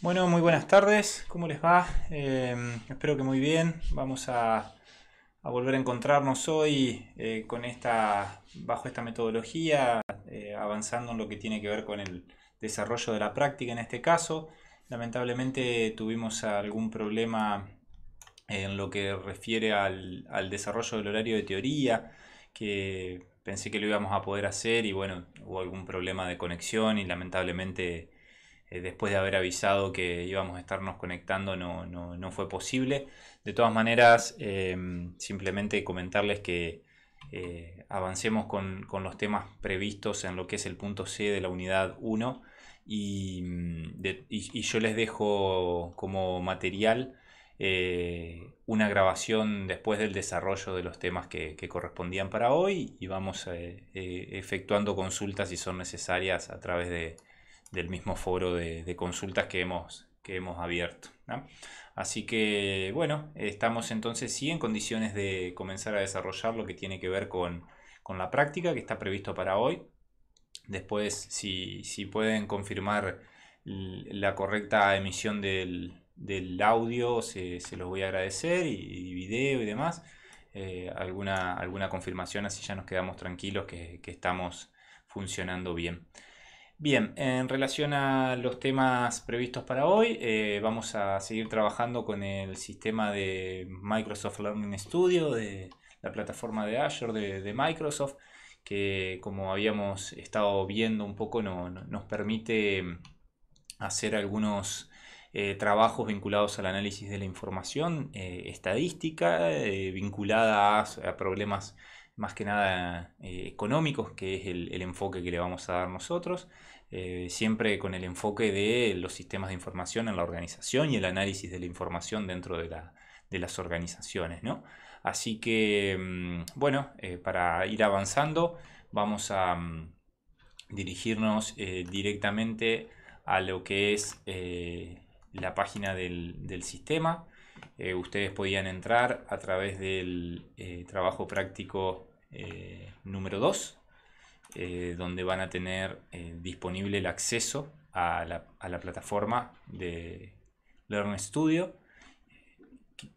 Bueno, muy buenas tardes, ¿cómo les va? Em, espero que muy bien. Vamos a, volver a encontrarnos hoy eh, con esta, bajo esta metodología, eh, avanzando en lo que tiene que ver con el desarrollo de la práctica en este caso. Lamentablemente tuvimos algún problema en lo que refiere al, al desarrollo del horario de teoría, que pensé que lo íbamos a poder hacer y bueno, hubo algún problema de conexión y lamentablemente eh, después de haber avisado que íbamos a estarnos conectando, no, fue posible. De todas maneras, eh, simplemente comentarles que eh, avancemos con, los temas previstos en lo que es el punto C de la unidad 1. Mm, y, yo les dejo como material una grabación después del desarrollo de los temas que, correspondían para hoy y vamos efectuando consultas si son necesarias a través de, del mismo foro de, consultas que hemos, que hemos abierto. Así que bueno, estamos entonces sí en condiciones de comenzar a desarrollar lo que tiene que ver con, la práctica que está previsto para hoy. Después, si, pueden confirmar la correcta emisión del, audio, se, los voy a agradecer, y, video y demás. Eh, alguna, alguna confirmación, así ya nos quedamos tranquilos que estamos funcionando bien. Bien, en relación a los temas previstos para hoy, eh, vamos a seguir trabajando con el sistema de Microsoft Learning Studio, de la plataforma de Azure de, Microsoft, que como habíamos estado viendo un poco nos permite mm, hacer algunos eh, trabajos vinculados al análisis de la información eh, estadística, vinculada a, a problemas más que nada eh, económicos, que es el, enfoque que le vamos a dar nosotros, eh, siempre con el enfoque de los sistemas de información en la organización y el análisis de la información dentro de, las organizaciones. Así que, mm, bueno, eh, para ir avanzando, vamos a mm, dirigirnos directamente a lo que es la página del sistema. Eh, ustedes podían entrar a través del eh, trabajo práctico eh, número 2, donde van a tener disponible el acceso a la, plataforma de Learn Studio.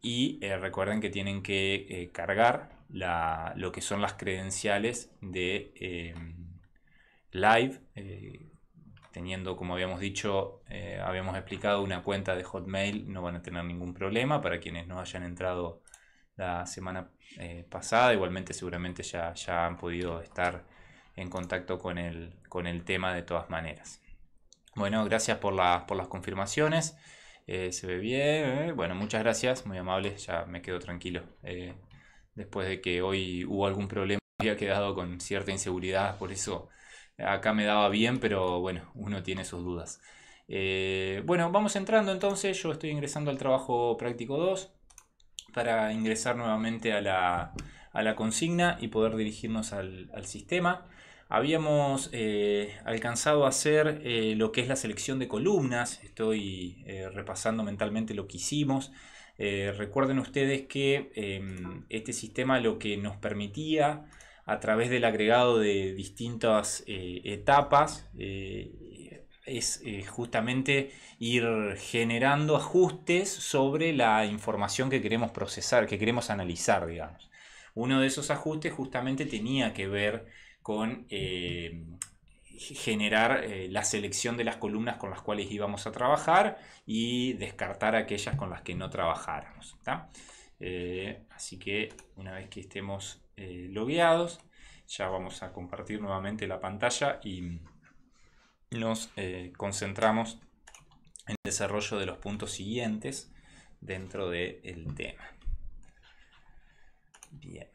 Y recuerden que tienen que cargar lo que son las credenciales de Live, teniendo, como habíamos dicho, eh, habíamos explicado una cuenta de Hotmail, no van a tener ningún problema para quienes no hayan entrado la semana eh, pasada. Igualmente seguramente ya, ya han podido estar en contacto con el, tema de todas maneras. Bueno, gracias por, por las confirmaciones. Eh, se ve bien. Bueno, muchas gracias, muy amables. Ya me quedo tranquilo. después de que hoy hubo algún problema, había quedado con cierta inseguridad, por eso Acá me daba bien, pero bueno, uno tiene sus dudas. Eh, bueno, vamos entrando entonces. Yo estoy ingresando al trabajo práctico 2 para ingresar nuevamente a la, consigna y poder dirigirnos al, sistema. Habíamos eh, alcanzado a hacer eh, lo que es la selección de columnas. Estoy repasando mentalmente lo que hicimos. recuerden ustedes que em, este sistema lo que nos permitía a través del agregado de distintas eh, etapas, eh, es eh, justamente ir generando ajustes sobre la información que queremos procesar, que queremos analizar, digamos. Uno de esos ajustes justamente tenía que ver con generar la selección de las columnas con las cuales íbamos a trabajar y descartar aquellas con las que no trabajáramos. así que una vez que estemos eh, logueados. Ya vamos a compartir nuevamente la pantalla y nos eh, concentramos en el desarrollo de los puntos siguientes dentro del tema. Bien.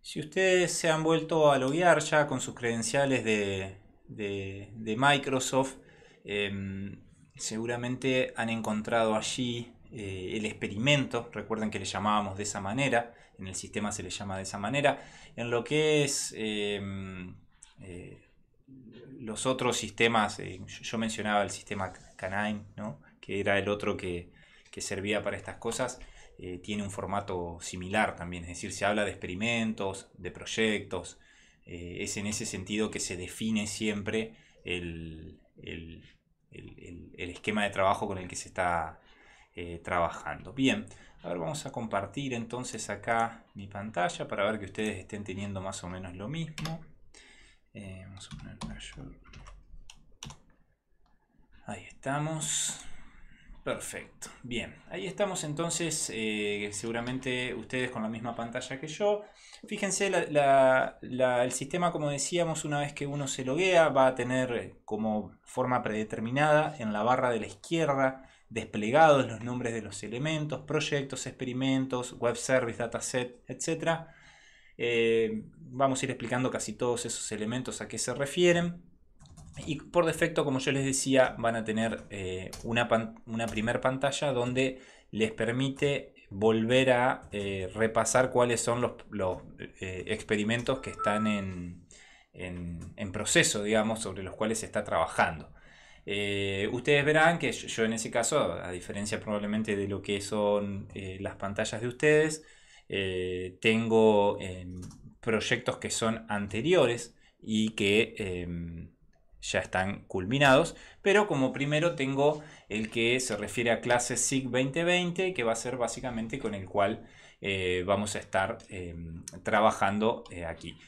Si ustedes se han vuelto a loguear ya con sus credenciales de, de, Microsoft, em, seguramente han encontrado allí eh, el experimento, recuerden que le llamábamos de esa manera, en el sistema se le llama de esa manera, en lo que es em, eh, los otros sistemas, eh, yo mencionaba el sistema Canine, ¿no? que era el otro que, servía para estas cosas, tiene un formato similar también, es decir, se habla de experimentos, de proyectos, es en ese sentido que se define siempre el esquema de trabajo con el que se está eh, trabajando. Bien, ahora vamos a compartir entonces acá mi pantalla para ver que ustedes estén teniendo más o menos lo mismo. Eh, ahí estamos. Perfecto. Bien, ahí estamos entonces, eh, seguramente ustedes con la misma pantalla que yo. Fíjense, el sistema, como decíamos, una vez que uno se loguea, va a tener como forma predeterminada en la barra de la izquierda desplegados los nombres de los elementos, proyectos, experimentos, web service, dataset, etc. Eh, vamos a ir explicando casi todos esos elementos a qué se refieren. Y por defecto, como yo les decía, van a tener eh, una, primera pantalla donde les permite volver a eh, repasar cuáles son los, experimentos que están en proceso, digamos, sobre los cuales se está trabajando. Eh, ustedes verán que yo, en ese caso, a diferencia probablemente de lo que son eh, las pantallas de ustedes, eh, tengo em, proyectos que son anteriores y que em, ya están culminados, pero como primero tengo el que se refiere a clase SIG 2020, que va a ser básicamente con el cual vamos a estar em, trabajando aquí.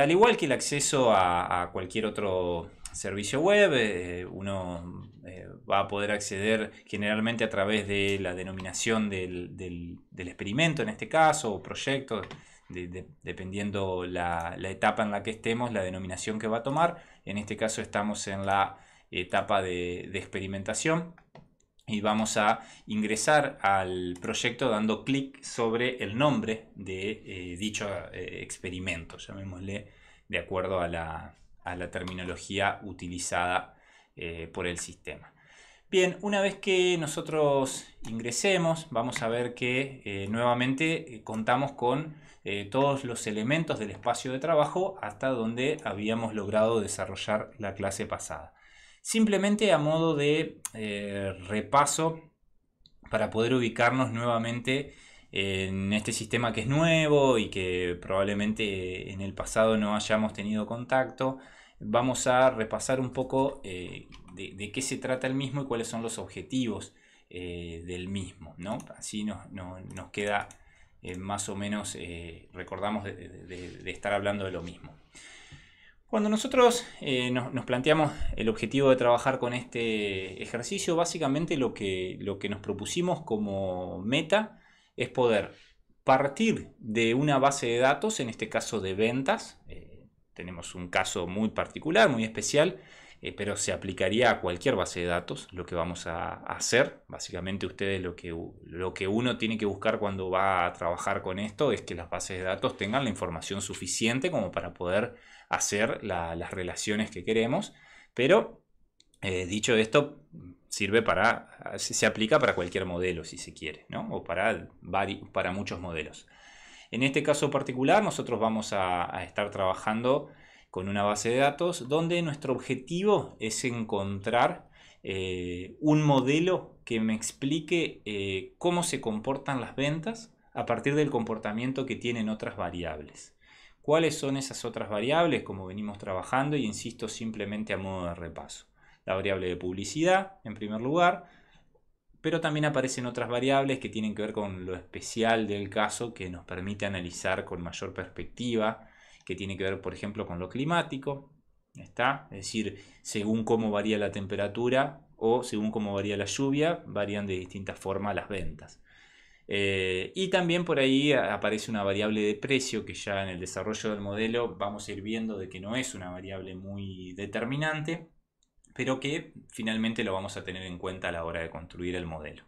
al igual que el acceso a cualquier otro servicio web, eh, uno eh, va a poder acceder generalmente a través de la denominación del, experimento en este caso, o proyecto, dependiendo la, etapa en la que estemos, la denominación que va a tomar. En este caso estamos en la etapa de, experimentación y vamos a ingresar al proyecto dando clic sobre el nombre de eh, dicho experimento, llamémosle de acuerdo a la, a la terminología utilizada eh, por el sistema. Bien, una vez que nosotros ingresemos, vamos a ver que eh, nuevamente eh, contamos con todos los elementos del espacio de trabajo hasta donde habíamos logrado desarrollar la clase pasada. Simplemente a modo de repaso para poder ubicarnos nuevamente en este sistema que es nuevo y que probablemente en el pasado no hayamos tenido contacto vamos a repasar un poco eh, de, qué se trata el mismo y cuáles son los objetivos eh, del mismo. ¿no? Así nos, nos queda eh, más o menos, recordamos de, estar hablando de lo mismo. Cuando nosotros nos, planteamos el objetivo de trabajar con este ejercicio, básicamente lo que, lo que nos propusimos como meta es poder partir de una base de datos, en este caso de ventas, tenemos un caso muy particular, muy especial, eh, pero se aplicaría a cualquier base de datos lo que vamos a, hacer. Básicamente ustedes lo que, lo que uno tiene que buscar cuando va a trabajar con esto es que las bases de datos tengan la información suficiente como para poder hacer las relaciones que queremos, pero eh, dicho esto, sirve para, se aplica para cualquier modelo si se quiere, o para, para muchos modelos. En este caso particular nosotros vamos a, estar trabajando con una base de datos donde nuestro objetivo es encontrar eh, un modelo que me explique eh, cómo se comportan las ventas a partir del comportamiento que tienen otras variables. ¿Cuáles son esas otras variables? Como venimos trabajando y insisto simplemente a modo de repaso. La variable de publicidad en primer lugar, pero también aparecen otras variables que tienen que ver con lo especial del caso que nos permite analizar con mayor perspectiva, que tiene que ver por ejemplo con lo climático, ¿está? Es decir, según cómo varía la temperatura o según cómo varía la lluvia, varían de distintas formas las ventas. Eh, y también por ahí aparece una variable de precio que ya en el desarrollo del modelo vamos a ir viendo de que no es una variable muy determinante, pero que finalmente lo vamos a tener en cuenta a la hora de construir el modelo.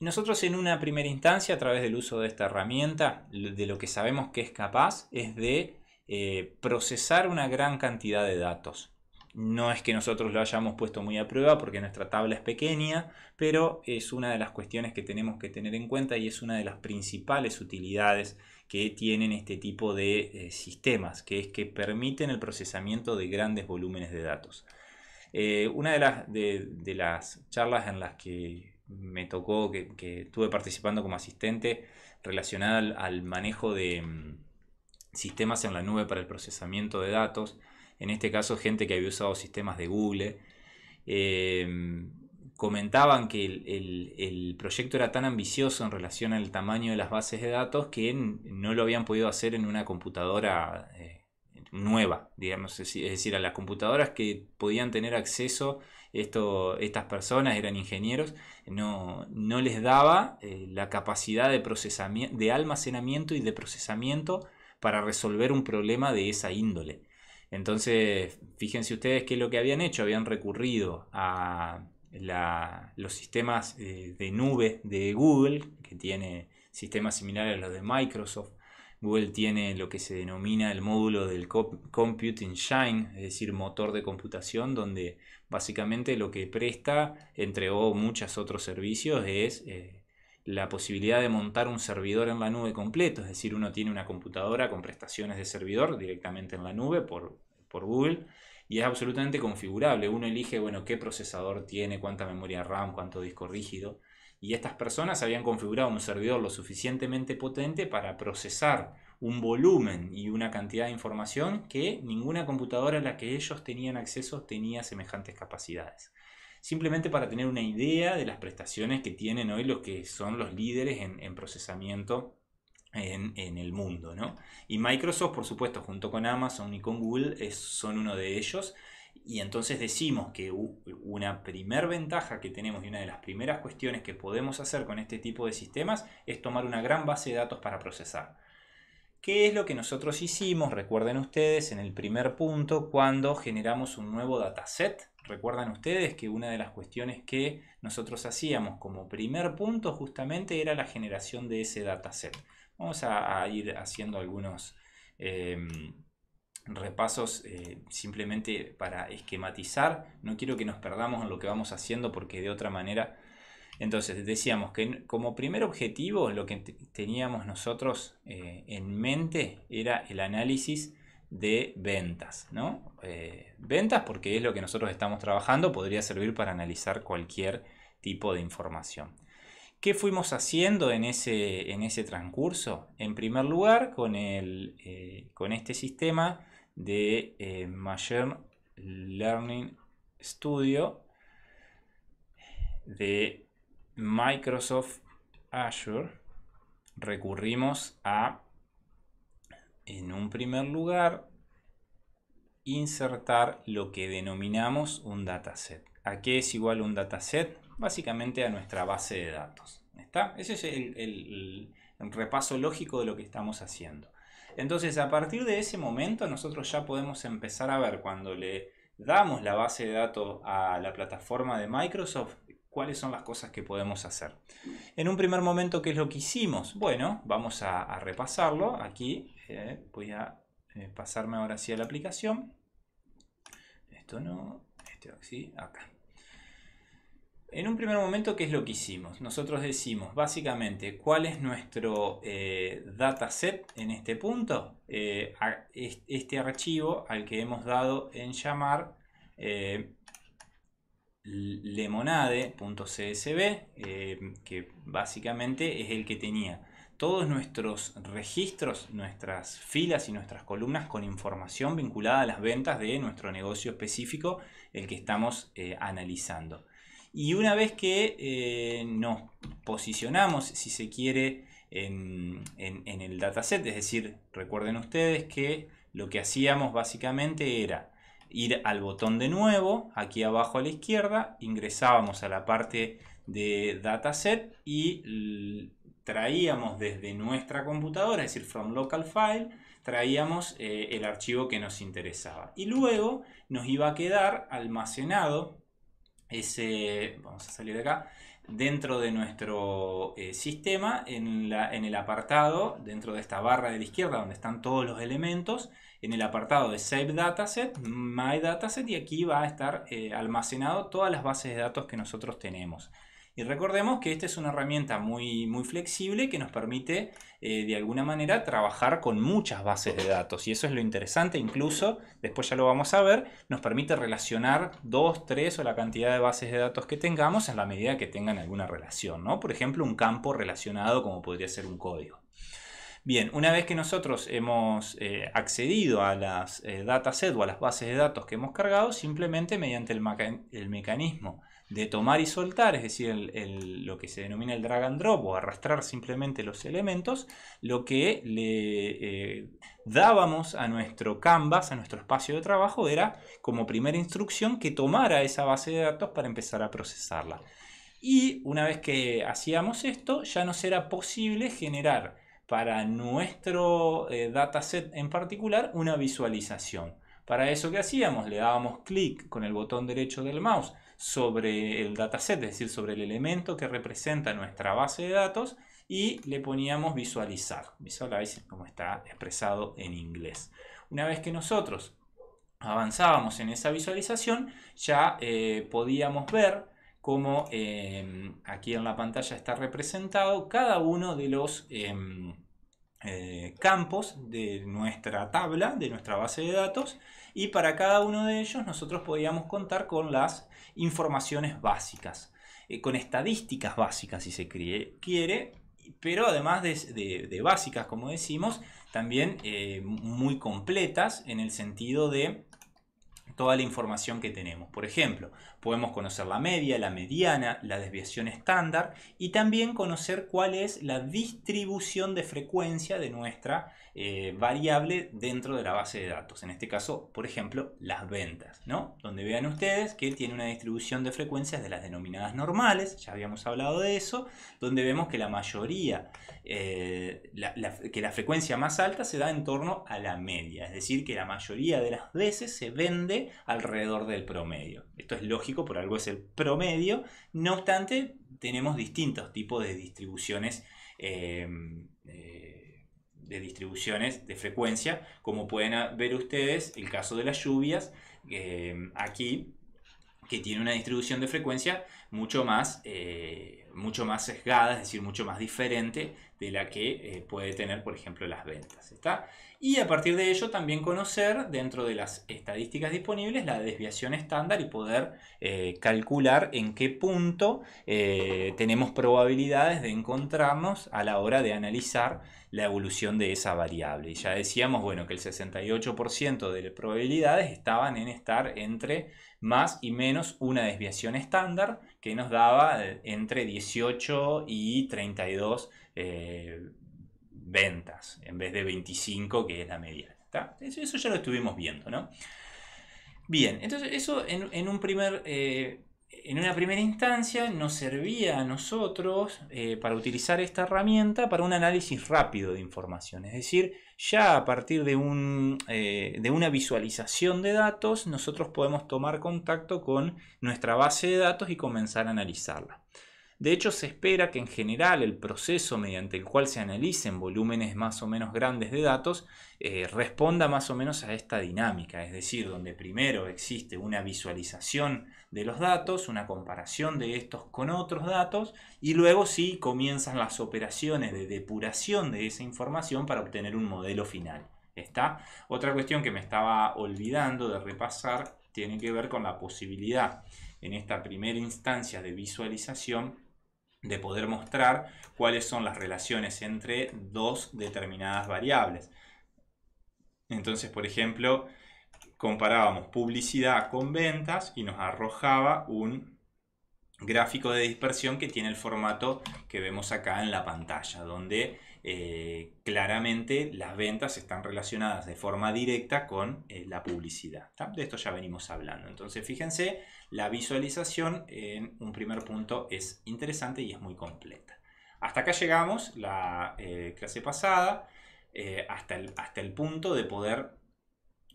Nosotros en una primera instancia, a través del uso de esta herramienta, de lo que sabemos que es capaz es de eh, procesar una gran cantidad de datos. No es que nosotros lo hayamos puesto muy a prueba porque nuestra tabla es pequeña, pero es una de las cuestiones que tenemos que tener en cuenta y es una de las principales utilidades que tienen este tipo de eh, sistemas, que es que permiten el procesamiento de grandes volúmenes de datos. Eh, una de las, de, las charlas en las que me tocó, que, que estuve participando como asistente, relacionada al, manejo de mm, sistemas en la nube para el procesamiento de datos, en este caso gente que había usado sistemas de Google, eh, comentaban que el, proyecto era tan ambicioso en relación al tamaño de las bases de datos que no lo habían podido hacer en una computadora. Eh, nueva, digamos, es decir, a las computadoras que podían tener acceso estas personas, eran ingenieros, no, no les daba eh, la capacidad de, procesamiento, de almacenamiento y de procesamiento para resolver un problema de esa índole. Entonces, fíjense ustedes qué es lo que habían hecho, habían recurrido a los sistemas eh, de nube de Google, que tiene sistemas similares a los de Microsoft, Google tiene lo que se denomina el módulo del computing shine, es decir, motor de computación, donde básicamente lo que presta, entre o muchos otros servicios, es eh, la posibilidad de montar un servidor en la nube completo. Es decir, uno tiene una computadora con prestaciones de servidor directamente en la nube por, por Google y es absolutamente configurable. Uno elige, bueno, qué procesador tiene, cuánta memoria RAM, cuánto disco rígido y estas personas habían configurado un servidor lo suficientemente potente para procesar un volumen y una cantidad de información que ninguna computadora a la que ellos tenían acceso tenía semejantes capacidades. Simplemente para tener una idea de las prestaciones que tienen hoy los que son los líderes en, procesamiento en, el mundo. Y Microsoft, por supuesto, junto con Amazon y con Google, son uno de ellos. Y entonces decimos que una primer ventaja que tenemos y una de las primeras cuestiones que podemos hacer con este tipo de sistemas es tomar una gran base de datos para procesar. ¿Qué es lo que nosotros hicimos? Recuerden ustedes en el primer punto cuando generamos un nuevo dataset. Recuerdan ustedes que una de las cuestiones que nosotros hacíamos como primer punto justamente era la generación de ese dataset. Vamos a, ir haciendo algunos... Em, repasos eh, simplemente para esquematizar. No quiero que nos perdamos en lo que vamos haciendo porque de otra manera... Entonces, decíamos que como primer objetivo lo que teníamos nosotros eh, en mente era el análisis de ventas, ¿no? Eh, ventas porque es lo que nosotros estamos trabajando, podría servir para analizar cualquier tipo de información. ¿Qué fuimos haciendo en ese, transcurso? En primer lugar, con este sistema de eh, Machine Learning Studio de Microsoft Azure, recurrimos a, en un primer lugar, insertar lo que denominamos un dataset. ¿A qué es igual un dataset? Básicamente a nuestra base de datos. ¿Está? Ese es el repaso lógico de lo que estamos haciendo. Entonces a partir de ese momento nosotros ya podemos empezar a ver cuando le damos la base de datos a la plataforma de Microsoft cuáles son las cosas que podemos hacer. En un primer momento, ¿qué es lo que hicimos? Bueno, vamos a, repasarlo. Aquí eh, voy a eh, pasarme ahora sí a la aplicación. Esto no, este sí, acá. En un primer momento, ¿qué es lo que hicimos? Nosotros decimos básicamente cuál es nuestro eh, dataset en este punto. Eh, este archivo al que hemos dado en llamar eh, lemonade.csv, eh, que básicamente es el que tenía todos nuestros registros, nuestras filas y nuestras columnas con información vinculada a las ventas de nuestro negocio específico, el que estamos analizando. Y una vez que eh, nos posicionamos, si se quiere, en, el dataset, es decir, recuerden ustedes que lo que hacíamos básicamente era ir al botón de nuevo, aquí abajo a la izquierda, ingresábamos a la parte de dataset y traíamos desde nuestra computadora, es decir, from local file, traíamos eh, el archivo que nos interesaba. Y luego nos iba a quedar almacenado vamos a salir de acá, dentro de nuestro eh, sistema, en, el apartado, dentro de esta barra de la izquierda donde están todos los elementos, en el apartado de Save Dataset, My Dataset, y aquí va a estar eh, almacenado todas las bases de datos que nosotros tenemos. Y recordemos que esta es una herramienta muy, muy flexible que nos permite eh, de alguna manera trabajar con muchas bases de datos. Y eso es lo interesante, incluso, después ya lo vamos a ver, nos permite relacionar dos, tres o la cantidad de bases de datos que tengamos en la medida que tengan alguna relación. ¿no? Por ejemplo, un campo relacionado como podría ser un código. Bien, una vez que nosotros hemos eh, accedido a las eh, datasets o a las bases de datos que hemos cargado, simplemente mediante el mecanismo de tomar y soltar, es decir, lo que se denomina el drag and drop o arrastrar simplemente los elementos, lo que le eh, dábamos a nuestro canvas, a nuestro espacio de trabajo, era como primera instrucción que tomara esa base de datos para empezar a procesarla. Y una vez que hacíamos esto, ya nos era posible generar para nuestro eh, dataset en particular una visualización. Para eso que hacíamos, le dábamos clic con el botón derecho del mouse sobre el dataset, es decir, sobre el elemento que representa nuestra base de datos y le poníamos visualizar, visualize como está expresado en inglés. Una vez que nosotros avanzábamos en esa visualización, ya eh, podíamos ver cómo em, aquí en la pantalla está representado cada uno de los em, eh, campos de nuestra tabla, de nuestra base de datos, y para cada uno de ellos nosotros podíamos contar con las informaciones básicas, eh, con estadísticas básicas si se quiere, pero además de, básicas, como decimos, también eh, muy completas en el sentido de toda la información que tenemos. Por ejemplo, Podemos conocer la media, la mediana, la desviación estándar y también conocer cuál es la distribución de frecuencia de nuestra eh, variable dentro de la base de datos. En este caso, por ejemplo, las ventas, ¿no? Donde vean ustedes que tiene una distribución de frecuencias de las denominadas normales, ya habíamos hablado de eso, donde vemos que la mayoría, eh, que la frecuencia más alta se da en torno a la media, es decir, que la mayoría de las veces se vende alrededor del promedio. Esto es lógico por algo es el promedio. No obstante, tenemos distintos tipos de distribuciones. Eh, eh, de distribuciones de frecuencia, como pueden ver ustedes, el caso de las lluvias, eh, aquí, que tiene una distribución de frecuencia mucho más, mucho más sesgada, es decir, mucho más diferente de la que puede tener, por ejemplo, las ventas. ¿está? y a partir de ello también conocer dentro de las estadísticas disponibles la desviación estándar y poder eh, calcular en qué punto eh, tenemos probabilidades de encontrarnos a la hora de analizar la evolución de esa variable. Y ya decíamos, bueno, que el 68% de probabilidades estaban en estar entre más y menos una desviación estándar que nos daba eh, entre 18 y 32 eh, ventas, en vez de 25, que es la media. Eso, ya lo estuvimos viendo, ¿no? Bien, entonces eso en, un primer... Eh, en una primera instancia nos servía a nosotros eh, para utilizar esta herramienta para un análisis rápido de información. Es decir, ya a partir de, un, eh, de una visualización de datos, nosotros podemos tomar contacto con nuestra base de datos y comenzar a analizarla. De hecho, se espera que en general el proceso mediante el cual se analicen volúmenes más o menos grandes de datos eh, responda más o menos a esta dinámica, es decir, donde primero existe una visualización de los datos, una comparación de estos con otros datos y luego sí comienzan las operaciones de depuración de esa información para obtener un modelo final. ¿Está? Otra cuestión que me estaba olvidando de repasar tiene que ver con la posibilidad en esta primera instancia de visualización de poder mostrar cuáles son las relaciones entre dos determinadas variables. Entonces, por ejemplo, comparábamos publicidad con ventas y nos arrojaba un gráfico de dispersión que tiene el formato que vemos acá en la pantalla, donde eh, claramente las ventas están relacionadas de forma directa con eh, la publicidad. De esto ya venimos hablando. Entonces, fíjense la visualización en un primer punto es interesante y es muy completa. Hasta acá llegamos la eh, clase pasada, eh, hasta, el, hasta el punto de poder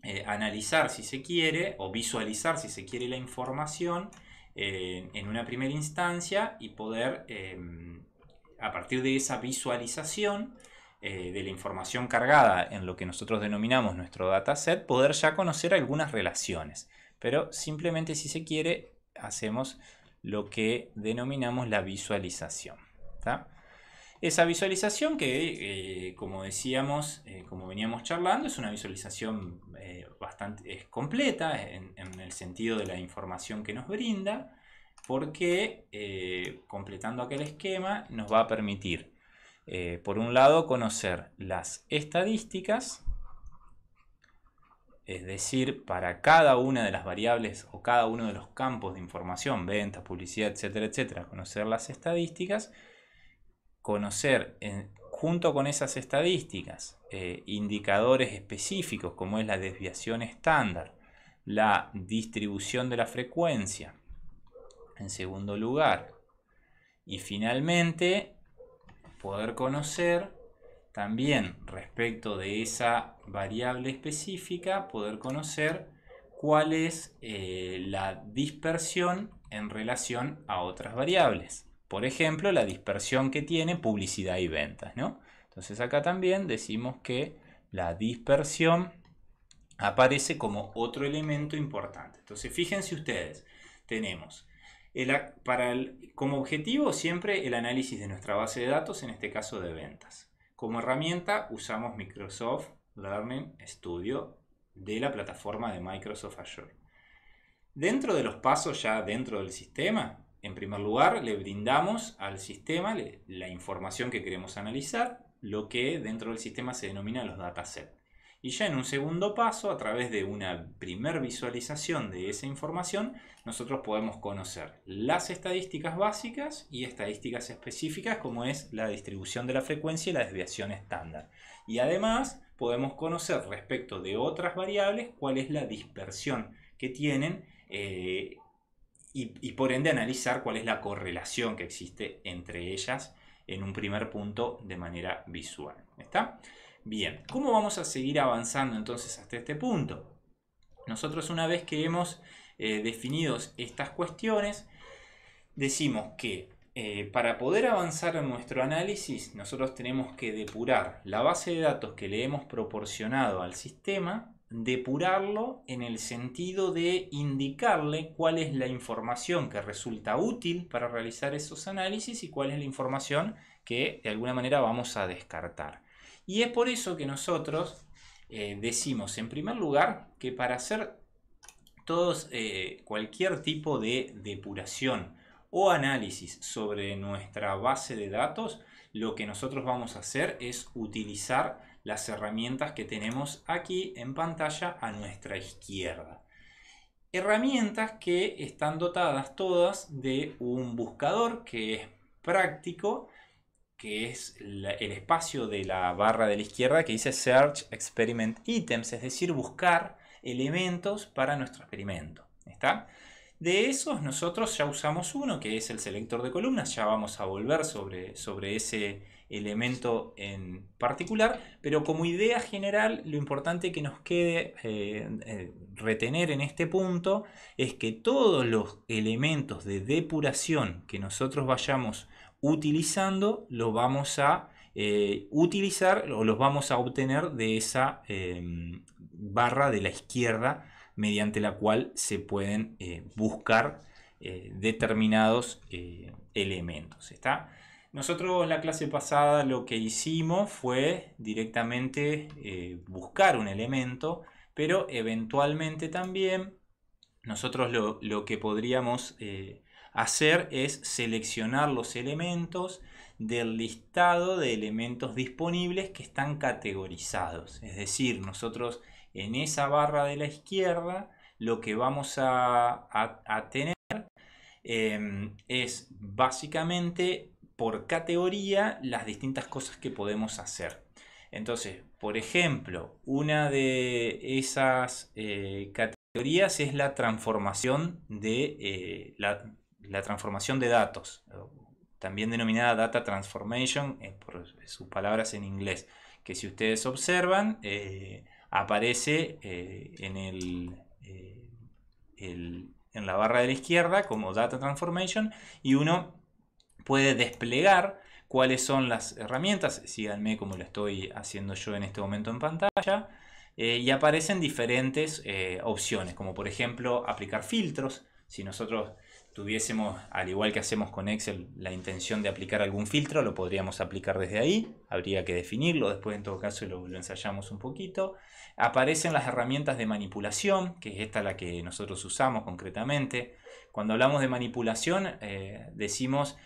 eh, analizar si se quiere o visualizar si se quiere la información en una primera instancia y poder em, a partir de esa visualización de la información cargada en lo que nosotros denominamos nuestro dataset poder ya conocer algunas relaciones. Pero simplemente si se quiere, hacemos lo que denominamos la visualización. Esa visualización que, eh, como decíamos, eh, como veníamos charlando, es una visualización eh, bastante completa en, el sentido de la información que nos brinda, porque completando aquel esquema nos va a permitir, por un lado, conocer las estadísticas, es decir, para cada una de las variables o cada uno de los campos de información, ventas, publicidad, etcétera, etcétera, conocer las estadísticas, conocer junto con esas estadísticas eh, indicadores específicos como es la desviación estándar, la distribución de la frecuencia, en segundo lugar, y finalmente poder conocer también respecto de esa variable específica poder conocer cuál es eh, la dispersión en relación a otras variables. Por ejemplo, la dispersión que tiene publicidad y ventas. ¿no? Entonces acá también decimos que la dispersión aparece como otro elemento importante. Entonces fíjense ustedes, tenemos para como objetivo siempre el análisis de nuestra base de datos, en este caso de ventas. Como herramienta usamos Microsoft Learning Studio de la plataforma de Microsoft Azure. Dentro de los pasos ya dentro del sistema, en primer lugar le brindamos al sistema la información que queremos analizar, lo que dentro del sistema se denomina los datasets. Y ya en un segundo paso, a través de una primer visualización de esa información, nosotros podemos conocer las estadísticas básicas y estadísticas específicas como es la distribución de la frecuencia y la desviación estándar. Y además podemos conocer respecto de otras variables cuál es la dispersión que tienen eh, y, por ende analizar cuál es la correlación que existe entre ellas en un primer punto de manera visual. ¿Está? Bien, ¿cómo vamos a seguir avanzando entonces hasta este punto? Nosotros una vez que hemos eh, definido estas cuestiones, decimos que eh, para poder avanzar en nuestro análisis, nosotros tenemos que depurar la base de datos que le hemos proporcionado al sistema, depurarlo en el sentido de indicarle cuál es la información que resulta útil para realizar esos análisis y cuál es la información que de alguna manera vamos a descartar. Y es por eso que nosotros eh, decimos en primer lugar que para hacer todos, eh, cualquier tipo de depuración, o análisis sobre nuestra base de datos, lo que nosotros vamos a hacer es utilizar las herramientas que tenemos aquí en pantalla a nuestra izquierda. Herramientas que están dotadas todas de un buscador que es práctico, que es el espacio de la barra de la izquierda que dice Search Experiment Items, es decir, buscar elementos para nuestro experimento. ¿Está? De esos nosotros ya usamos uno, que es el selector de columnas, ya vamos a volver sobre, ese elemento en particular, pero como idea general lo importante que nos quede eh, eh, retener en este punto es que todos los elementos de depuración que nosotros vayamos utilizando los vamos a eh, utilizar o los vamos a obtener de esa barra de la izquierda mediante la cual se pueden eh, buscar eh, determinados eh, elementos. ¿está? Nosotros en la clase pasada lo que hicimos fue directamente buscar un elemento, pero eventualmente también nosotros lo, lo que podríamos hacer es seleccionar los elementos del listado de elementos disponibles que están categorizados. Es decir, nosotros en esa barra de la izquierda lo que vamos a, tener em, es básicamente por categoría las distintas cosas que podemos hacer. Entonces, por ejemplo, una de esas eh, categorías es la transformación de eh, la, transformación de datos, también denominada data transformation, por sus palabras en inglés, que si ustedes observan, eh, aparece eh, en, eh, el, en la barra de la izquierda como Data Transformation y uno puede desplegar cuáles son las herramientas, síganme como lo estoy haciendo yo en este momento en pantalla, eh, y aparecen diferentes opciones, como por ejemplo aplicar filtros, si nosotros tuviésemos, al igual que hacemos con Excel, la intención de aplicar algún filtro, lo podríamos aplicar desde ahí, habría que definirlo, después en todo caso lo, ensayamos un poquito. Aparecen las herramientas de manipulación, que es esta la que nosotros usamos concretamente. Cuando hablamos de manipulación eh, decimos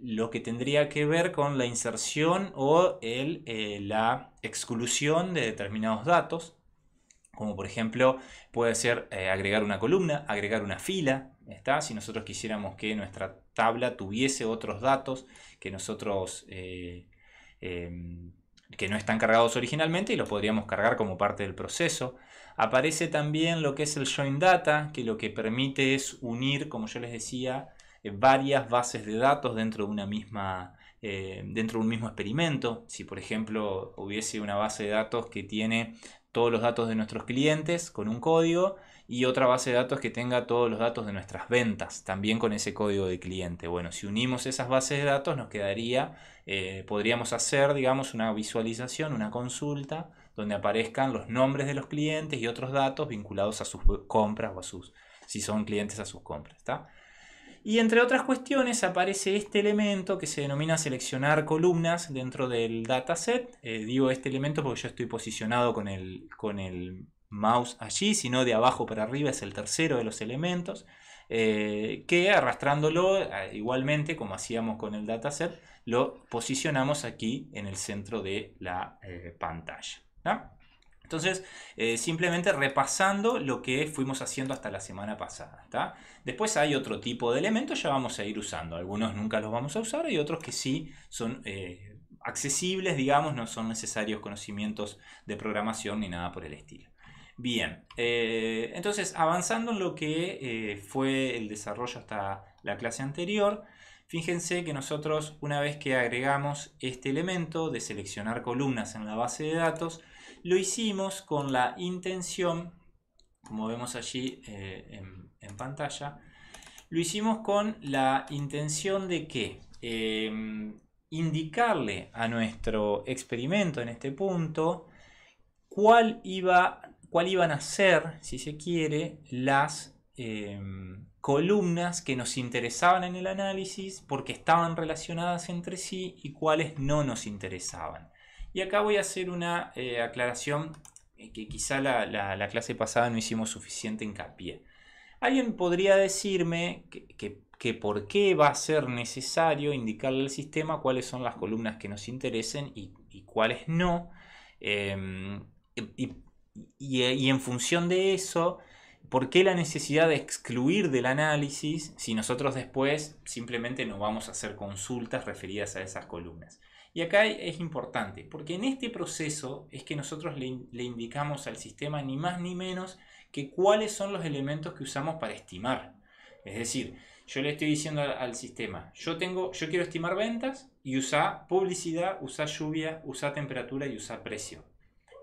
lo que tendría que ver con la inserción o eh, la exclusión de determinados datos, como por ejemplo puede ser eh, agregar una columna, agregar una fila, si nosotros quisiéramos que nuestra tabla tuviese otros datos que nosotros... Eh, em, que no están cargados originalmente y los podríamos cargar como parte del proceso. Aparece también lo que es el join data, que lo que permite es unir, como yo les decía, eh, varias bases de datos dentro de una misma eh, dentro de un mismo experimento. Si por ejemplo hubiese una base de datos que tiene todos los datos de nuestros clientes con un código y otra base de datos que tenga todos los datos de nuestras ventas, también con ese código de cliente. Bueno, si unimos esas bases de datos nos quedaría, eh, podríamos hacer, digamos, una visualización, una consulta, donde aparezcan los nombres de los clientes y otros datos vinculados a sus compras o a sus, si son clientes a sus compras. ¿está? Y entre otras cuestiones aparece este elemento que se denomina seleccionar columnas dentro del dataset. Eh, digo este elemento porque yo estoy posicionado con con el mouse allí, sino de abajo para arriba es el tercero de los elementos, eh, que arrastrándolo eh, igualmente como hacíamos con el dataset, lo posicionamos aquí en el centro de la eh, pantalla. Entonces, simplemente repasando lo que fuimos haciendo hasta la semana pasada. Después hay otro tipo de elementos, ya vamos a ir usando. Algunos nunca los vamos a usar y otros que sí son accesibles, digamos, no son necesarios conocimientos de programación ni nada por el estilo. Bien, eh, entonces avanzando en lo que eh, fue el desarrollo hasta la clase anterior, fíjense que nosotros una vez que agregamos este elemento de seleccionar columnas en la base de datos, lo hicimos con la intención, como vemos allí eh, en, pantalla, lo hicimos con la intención de que em, indicarle a nuestro experimento en este punto cuál iba a cuál iban a ser, si se quiere, las em, columnas que nos interesaban en el análisis porque estaban relacionadas entre sí y cuáles no nos interesaban. Y acá voy a hacer una eh, aclaración eh, que quizá la, clase pasada no hicimos suficiente hincapié. Alguien podría decirme que, por qué va a ser necesario indicarle al sistema cuáles son las columnas que nos interesen y, cuáles no. Em, y, eh, y, en función de eso, ¿por qué la necesidad de excluir del análisis si nosotros después simplemente no vamos a hacer consultas referidas a esas columnas? Y acá es importante, porque en este proceso es que nosotros le, indicamos al sistema ni más ni menos que cuáles son los elementos que usamos para estimar. Es decir, yo le estoy diciendo al, sistema, yo, tengo, yo quiero estimar ventas y usar publicidad, usar lluvia, usar temperatura y usar precio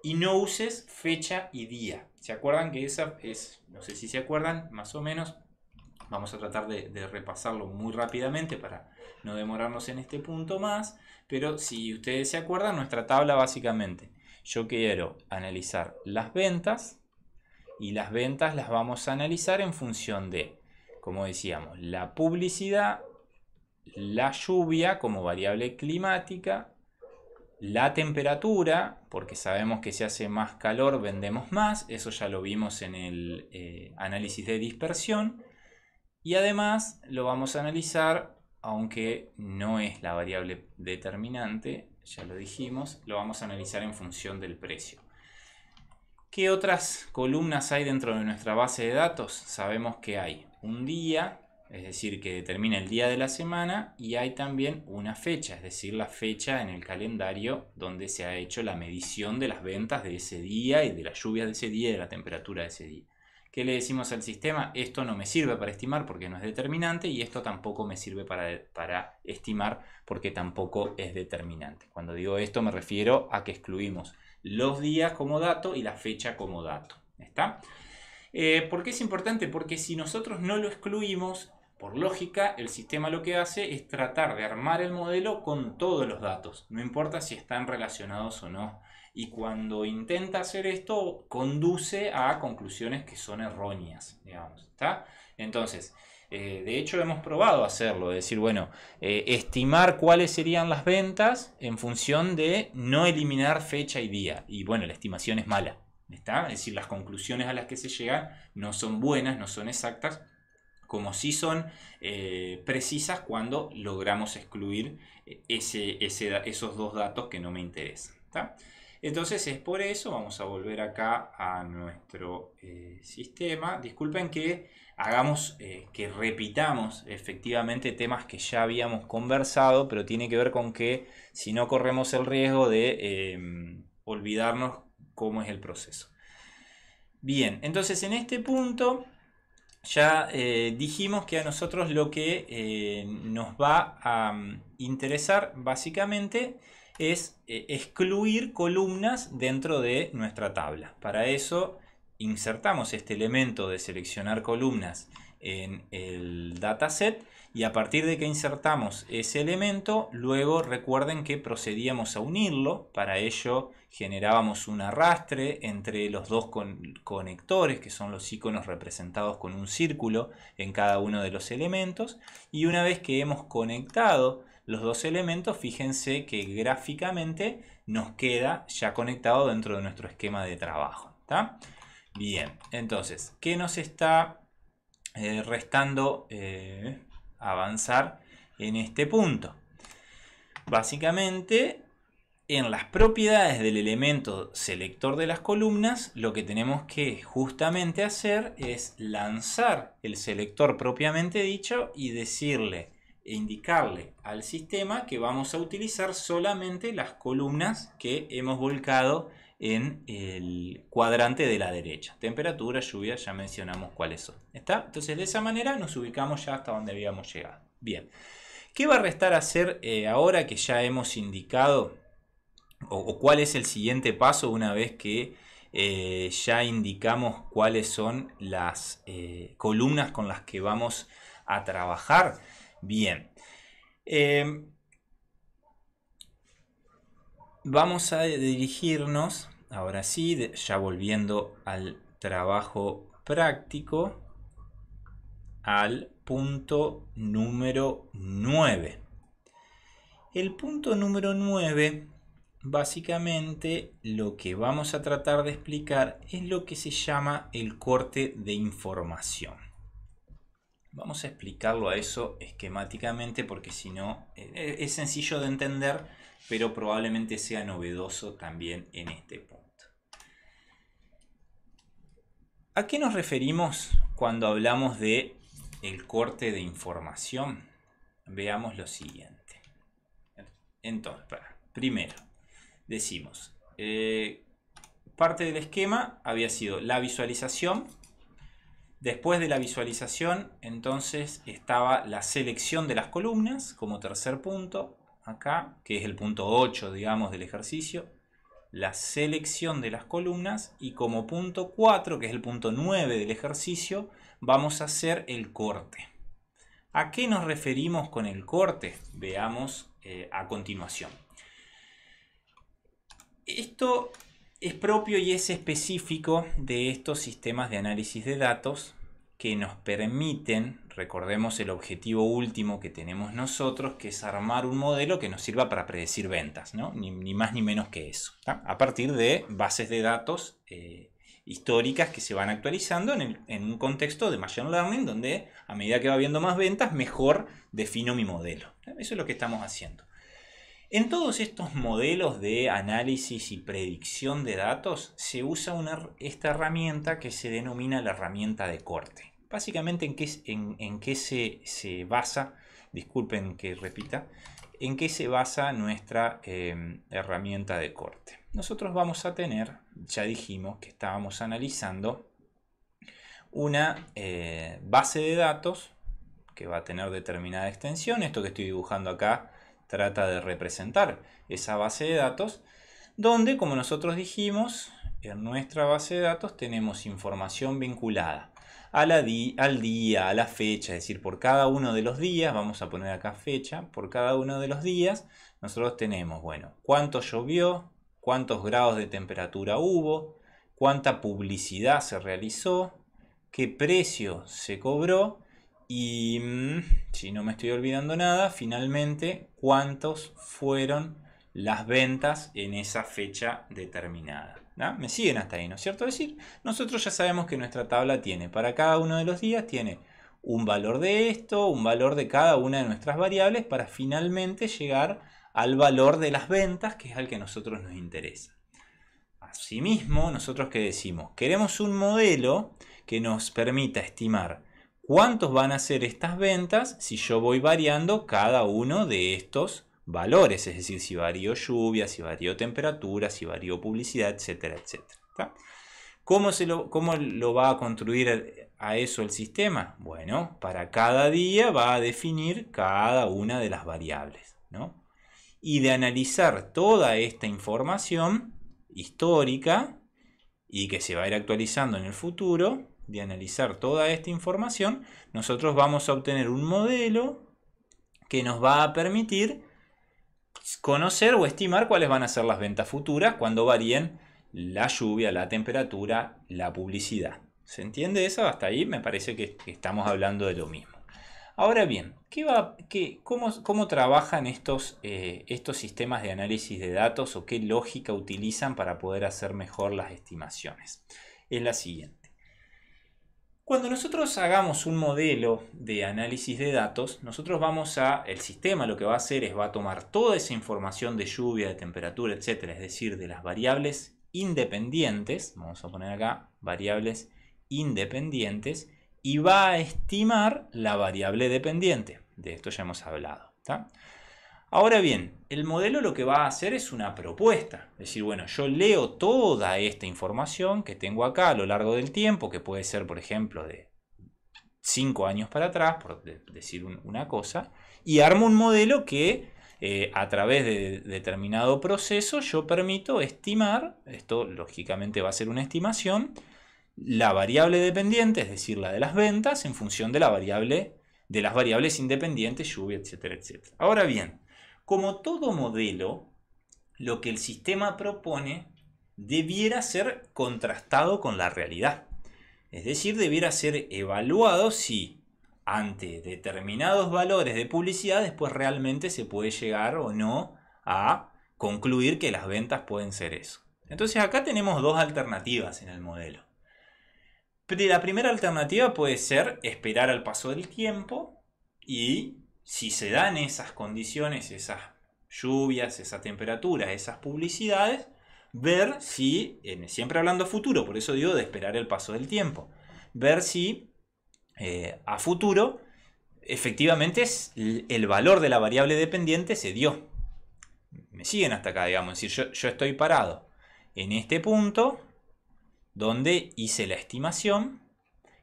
y no uses fecha y día. ¿Se acuerdan que esa es, no sé si se acuerdan, más o menos, vamos a tratar de, repasarlo muy rápidamente para no demorarnos en este punto más, pero si ustedes se acuerdan, nuestra tabla básicamente, yo quiero analizar las ventas y las ventas las vamos a analizar en función de, como decíamos, la publicidad, la lluvia como variable climática, la temperatura, porque sabemos que si hace más calor vendemos más, eso ya lo vimos en el eh, análisis de dispersión, y además lo vamos a analizar, aunque no es la variable determinante, ya lo dijimos, lo vamos a analizar en función del precio. ¿Qué otras columnas hay dentro de nuestra base de datos? Sabemos que hay un día, es decir, que determina el día de la semana y hay también una fecha, es decir, la fecha en el calendario donde se ha hecho la medición de las ventas de ese día y de las lluvias de ese día y de la temperatura de ese día. ¿Qué le decimos al sistema? Esto no me sirve para estimar porque no es determinante y esto tampoco me sirve para, para estimar porque tampoco es determinante. Cuando digo esto me refiero a que excluimos los días como dato y la fecha como dato. ¿Está? Eh, ¿Por qué es importante? Porque si nosotros no lo excluimos, por lógica, el sistema lo que hace es tratar de armar el modelo con todos los datos, no importa si están relacionados o no. Y cuando intenta hacer esto, conduce a conclusiones que son erróneas, ¿está? Entonces, eh, de hecho hemos probado hacerlo, es decir, bueno, eh, estimar cuáles serían las ventas en función de no eliminar fecha y día. Y bueno, la estimación es mala. ¿Está? Es decir, las conclusiones a las que se llegan no son buenas, no son exactas, como si son eh, precisas cuando logramos excluir esos dos datos que no me interesan. Entonces es por eso, vamos a volver acá a nuestro eh, sistema. Disculpen que hagamos, eh, que repitamos efectivamente temas que ya habíamos conversado, pero tiene que ver con que si no corremos el riesgo de em, olvidarnos cómo es el proceso. Bien, entonces en este punto ya eh, dijimos que a nosotros lo que eh, nos va a mm, interesar básicamente es eh, excluir columnas dentro de nuestra tabla. Para eso insertamos este elemento de seleccionar columnas en el dataset y a partir de que insertamos ese elemento, luego recuerden que procedíamos a unirlo, para ello generábamos un arrastre entre los dos conectores, que son los iconos representados con un círculo en cada uno de los elementos. Y una vez que hemos conectado los dos elementos, fíjense que gráficamente nos queda ya conectado dentro de nuestro esquema de trabajo. Bien, entonces, ¿qué nos está eh, restando eh, avanzar en este punto? Básicamente en las propiedades del elemento selector de las columnas, lo que tenemos que justamente hacer es lanzar el selector propiamente dicho y decirle e indicarle al sistema que vamos a utilizar solamente las columnas que hemos volcado en el cuadrante de la derecha. Temperatura, lluvia, ya mencionamos cuáles son. ¿Está? Entonces de esa manera nos ubicamos ya hasta donde habíamos llegado. Bien. ¿Qué va a restar hacer eh, ahora que ya hemos indicado o, cuál es el siguiente paso una vez que eh, ya indicamos cuáles son las eh, columnas con las que vamos a trabajar. Bien. Em, vamos a dirigirnos, ahora sí, ya volviendo al trabajo práctico, al punto número 9. El punto número 9 Básicamente lo que vamos a tratar de explicar es lo que se llama el corte de información. Vamos a explicarlo a eso esquemáticamente porque si no eh, eh, es sencillo de entender, pero probablemente sea novedoso también en este punto. ¿A qué nos referimos cuando hablamos de el corte de información? Veamos lo siguiente. Entonces, primero, decimos, eh, parte del esquema había sido la visualización, después de la visualización entonces estaba la selección de las columnas como tercer punto, acá, que es el punto 8 digamos del ejercicio, la selección de las columnas y como punto 4, que es el punto 9 del ejercicio, vamos a hacer el corte. ¿A qué nos referimos con el corte? Veamos eh, a continuación. Esto es propio y es específico de estos sistemas de análisis de datos que nos permiten, recordemos el objetivo último que tenemos nosotros, que es armar un modelo que nos sirva para predecir ventas, ni, más ni menos que eso, a partir de bases de datos eh, históricas que se van actualizando en, en, un contexto de Machine Learning, donde a medida que va habiendo más ventas, mejor defino mi modelo. Eso es lo que estamos haciendo. En todos estos modelos de análisis y predicción de datos se usa esta herramienta que se denomina la herramienta de corte. Básicamente, ¿en qué, se, basa? Disculpen que repita. ¿En qué se basa nuestra em, herramienta de corte? Nosotros vamos a tener, ya dijimos que estábamos analizando, una eh, base de datos que va a tener determinada extensión. Esto que estoy dibujando acá trata de representar esa base de datos, donde, como nosotros dijimos, en nuestra base de datos tenemos información vinculada al día, a la fecha, es decir, por cada uno de los días, vamos a poner acá fecha, por cada uno de los días, nosotros tenemos, bueno, cuánto llovió, cuántos grados de temperatura hubo, cuánta publicidad se realizó, qué precio se cobró y mm, si no me estoy olvidando nada, finalmente, ¿cuántos fueron las ventas en esa fecha determinada? Me siguen hasta ahí, ¿no es cierto? Es decir, nosotros ya sabemos que nuestra tabla tiene, para cada uno de los días tiene un valor de esto, un valor de cada una de nuestras variables para finalmente llegar al valor de las ventas que es al que a nosotros nos interesa. Asimismo, nosotros que decimos, queremos un modelo que nos permita estimar cuántos van a ser estas ventas si yo voy variando cada uno de estos valores, es decir, si varío lluvia, si varío temperatura, si varío publicidad, etcétera, etcétera. ¿Cómo, lo, ¿Cómo lo va a construir a eso el sistema? Bueno, para cada día va a definir cada una de las variables. ¿no? Y de analizar toda esta información histórica y que se va a ir actualizando en el futuro, de analizar toda esta información, nosotros vamos a obtener un modelo que nos va a permitir conocer o estimar cuáles van a ser las ventas futuras cuando varíen la lluvia, la temperatura, la publicidad. ¿Se entiende eso? Hasta ahí me parece que estamos hablando de lo mismo. Ahora bien, va, cómo, trabajan estos, eh, estos sistemas de análisis de datos o qué lógica utilizan para poder hacer mejor las estimaciones? Es la siguiente. Cuando nosotros hagamos un modelo de análisis de datos, nosotros vamos a, el sistema lo que va a hacer es va a tomar toda esa información de lluvia, de temperatura, etcétera, es decir, de las variables independientes, vamos a poner acá variables independientes, y va a estimar la variable dependiente. De esto ya hemos hablado. Ahora bien, el modelo lo que va a hacer es una propuesta. Es decir, bueno, yo leo toda esta información que tengo acá a lo largo del tiempo, que puede ser, por ejemplo, de 5 años para atrás, por decir una cosa, y armo un modelo que eh, a través de determinado proceso yo permito estimar, esto lógicamente va a ser una estimación, la variable dependiente, es decir, la de las ventas, en función de la variable de las variables independientes, lluvia, etcétera, etcétera. Ahora bien, como todo modelo, lo que el sistema propone debiera ser contrastado con la realidad. Es decir, debiera ser evaluado si ante determinados valores de publicidad después realmente se puede llegar o no a concluir que las ventas pueden ser eso. Entonces acá tenemos dos alternativas en el modelo. La primera alternativa puede ser esperar al paso del tiempo y si se dan esas condiciones, esas lluvias, esa temperatura, esas publicidades, ver si, siempre hablando futuro, por eso digo de esperar el paso del tiempo, ver si eh, a futuro efectivamente es el valor de la variable dependiente se dio. Me siguen hasta acá, digamos, es decir, yo, yo estoy parado en este punto donde hice la estimación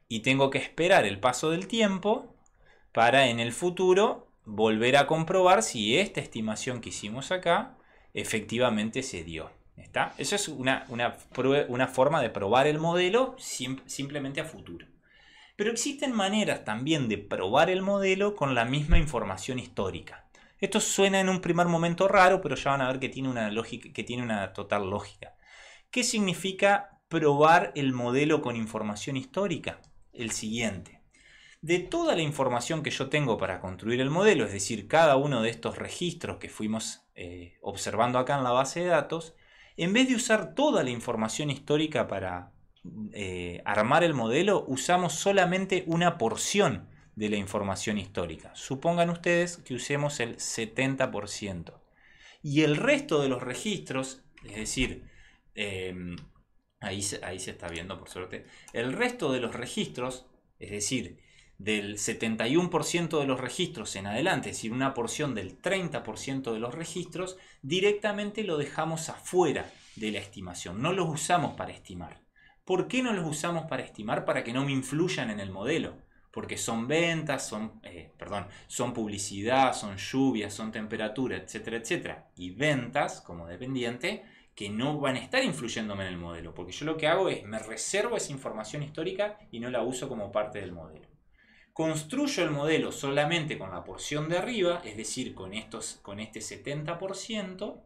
y tengo que esperar el paso del tiempo para en el futuro volver a comprobar si esta estimación que hicimos acá efectivamente se dio. ¿Está? es una, una, forma de probar el modelo simplemente a futuro. Pero existen maneras también de probar el modelo con la misma información histórica. Esto suena en un primer momento raro, pero ya van a ver que tiene una, lógica, que tiene una total lógica. ¿Qué significa probar el modelo con información histórica? El siguiente de toda la información que yo tengo para construir el modelo, es decir, cada uno de estos registros que fuimos eh, observando acá en la base de datos, en vez de usar toda la información histórica para eh, armar el modelo, usamos solamente una porción de la información histórica. Supongan ustedes que usemos el 70%. Y el resto de los registros, es decir, em, ahí, ahí se está viendo por suerte, el resto de los registros, es decir, del 71% de los registros en adelante, es decir, una porción del 30% de los registros, directamente lo dejamos afuera de la estimación. No los usamos para estimar. ¿Por qué no los usamos para estimar? Para que no me influyan en el modelo. Porque son ventas, son, eh, perdón, son publicidad, son lluvias, son temperatura, etcétera, etcétera. Y ventas como dependiente que no van a estar influyéndome en el modelo. Porque yo lo que hago es me reservo esa información histórica y no la uso como parte del modelo construyo el modelo solamente con la porción de arriba, es decir, con, estos, con este 70%,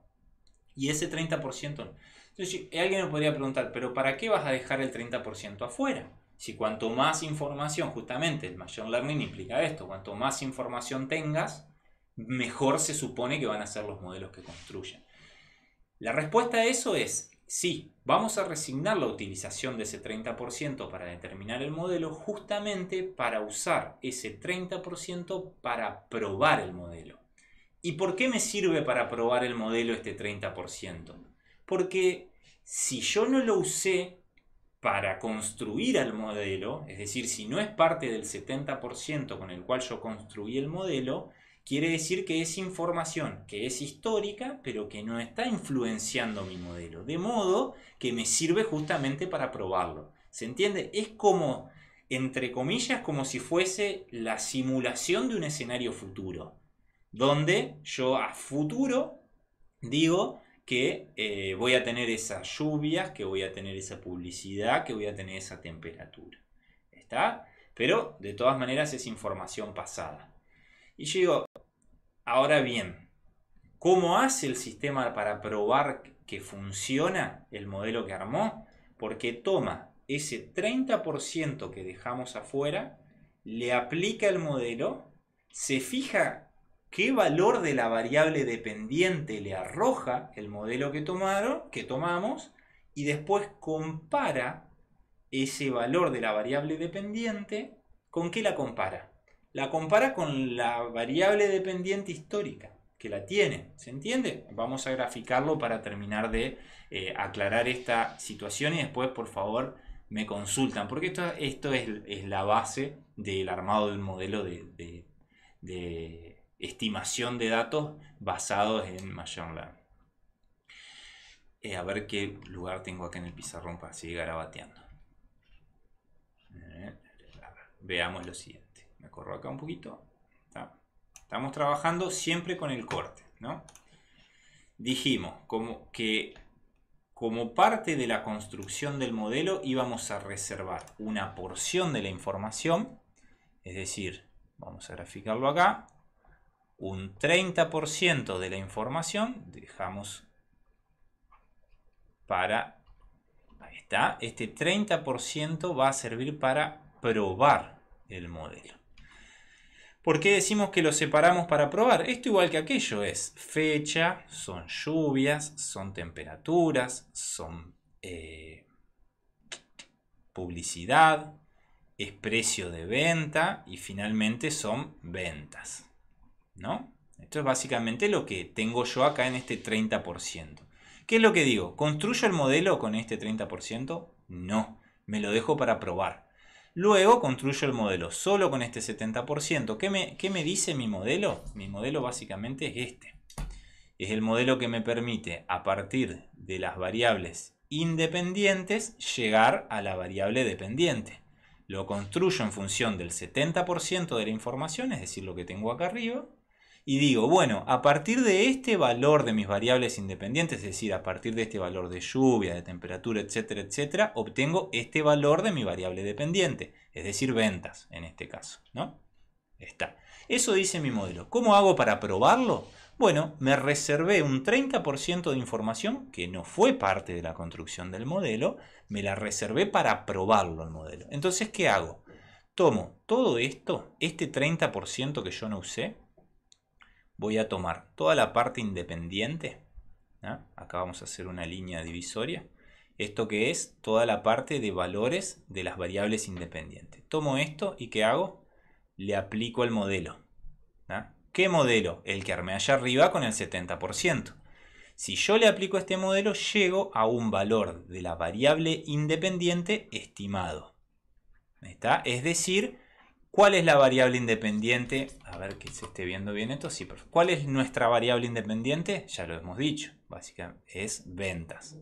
y ese 30% Entonces eh, alguien me podría preguntar, pero ¿para qué vas a dejar el 30% afuera? Si cuanto más información, justamente el Machine Learning implica esto, cuanto más información tengas, mejor se supone que van a ser los modelos que construyan. La respuesta a eso es sí, vamos a resignar la utilización de ese 30% para determinar el modelo justamente para usar ese 30% para probar el modelo. ¿Y por qué me sirve para probar el modelo este 30%? Porque si yo no lo usé para construir al modelo, es decir, si no es parte del 70% con el cual yo construí el modelo, Quiere decir que es información que es histórica, pero que no está influenciando mi modelo. De modo que me sirve justamente para probarlo. ¿Se entiende? Es como, entre comillas, como si fuese la simulación de un escenario futuro. Donde yo a futuro digo que eh, voy a tener esas lluvias, que voy a tener esa publicidad, que voy a tener esa temperatura. ¿Está? Pero de todas maneras es información pasada. Y yo digo, ahora bien, ¿cómo hace el sistema para probar que funciona el modelo que armó? Porque toma ese 30% que dejamos afuera, le aplica el modelo, se fija qué valor de la variable dependiente le arroja el modelo que, tomaron, que tomamos y después compara ese valor de la variable dependiente con qué la compara la compara con la variable dependiente histórica que la tiene. ¿Se entiende? Vamos a graficarlo para terminar de eh, aclarar esta situación y después, por favor, me consultan. Porque esto, esto es, la base del armado del modelo de, estimación de datos basados en Machine eh, a ver qué lugar tengo acá en el pizarrón para seguir garabateando. Eh, veamos lo siguiente corro acá un poquito. Estamos trabajando siempre con el corte, Dijimos como que como parte de la construcción del modelo íbamos a reservar una porción de la información, es decir, vamos a graficarlo acá, un 30% de la información dejamos para, ahí está, este 30% va a servir para probar el modelo. ¿Por qué decimos que lo separamos para probar? Esto igual que aquello es fecha, son lluvias, son temperaturas, son eh, publicidad, es precio de venta y finalmente son ventas. ¿No? Esto es básicamente lo que tengo yo acá en este 30%. ¿Qué es lo que digo? ¿Construyo el modelo con este 30%? No, me lo dejo para probar. Luego construyo el modelo solo con este 70%. ¿Qué me, me dice mi modelo? Mi modelo básicamente es este. Es el modelo que me permite, a partir de las variables independientes, llegar a la variable dependiente. Lo construyo en función del 70% de la información, es decir, lo que tengo acá arriba, y digo, bueno, a partir de este valor de mis variables independientes, es decir, a partir de este valor de lluvia, de temperatura, etcétera, etcétera, obtengo este valor de mi variable dependiente, es decir, ventas en este caso, ¿no? Está. Eso dice mi modelo. ¿Cómo hago para probarlo? Bueno, me reservé un 30% de información que no fue parte de la construcción del modelo, me la reservé para probarlo el modelo. Entonces, ¿qué hago? Tomo todo esto, este 30% que yo no usé, voy a tomar toda la parte independiente. Acá vamos a hacer una línea divisoria. Esto que es toda la parte de valores de las variables independientes. Tomo esto y ¿qué hago? Le aplico el modelo. ¿Qué modelo? El que armé allá arriba con el 70%. Si yo le aplico este modelo, llego a un valor de la variable independiente estimado. ¿Está? Es decir, ¿Cuál es la variable independiente? A ver que se esté viendo bien esto. Sí, ¿Cuál es nuestra variable independiente? Ya lo hemos dicho. Básicamente es ventas.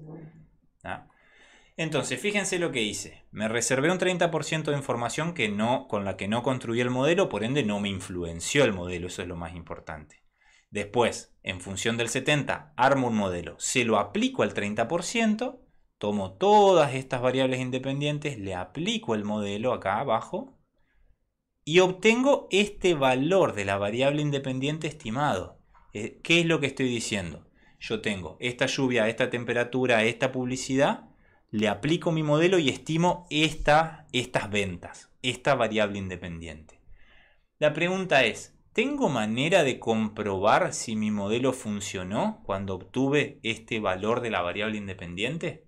Entonces, fíjense lo que hice. Me reservé un 30% de información que no, con la que no construí el modelo, por ende no me influenció el modelo, eso es lo más importante. Después, en función del 70, armo un modelo, se lo aplico al 30%, tomo todas estas variables independientes, le aplico el modelo acá abajo y obtengo este valor de la variable independiente estimado. Eh, ¿Qué es lo que estoy diciendo? Yo tengo esta lluvia, esta temperatura, esta publicidad, le aplico mi modelo y estimo estas ventas, esta variable independiente. La pregunta es, ¿tengo manera de comprobar si mi modelo funcionó cuando obtuve este valor de la variable independiente?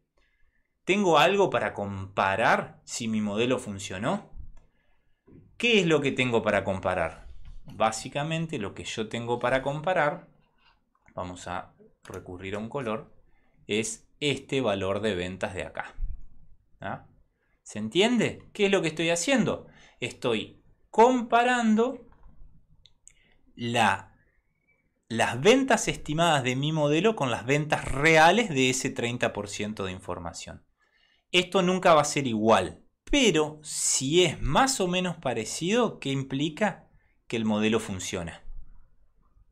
¿Tengo algo para comparar si mi modelo funcionó? ¿Qué es lo que tengo para comparar? Básicamente lo que yo tengo para comparar, vamos a recurrir a un color, es este valor de ventas de acá. ¿ah? ¿Se entiende? ¿Qué es lo que estoy haciendo? Estoy comparando las ventas estimadas de mi modelo con las ventas reales de ese 30% de información. Esto nunca va a ser igual pero si es más o menos parecido, ¿qué implica? Que el modelo funciona.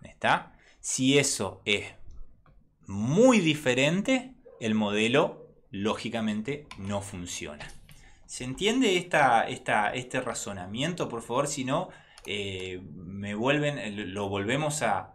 ¿Está? Si eso es muy diferente, el modelo lógicamente no funciona. ¿Se entiende este razonamiento? Por favor, si no, eh, me vuelven, lo volvemos a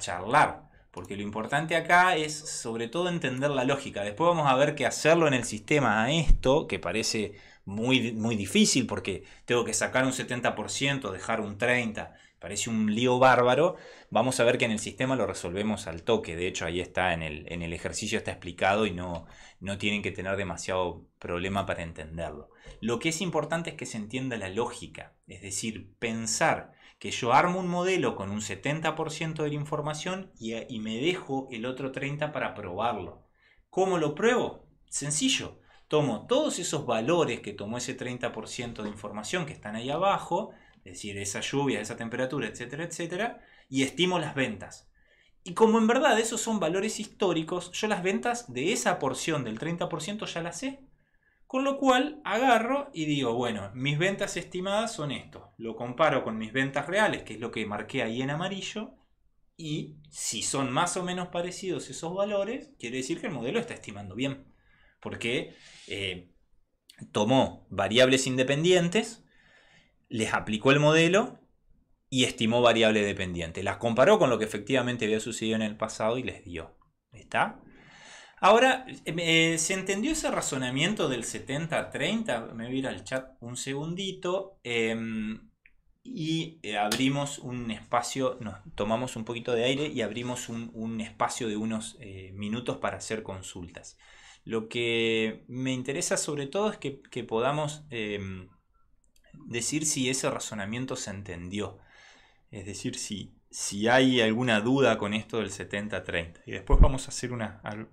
charlar. Porque lo importante acá es sobre todo entender la lógica. Después vamos a ver qué hacerlo en el sistema a esto, que parece muy, muy difícil porque tengo que sacar un 70%, dejar un 30%, parece un lío bárbaro. Vamos a ver que en el sistema lo resolvemos al toque. De hecho, ahí está, en el, en el ejercicio está explicado y no, no tienen que tener demasiado problema para entenderlo. Lo que es importante es que se entienda la lógica, es decir, pensar que yo armo un modelo con un 70% de la información eh, y, me dejo el otro 30% para probarlo. ¿Cómo lo pruebo? Sencillo. Tomo todos esos valores que tomó ese 30% de información que están ahí abajo, es decir, esa lluvia, esa temperatura, etcétera, etcétera, y estimo las ventas. Y como en verdad esos son valores históricos, yo las ventas de esa porción del 30% ya las sé. Con lo cual agarro y digo, bueno, mis ventas estimadas son estos. Lo comparo con mis ventas reales, que es lo que marqué ahí en amarillo. Y si son más o menos parecidos esos valores, quiere decir que el modelo está estimando bien. Porque eh, tomó variables independientes, les aplicó el modelo y estimó variable dependiente. Las comparó con lo que efectivamente había sucedido en el pasado y les dio. ¿Está? Ahora, em, eh, ¿se entendió ese razonamiento del 70-30? Me voy a ir al chat un segundito. Em, y eh, abrimos un espacio, nos tomamos un poquito de aire y abrimos un, espacio de unos eh, minutos para hacer consultas. Lo que me interesa sobre todo es que podamos em, decir si ese razonamiento se entendió. Es decir, si si hay alguna duda con esto del 70-30. Y después vamos a hacer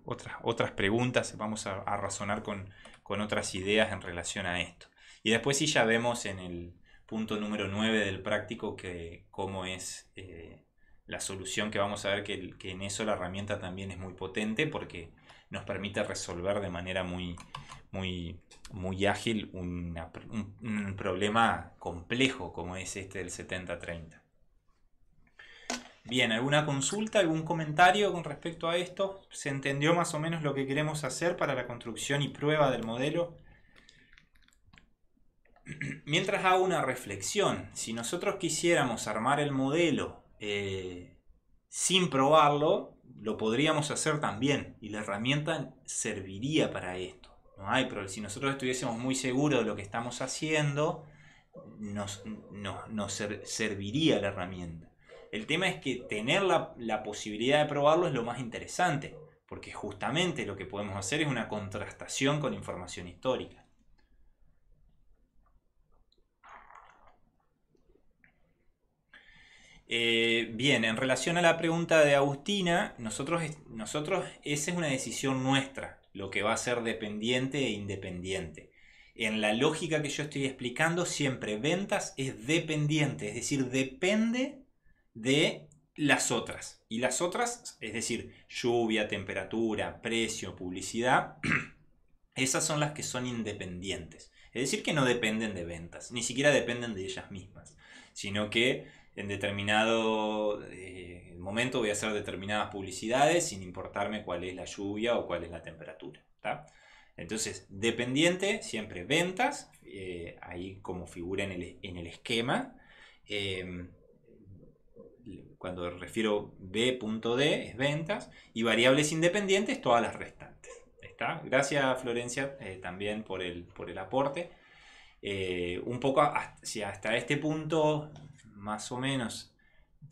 otras, otras preguntas, vamos a, razonar con, otras ideas en relación a esto. Y después sí ya vemos en el punto número 9 del práctico que cómo es eh, la solución, que vamos a ver que, en eso la herramienta también es muy potente porque nos permite resolver de manera muy, muy, muy ágil un, problema complejo como es este del 70-30. Bien, ¿alguna consulta, algún comentario con respecto a esto? ¿Se entendió más o menos lo que queremos hacer para la construcción y prueba del modelo? Mientras hago una reflexión, si nosotros quisiéramos armar el modelo eh, sin probarlo, lo podríamos hacer también y la herramienta serviría para esto. No hay, pero si nosotros estuviésemos muy seguros de lo que estamos haciendo, nos serviría la herramienta. El tema es que tener la, posibilidad de probarlo es lo más interesante, porque justamente lo que podemos hacer es una contrastación con información histórica. Eh, bien, en relación a la pregunta de Agustina, nosotros, nosotros, esa es una decisión nuestra, lo que va a ser dependiente e independiente. En la lógica que yo estoy explicando, siempre ventas es dependiente, es decir, depende de las otras. Y las otras, es decir, lluvia, temperatura, precio, publicidad, esas son las que son independientes. Es decir, que no dependen de ventas, ni siquiera dependen de ellas mismas, sino que en determinado eh, momento voy a hacer determinadas publicidades sin importarme cuál es la lluvia o cuál es la temperatura. Entonces, dependiente, siempre ventas, eh, ahí como figura en el, en el esquema. Eh, cuando refiero B.D es ventas, y variables independientes todas las restantes. ¿Está? Gracias Florencia eh, también por el, por el aporte. Eh, un poco si hasta este punto, más o menos,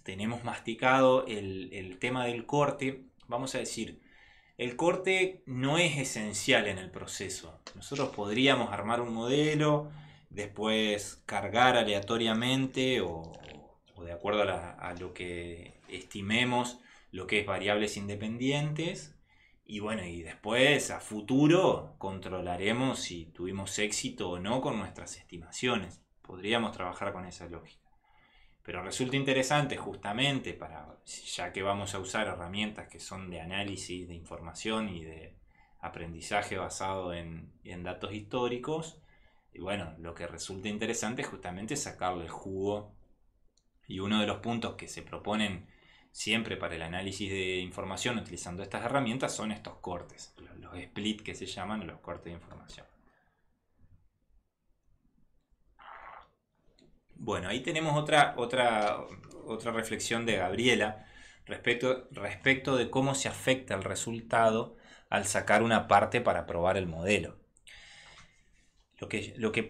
tenemos masticado el tema del corte, vamos a decir, el corte no es esencial en el proceso. Nosotros podríamos armar un modelo, después cargar aleatoriamente o, de acuerdo a, lo que estimemos lo que es variables independientes. Y bueno, y después a futuro controlaremos si tuvimos éxito o no con nuestras estimaciones. Podríamos trabajar con esa lógica. Pero resulta interesante justamente para, ya que vamos a usar herramientas que son de análisis de información y de aprendizaje basado en, en datos históricos, y bueno, lo que resulta interesante es justamente sacarle el jugo y uno de los puntos que se proponen siempre para el análisis de información utilizando estas herramientas son estos cortes, los split que se llaman los cortes de información. Bueno, ahí tenemos otra, otra, otra reflexión de Gabriela respecto, respecto de cómo se afecta el resultado al sacar una parte para probar el modelo. Lo que,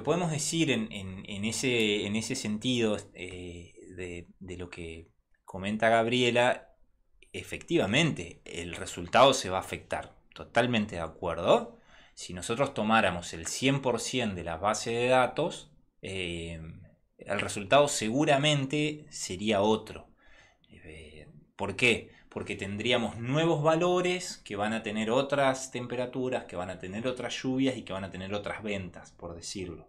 podemos decir en, en, ese, sentido eh, de, lo que comenta Gabriela, efectivamente el resultado se va a afectar. Totalmente de acuerdo. Si nosotros tomáramos el 100% de la base de datos, eh, el resultado seguramente sería otro. Eh, ¿Por qué? porque tendríamos nuevos valores que van a tener otras temperaturas, que van a tener otras lluvias y que van a tener otras ventas, por decirlo.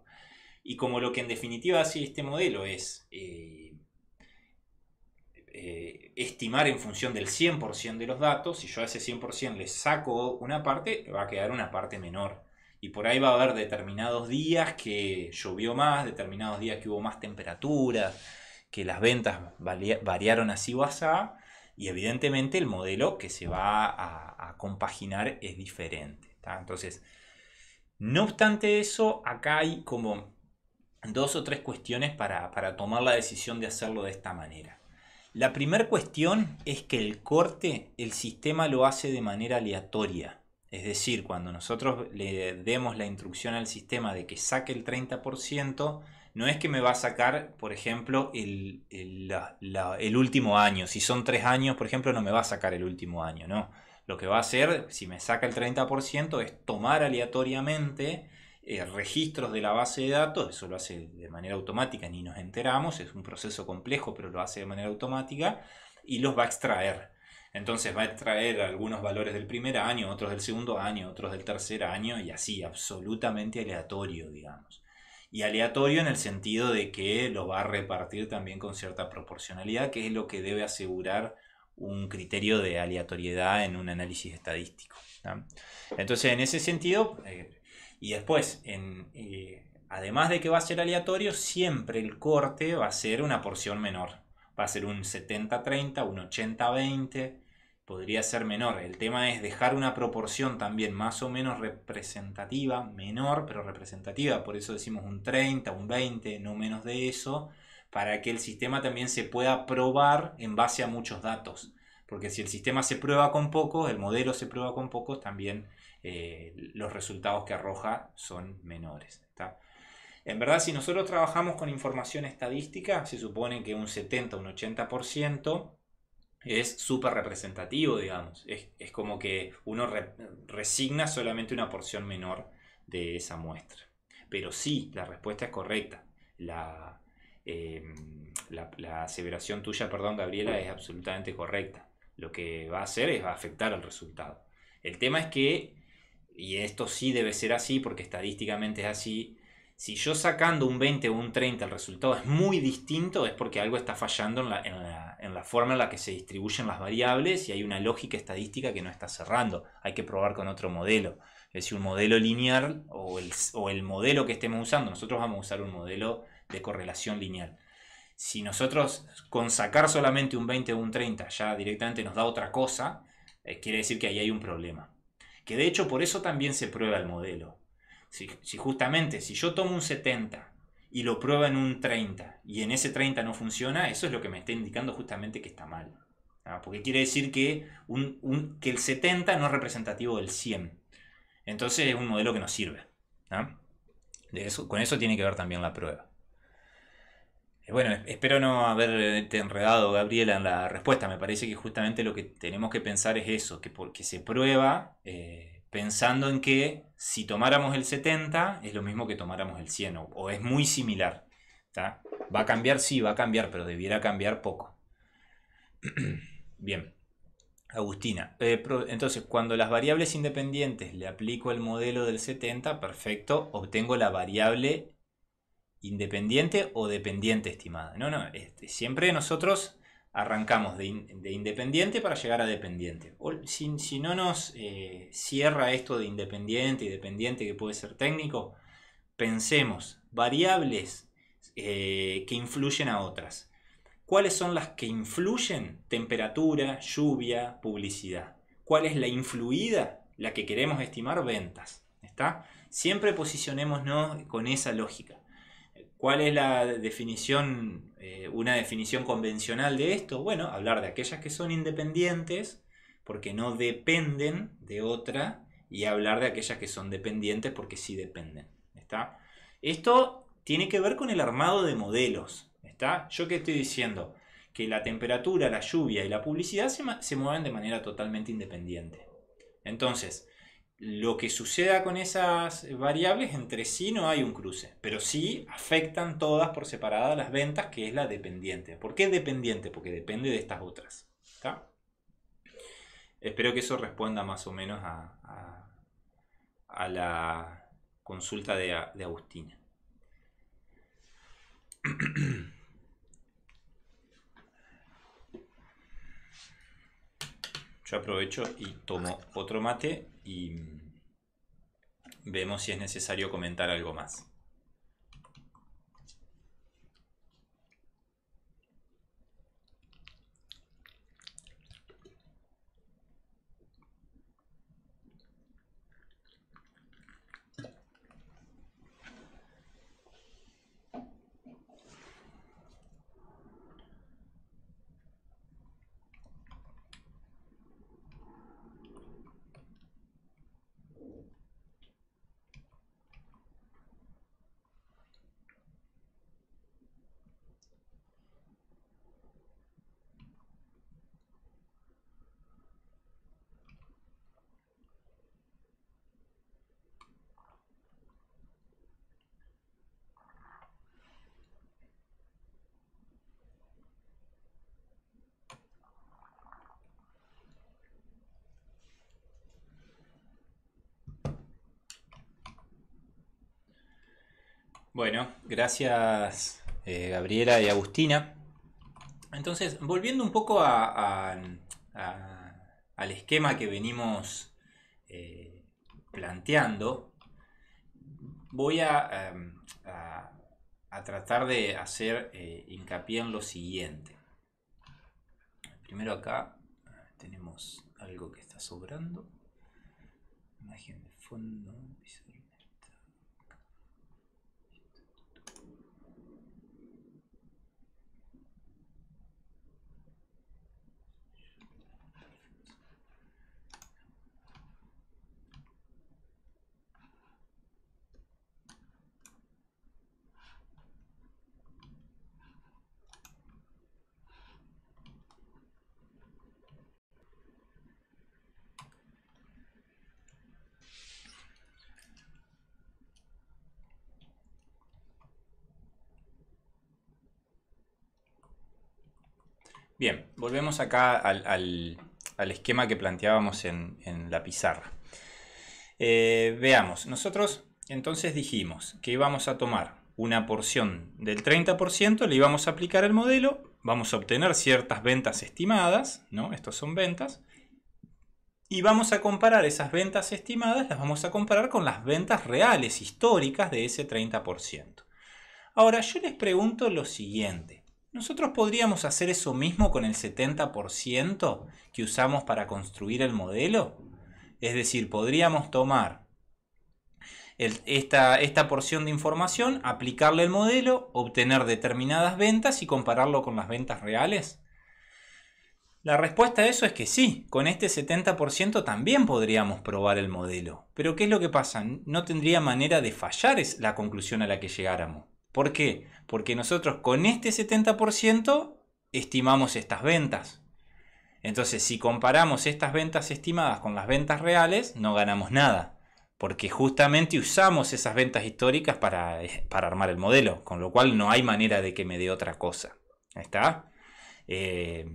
Y como lo que en definitiva hace este modelo es eh, eh, estimar en función del 100% de los datos, si yo a ese 100% le saco una parte, va a quedar una parte menor. Y por ahí va a haber determinados días que llovió más, determinados días que hubo más temperaturas que las ventas variaron así o así y evidentemente el modelo que se va a, compaginar es diferente. Entonces, no obstante eso, acá hay como dos o tres cuestiones para, para tomar la decisión de hacerlo de esta manera. La primera cuestión es que el corte, el sistema lo hace de manera aleatoria. Es decir, cuando nosotros le demos la instrucción al sistema de que saque el 30%, no es que me va a sacar, por ejemplo, el, el, último año. Si son tres años, por ejemplo, no me va a sacar el último año, ¿no? Lo que va a hacer, si me saca el 30%, es tomar aleatoriamente eh, registros de la base de datos, eso lo hace de manera automática, ni nos enteramos, es un proceso complejo, pero lo hace de manera automática, y los va a extraer. Entonces va a extraer algunos valores del primer año, otros del segundo año, otros del tercer año y así, absolutamente aleatorio, digamos y aleatorio en el sentido de que lo va a repartir también con cierta proporcionalidad, que es lo que debe asegurar un criterio de aleatoriedad en un análisis estadístico. Entonces, en ese sentido, eh, y después, en, eh, además de que va a ser aleatorio, siempre el corte va a ser una porción menor. Va a ser un 70-30, un 80-20, podría ser menor. El tema es dejar una proporción también más o menos representativa, menor, pero representativa. Por eso decimos un 30, un 20, no menos de eso, para que el sistema también se pueda probar en base a muchos datos. Porque si el sistema se prueba con pocos, el modelo se prueba con pocos, también eh, los resultados que arroja son menores. En verdad, si nosotros trabajamos con información estadística, se supone que un 70, un 80%, es súper representativo, digamos. Es, es, como que uno resigna solamente una porción menor de esa muestra. Pero sí, la respuesta es correcta. La, em, la, aseveración tuya, perdón, Gabriela, es absolutamente correcta. Lo que va a hacer es afectar al resultado. El tema es que, y esto sí debe ser así porque estadísticamente es así, si yo sacando un 20 o un 30 el resultado es muy distinto, es porque algo está fallando en la, forma en la que se distribuyen las variables y hay una lógica estadística que no está cerrando. Hay que probar con otro modelo. Es decir, un modelo lineal o el, modelo que estemos usando. Nosotros vamos a usar un modelo de correlación lineal. Si nosotros con sacar solamente un 20 o un 30 ya directamente nos da otra cosa, eh, quiere decir que ahí hay un problema. Que de hecho por eso también se prueba el modelo si, justamente, si yo tomo un 70 y lo pruebo en un 30 y en ese 30 no funciona, eso es lo que me está indicando justamente que está mal. Porque quiere decir que, un, que el 70 no es representativo del 100. Entonces es un modelo que no sirve. con eso tiene que ver también la prueba. Eh, bueno, espero no haberte este, enredado, Gabriela, en la respuesta. Me parece que justamente lo que tenemos que pensar es eso, que porque se prueba, eh, pensando en que si tomáramos el 70 es lo mismo que tomáramos el 100 o, es muy similar. ¿Va a cambiar? Sí, va a cambiar, pero debiera cambiar poco. Bien. Agustina, eh, entonces cuando las variables independientes le aplico el modelo del 70, perfecto, obtengo la variable independiente o dependiente estimada. No, no, este, siempre nosotros arrancamos de, independiente para llegar a dependiente. O, si, no nos eh, cierra esto de independiente y dependiente que puede ser técnico, pensemos variables eh, que influyen a otras. ¿Cuáles son las que influyen? Temperatura, lluvia, publicidad. ¿Cuál es la influida? La que queremos estimar ventas. ¿Está? Siempre posicionémonos con esa lógica. ¿Cuál es la definición, eh, una definición convencional de esto? Bueno, hablar de aquellas que son independientes porque no dependen de otra y hablar de aquellas que son dependientes porque sí dependen. ¿está? Esto tiene que ver con el armado de modelos. ¿está? Yo que estoy diciendo que la temperatura, la lluvia y la publicidad se mueven de manera totalmente independiente. Entonces, lo que suceda con esas variables entre sí no hay un cruce, pero sí afectan todas por separada las ventas, que es la dependiente. ¿Por qué dependiente? Porque depende de estas otras. Espero que eso responda más o menos a, la consulta de, Agustín. Yo aprovecho y tomo otro mate y mm, vemos si es necesario comentar algo más. Bueno, gracias eh, Gabriela y Agustina. Entonces, volviendo un poco al esquema que venimos eh, planteando, voy em, a, tratar de hacer eh, hincapié en lo siguiente. Primero acá tenemos algo que está sobrando. Imagen de fondo. Bien, volvemos acá al, esquema que planteábamos en, la pizarra. Eh, veamos, nosotros entonces dijimos que íbamos a tomar una porción del 30%, le íbamos a aplicar el modelo, vamos a obtener ciertas ventas estimadas, ¿no? Estos son ventas. Y vamos a comparar esas ventas estimadas, las vamos a comparar con las ventas reales, históricas de ese 30%. Ahora, yo les pregunto lo siguiente. ¿Nosotros podríamos hacer eso mismo con el 70% que usamos para construir el modelo? Es decir, podríamos tomar esta, porción de información, aplicarle el modelo, obtener determinadas ventas y compararlo con las ventas reales. La respuesta a eso es que sí, con este 70% también podríamos probar el modelo. Pero ¿qué es lo que pasa? No tendría manera de fallar es la conclusión a la que llegáramos. ¿Por qué? Porque nosotros con este 70% estimamos estas ventas. Entonces, si comparamos estas ventas estimadas con las ventas reales, no ganamos nada. Porque justamente usamos esas ventas históricas para, para armar el modelo. Con lo cual no hay manera de que me dé otra cosa. ¿Está? Eh,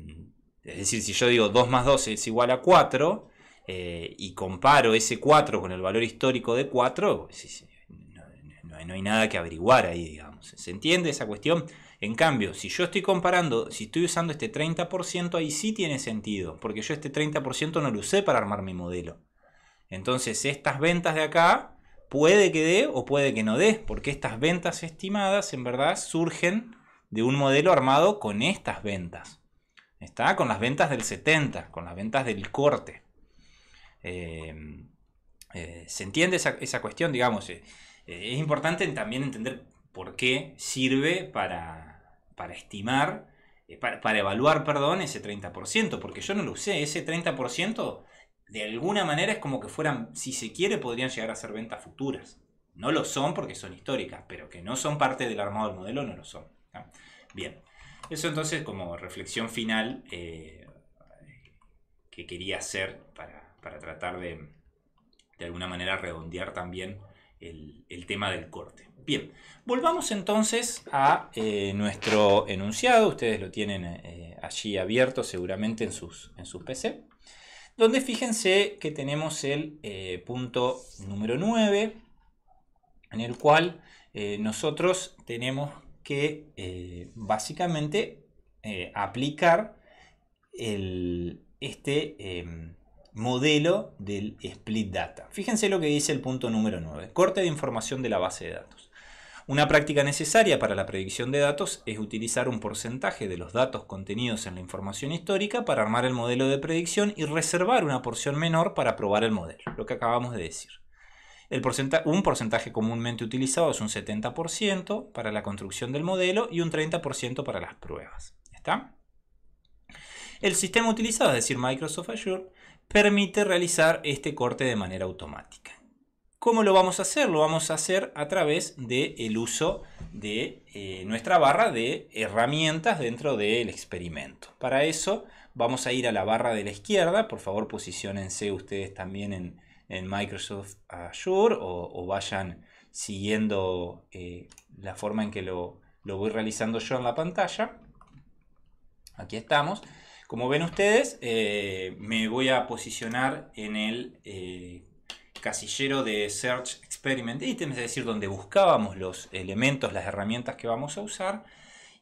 es decir, si yo digo 2 más 2 es igual a 4 eh, y comparo ese 4 con el valor histórico de 4, Sí, sí no hay nada que averiguar ahí, digamos. ¿Se entiende esa cuestión? En cambio, si yo estoy comparando, si estoy usando este 30%, ahí sí tiene sentido, porque yo este 30% no lo usé para armar mi modelo. Entonces, estas ventas de acá puede que dé o puede que no dé, porque estas ventas estimadas en verdad surgen de un modelo armado con estas ventas. Está con las ventas del 70, con las ventas del corte. Eh, eh, ¿Se entiende esa, esa cuestión? Digamos, eh, eh, es importante también entender por qué sirve para, estimar, eh, para, evaluar, perdón, ese 30%, porque yo no lo usé, ese 30% de alguna manera es como que fueran, si se quiere, podrían llegar a ser ventas futuras. No lo son porque son históricas, pero que no son parte del armado del modelo, no lo son. Bien, eso entonces como reflexión final eh, que quería hacer para, para tratar de, de alguna manera redondear también el, tema del corte. Bien, volvamos entonces a eh, nuestro enunciado, ustedes lo tienen eh, allí abierto seguramente en sus, en PC, donde fíjense que tenemos el eh, punto número 9, en el cual nosotros tenemos que básicamente aplicar el, este em, modelo del split data. Fíjense lo que dice el punto número 9, corte de información de la base de datos. Una práctica necesaria para la predicción de datos es utilizar un porcentaje de los datos contenidos en la información histórica para armar el modelo de predicción y reservar una porción menor para probar el modelo, lo que acabamos de decir. un porcentaje comúnmente utilizado es un 70% para la construcción del modelo y un 30% para las pruebas. ¿Está? El sistema utilizado, es decir, Microsoft Azure, permite realizar este corte de manera automática. ¿Cómo lo vamos a hacer? Lo vamos a hacer a través del uso de eh, nuestra barra de herramientas dentro del experimento. Para eso vamos a ir a la barra de la izquierda. Por favor, posicionense ustedes también en, Microsoft Azure o, vayan siguiendo eh, la forma en que lo voy realizando yo en la pantalla. Aquí estamos. Como ven ustedes, eh, me voy a posicionar en el eh, casillero de Search Experiment Items, es decir, donde buscábamos los elementos, las herramientas que vamos a usar.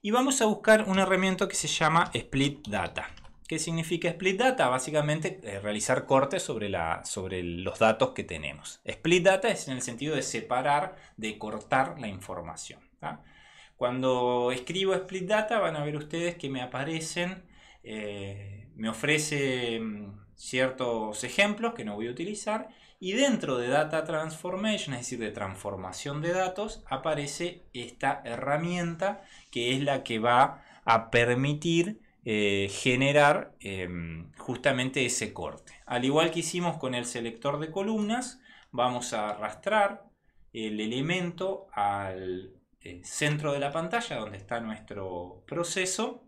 Y vamos a buscar una herramienta que se llama Split Data. ¿Qué significa Split Data? Básicamente eh, realizar cortes sobre, la, sobre los datos que tenemos. Split Data es en el sentido de separar, de cortar la información. Cuando escribo Split Data van a ver ustedes que me aparecen eh, me ofrece mm, ciertos ejemplos que no voy a utilizar y dentro de Data Transformation, es decir, de transformación de datos, aparece esta herramienta que es la que va a permitir eh, generar em, justamente ese corte. Al igual que hicimos con el selector de columnas, vamos a arrastrar el elemento al eh, centro de la pantalla donde está nuestro proceso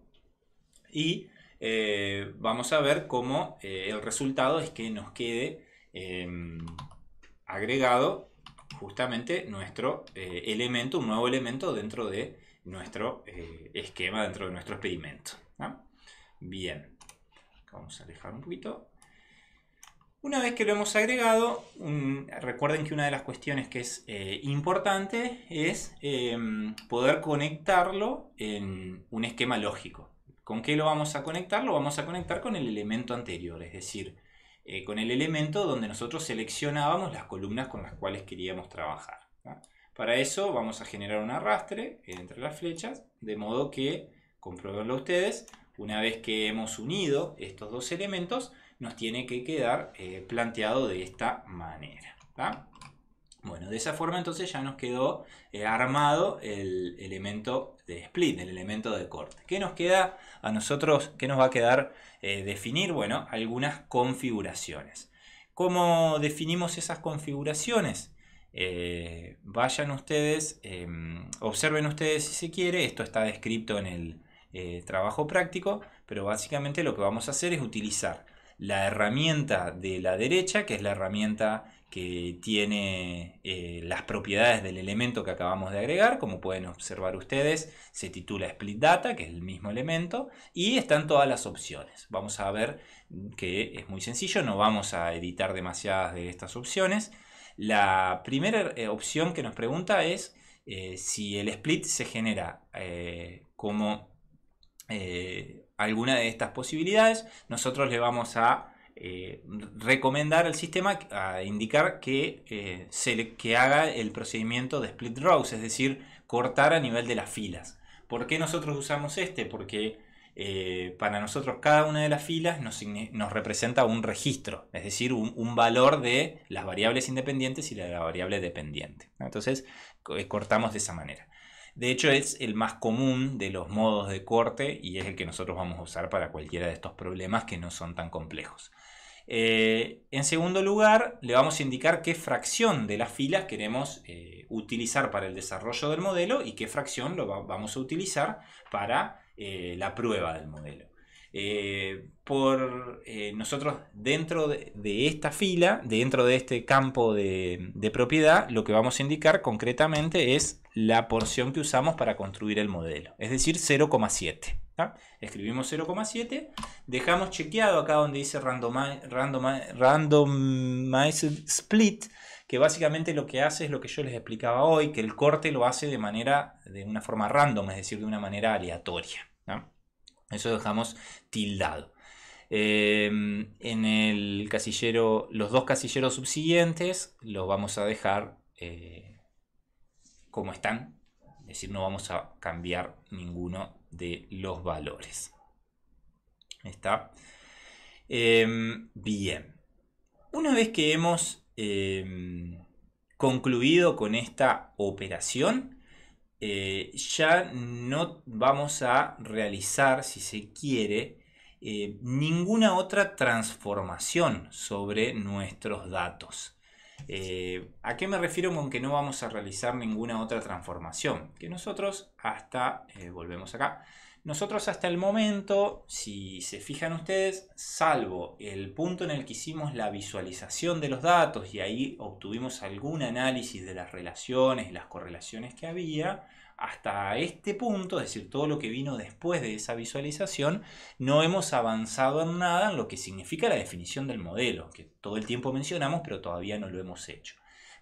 y eh, vamos a ver cómo eh, el resultado es que nos quede em, agregado justamente nuestro eh, elemento, un nuevo elemento dentro de nuestro esquema, dentro de nuestro experimento. Bien, vamos a alejar un poquito. Una vez que lo hemos agregado, recuerden que una de las cuestiones que es importante es em, poder conectarlo en un esquema lógico. ¿Con qué lo vamos a conectar? Lo vamos a conectar con el elemento anterior, es decir, eh, con el elemento donde nosotros seleccionábamos las columnas con las cuales queríamos trabajar. Para eso vamos a generar un arrastre entre las flechas, de modo que, compruebenlo ustedes, una vez que hemos unido estos dos elementos, nos tiene que quedar eh, planteado de esta manera. Bueno, de esa forma entonces ya nos quedó eh, armado el elemento split, del elemento de corte. ¿Qué nos queda a nosotros? ¿Qué nos va a quedar eh, definir? Bueno, algunas configuraciones. ¿Cómo definimos esas configuraciones? Eh, vayan ustedes, em, observen ustedes si se quiere, esto está descrito en el eh, trabajo práctico, pero básicamente lo que vamos a hacer es utilizar la herramienta de la derecha, que es la herramienta que tiene eh, las propiedades del elemento que acabamos de agregar, como pueden observar ustedes, se titula split data, que es el mismo elemento, y están todas las opciones. Vamos a ver que es muy sencillo, no vamos a editar demasiadas de estas opciones. La primera eh, opción que nos pregunta es eh, si el split se genera como alguna de estas posibilidades, nosotros le vamos a eh, recomendar al sistema a indicar que, eh, se haga el procedimiento de split rows, es decir, cortar a nivel de las filas. ¿Por qué nosotros usamos este? Porque eh, para nosotros cada una de las filas nos, representa un registro, es decir, un, un, valor de las variables independientes y la, de la variable dependiente. Entonces, cortamos de esa manera. De hecho, es el más común de los modos de corte y es el que nosotros vamos a usar para cualquiera de estos problemas que no son tan complejos. Eh, en segundo lugar, le vamos a indicar qué fracción de las filas queremos eh, utilizar para el desarrollo del modelo y qué fracción lo vamos a utilizar para eh, la prueba del modelo. Eh, por eh, nosotros dentro de, esta fila, dentro de este campo de, propiedad, lo que vamos a indicar concretamente es la porción que usamos para construir el modelo, es decir, 0,7. Escribimos 0,7, dejamos chequeado acá donde dice randomized split, que básicamente lo que hace es lo que yo les explicaba hoy, que el corte lo hace de manera, de una forma random, es decir, de una manera aleatoria. Eso dejamos tildado. Em, en el casillero, los dos casilleros subsiguientes los vamos a dejar eh, como están. Es decir, no vamos a cambiar ninguno de los valores. ¿Está? Em, bien. Una vez que hemos em, concluido con esta operación, eh, ya no vamos a realizar, si se quiere, eh, ninguna otra transformación sobre nuestros datos. Eh, ¿A qué me refiero con que no vamos a realizar ninguna otra transformación? Que nosotros hasta, volvemos acá, nosotros hasta el momento, si se fijan ustedes, salvo el punto en el que hicimos la visualización de los datos y ahí obtuvimos algún análisis de las relaciones y las correlaciones que había, hasta este punto, es decir, todo lo que vino después de esa visualización, no hemos avanzado en nada en lo que significa la definición del modelo, que todo el tiempo mencionamos, pero todavía no lo hemos hecho.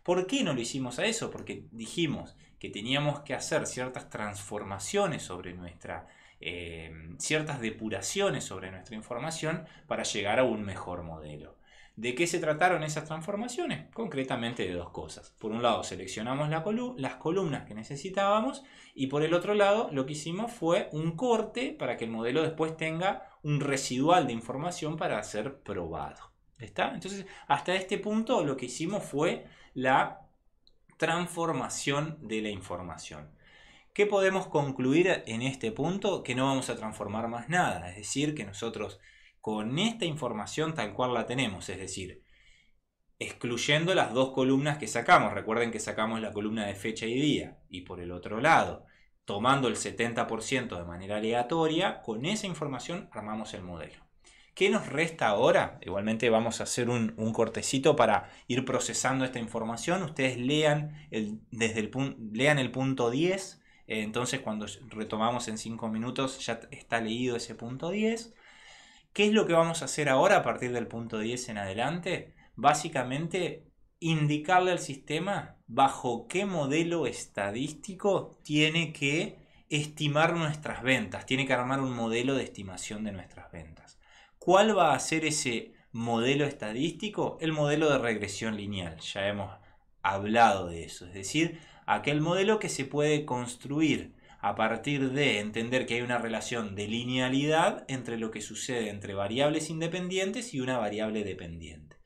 ¿Por qué no lo hicimos a eso? Porque dijimos que teníamos que hacer ciertas transformaciones sobre nuestra eh, ciertas depuraciones sobre nuestra información para llegar a un mejor modelo. ¿De qué se trataron esas transformaciones? Concretamente de dos cosas. Por un lado, seleccionamos las columnas que necesitábamos y por el otro lado, lo que hicimos fue un corte para que el modelo después tenga un residual de información para ser probado. ¿Está? Entonces, hasta este punto lo que hicimos fue la transformación de la información. ¿Qué podemos concluir en este punto? Que no vamos a transformar más nada, es decir, que nosotros con esta información tal cual la tenemos, es decir, excluyendo las dos columnas que sacamos, recuerden que sacamos la columna de fecha y día, y por el otro lado, tomando el 70% de manera aleatoria, con esa información armamos el modelo. ¿Qué nos resta ahora? Igualmente vamos a hacer un, cortecito para ir procesando esta información. Ustedes lean desde el, lean el punto 10 entonces cuando retomamos en 5 minutos ya está leído ese punto 10. ¿Qué es lo que vamos a hacer ahora a partir del punto 10 en adelante? Básicamente indicarle al sistema bajo qué modelo estadístico tiene que estimar nuestras ventas, tiene que armar un modelo de estimación de nuestras ventas. ¿Cuál va a ser ese modelo estadístico? El modelo de regresión lineal, ya hemos hablado de eso, es decir, aquel modelo que se puede construir a partir de entender que hay una relación de linealidad entre lo que sucede entre variables independientes y una variable dependiente.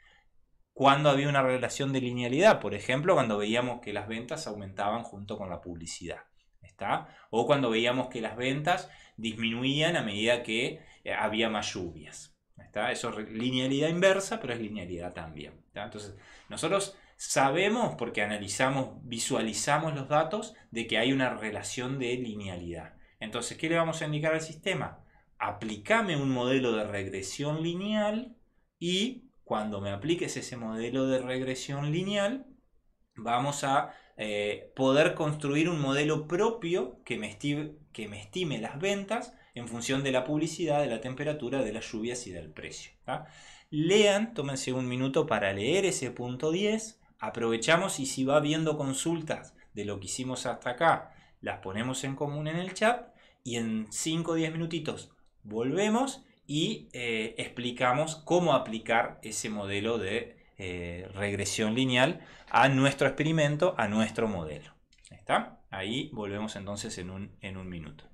Cuando había una relación de linealidad, por ejemplo, cuando veíamos que las ventas aumentaban junto con la publicidad, ¿está? O cuando veíamos que las ventas disminuían a medida que eh, había más lluvias. ¿está? Eso es linealidad inversa, pero es linealidad también. Entonces, nosotros Sabemos, porque analizamos, visualizamos los datos, de que hay una relación de linealidad. Entonces, ¿qué le vamos a indicar al sistema? Aplicame un modelo de regresión lineal y cuando me apliques ese modelo de regresión lineal, vamos a eh, poder construir un modelo propio que me, estime, las ventas en función de la publicidad, de la temperatura, de las lluvias y del precio. Lean, tómense un minuto para leer ese punto 10 aprovechamos y si va viendo consultas de lo que hicimos hasta acá, las ponemos en común en el chat y en 5 o 10 minutitos volvemos y eh, explicamos cómo aplicar ese modelo de eh, regresión lineal a nuestro experimento, a nuestro modelo. ¿Está? Ahí volvemos entonces en un, en un minuto.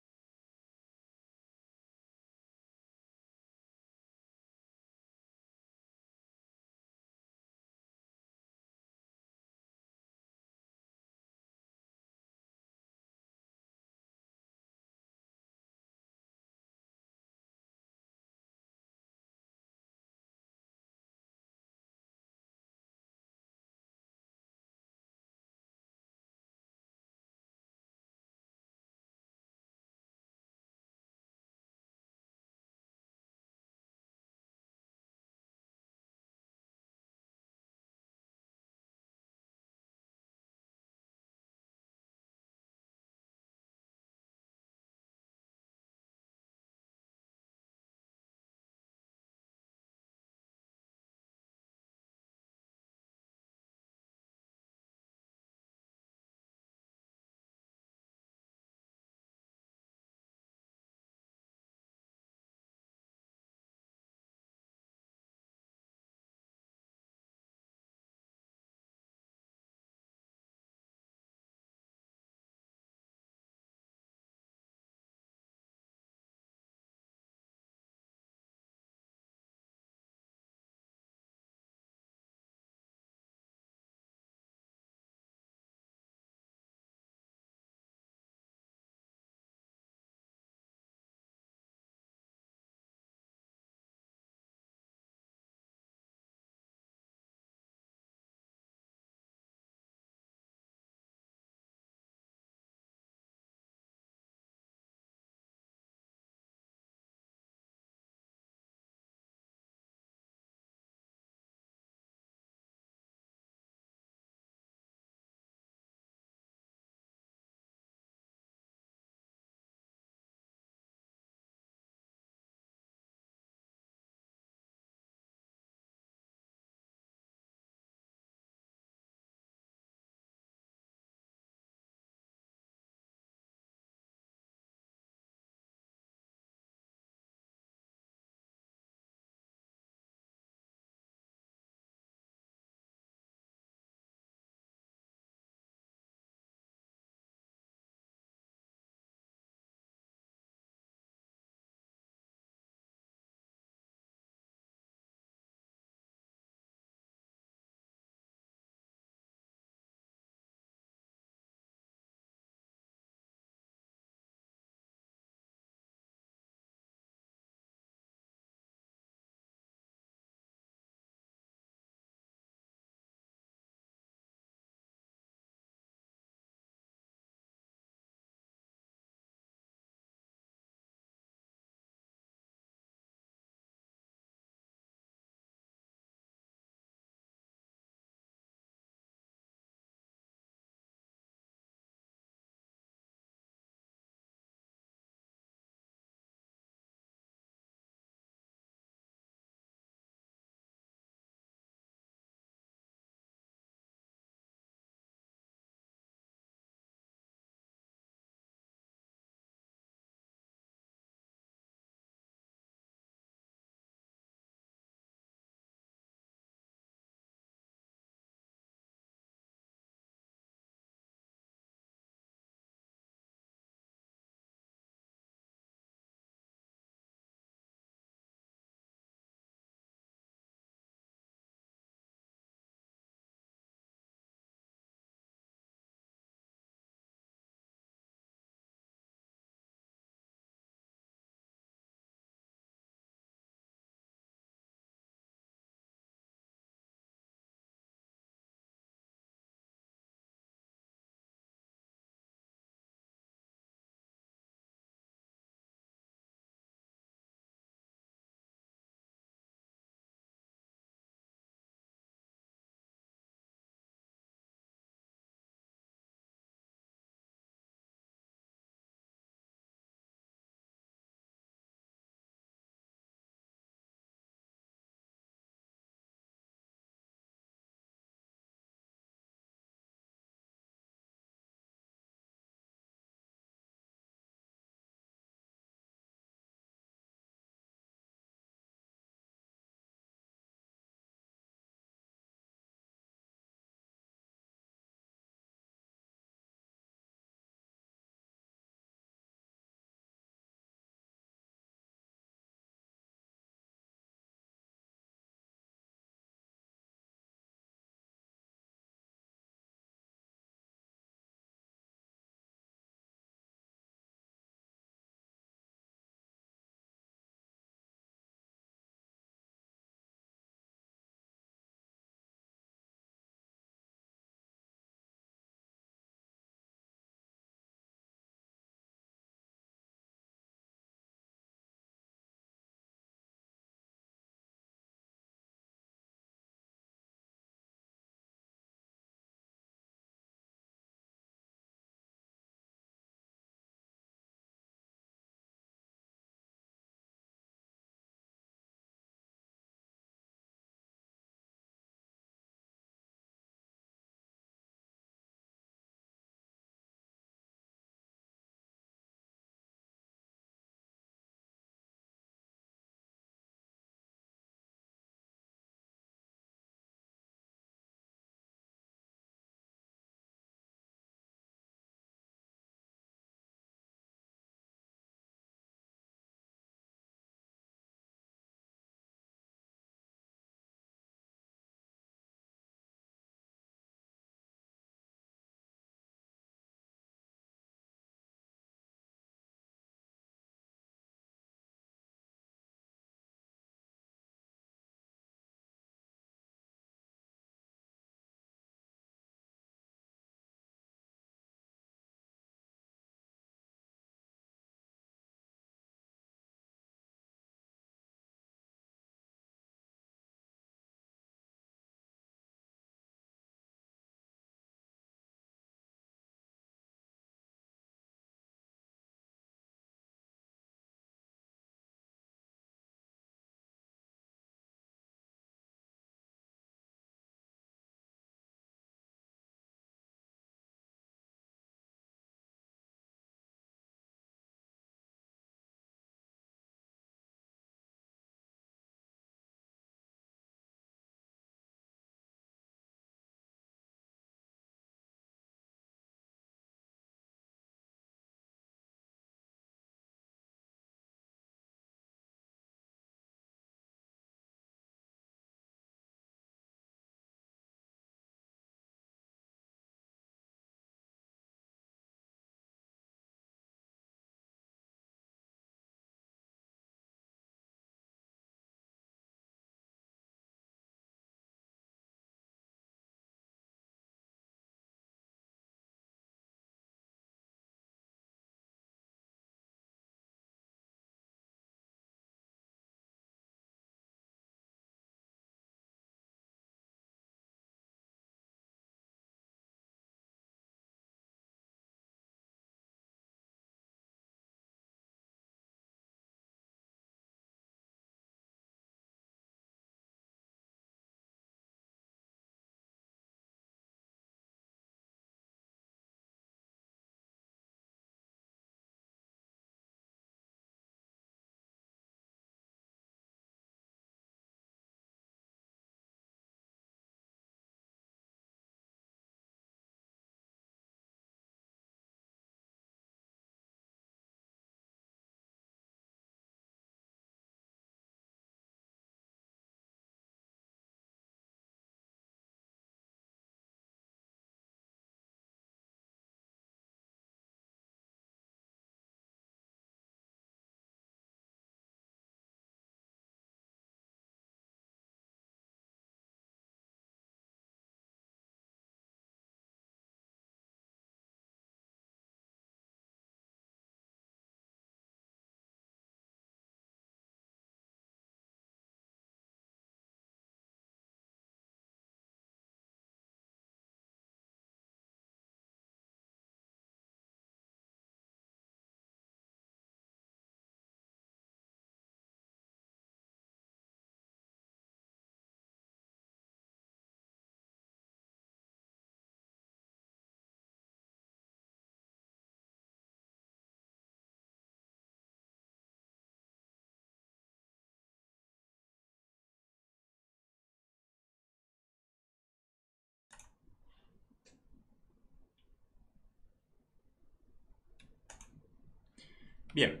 Bien.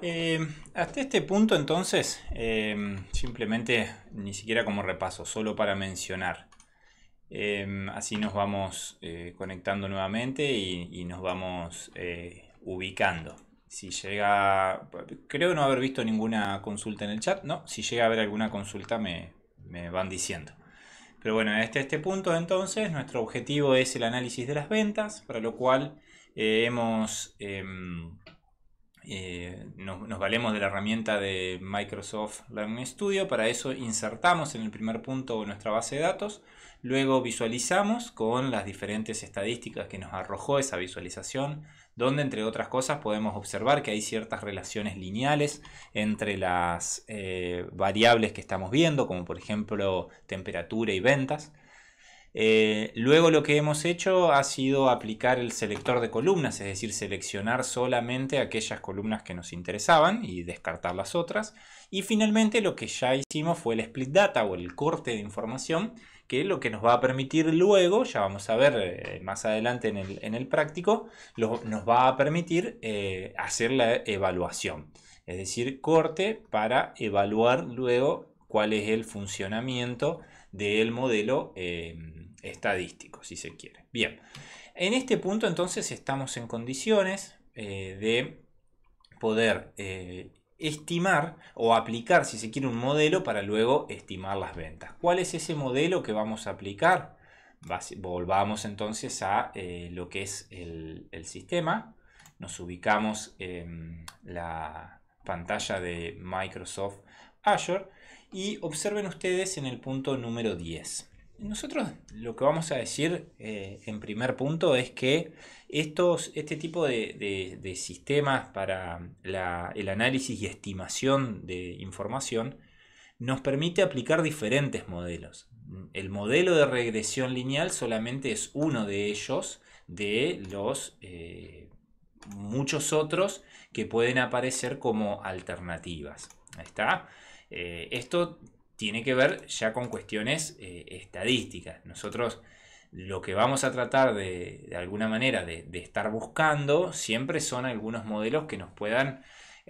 Eh, hasta este punto entonces, eh, simplemente ni siquiera como repaso, solo para mencionar. Eh, así nos vamos conectando nuevamente y, nos vamos ubicando. Si llega, creo no haber visto ninguna consulta en el chat, ¿no? Si llega a haber alguna consulta me, me van diciendo. Pero bueno, hasta este punto entonces nuestro objetivo es el análisis de las ventas, para lo cual hemos... Em, eh, nos, valemos de la herramienta de Microsoft Learning Studio. Para eso insertamos en el primer punto nuestra base de datos. Luego visualizamos con las diferentes estadísticas que nos arrojó esa visualización, donde entre otras cosas podemos observar que hay ciertas relaciones lineales entre las eh, variables que estamos viendo, como por ejemplo temperatura y ventas. Eh, luego lo que hemos hecho ha sido aplicar el selector de columnas, es decir, seleccionar solamente aquellas columnas que nos interesaban y descartar las otras. Y finalmente lo que ya hicimos fue el split data o el corte de información, que es lo que nos va a permitir luego, ya vamos a ver eh, más adelante en el, práctico, nos va a permitir eh, hacer la evaluación. Es decir, corte para evaluar luego cuál es el funcionamiento del modelo estadístico, si se quiere. Bien, en este punto entonces estamos en condiciones eh, de poder eh, estimar o aplicar, si se quiere, un modelo para luego estimar las ventas. ¿Cuál es ese modelo que vamos a aplicar? Volvamos entonces a eh, lo que es el, el sistema. Nos ubicamos en la pantalla de Microsoft Azure y observen ustedes en el punto número 10. Nosotros lo que vamos a decir eh, en primer punto es que estos, este tipo de, sistemas para el análisis y estimación de información nos permite aplicar diferentes modelos. El modelo de regresión lineal solamente es uno de ellos, de los eh, muchos otros que pueden aparecer como alternativas. ¿Está? Eh, esto tiene que ver ya con cuestiones eh, estadísticas. Nosotros lo que vamos a tratar de, alguna manera de, estar buscando siempre son algunos modelos que nos puedan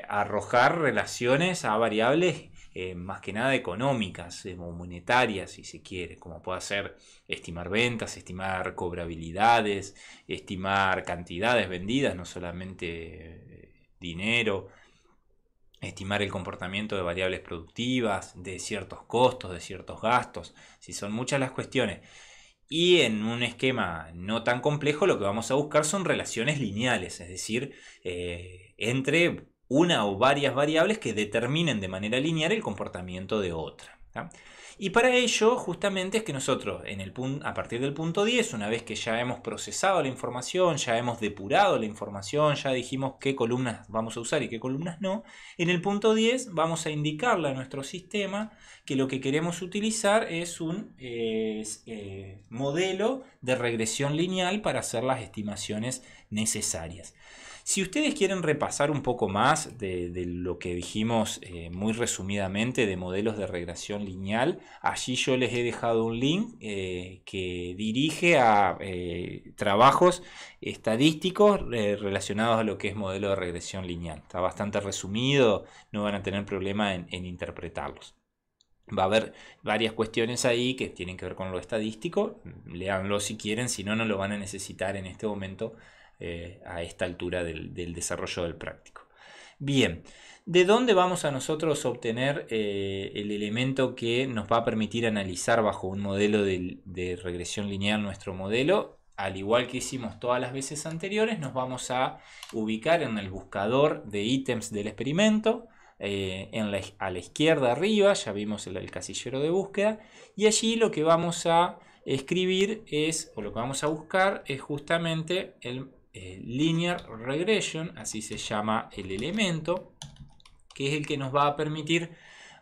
arrojar relaciones a variables eh, más que nada económicas eh, o monetarias, si se quiere, como puede ser estimar ventas, estimar cobrabilidades, estimar cantidades vendidas, no solamente dinero estimar el comportamiento de variables productivas, de ciertos costos, de ciertos gastos, si son muchas las cuestiones. Y en un esquema no tan complejo lo que vamos a buscar son relaciones lineales, es decir, eh, entre una o varias variables que determinen de manera lineal el comportamiento de otra. Y para ello justamente es que nosotros en el a partir del punto 10, una vez que ya hemos procesado la información, ya hemos depurado la información, ya dijimos qué columnas vamos a usar y qué columnas no, en el punto 10 vamos a indicarle a nuestro sistema que lo que queremos utilizar es un eh, eh, modelo de regresión lineal para hacer las estimaciones necesarias. Si ustedes quieren repasar un poco más de, lo que dijimos eh, muy resumidamente de modelos de regresión lineal, allí yo les he dejado un link eh, que dirige a eh, trabajos estadísticos relacionados a lo que es modelo de regresión lineal. Está bastante resumido, no van a tener problema en, en interpretarlos. Va a haber varias cuestiones ahí que tienen que ver con lo estadístico. Leanlo si quieren, si no, no lo van a necesitar en este momento eh, a esta altura del, desarrollo del práctico. Bien, ¿de dónde vamos a nosotros obtener eh, el elemento que nos va a permitir analizar bajo un modelo de, regresión lineal nuestro modelo? al igual que hicimos todas las veces anteriores, nos vamos a ubicar en el buscador de ítems del experimento, eh, en a la izquierda arriba, ya vimos el, el, casillero de búsqueda, y allí lo que vamos a escribir es, o lo que vamos a buscar, es justamente el eh, linear Regression, así se llama el elemento, que es el que nos va a permitir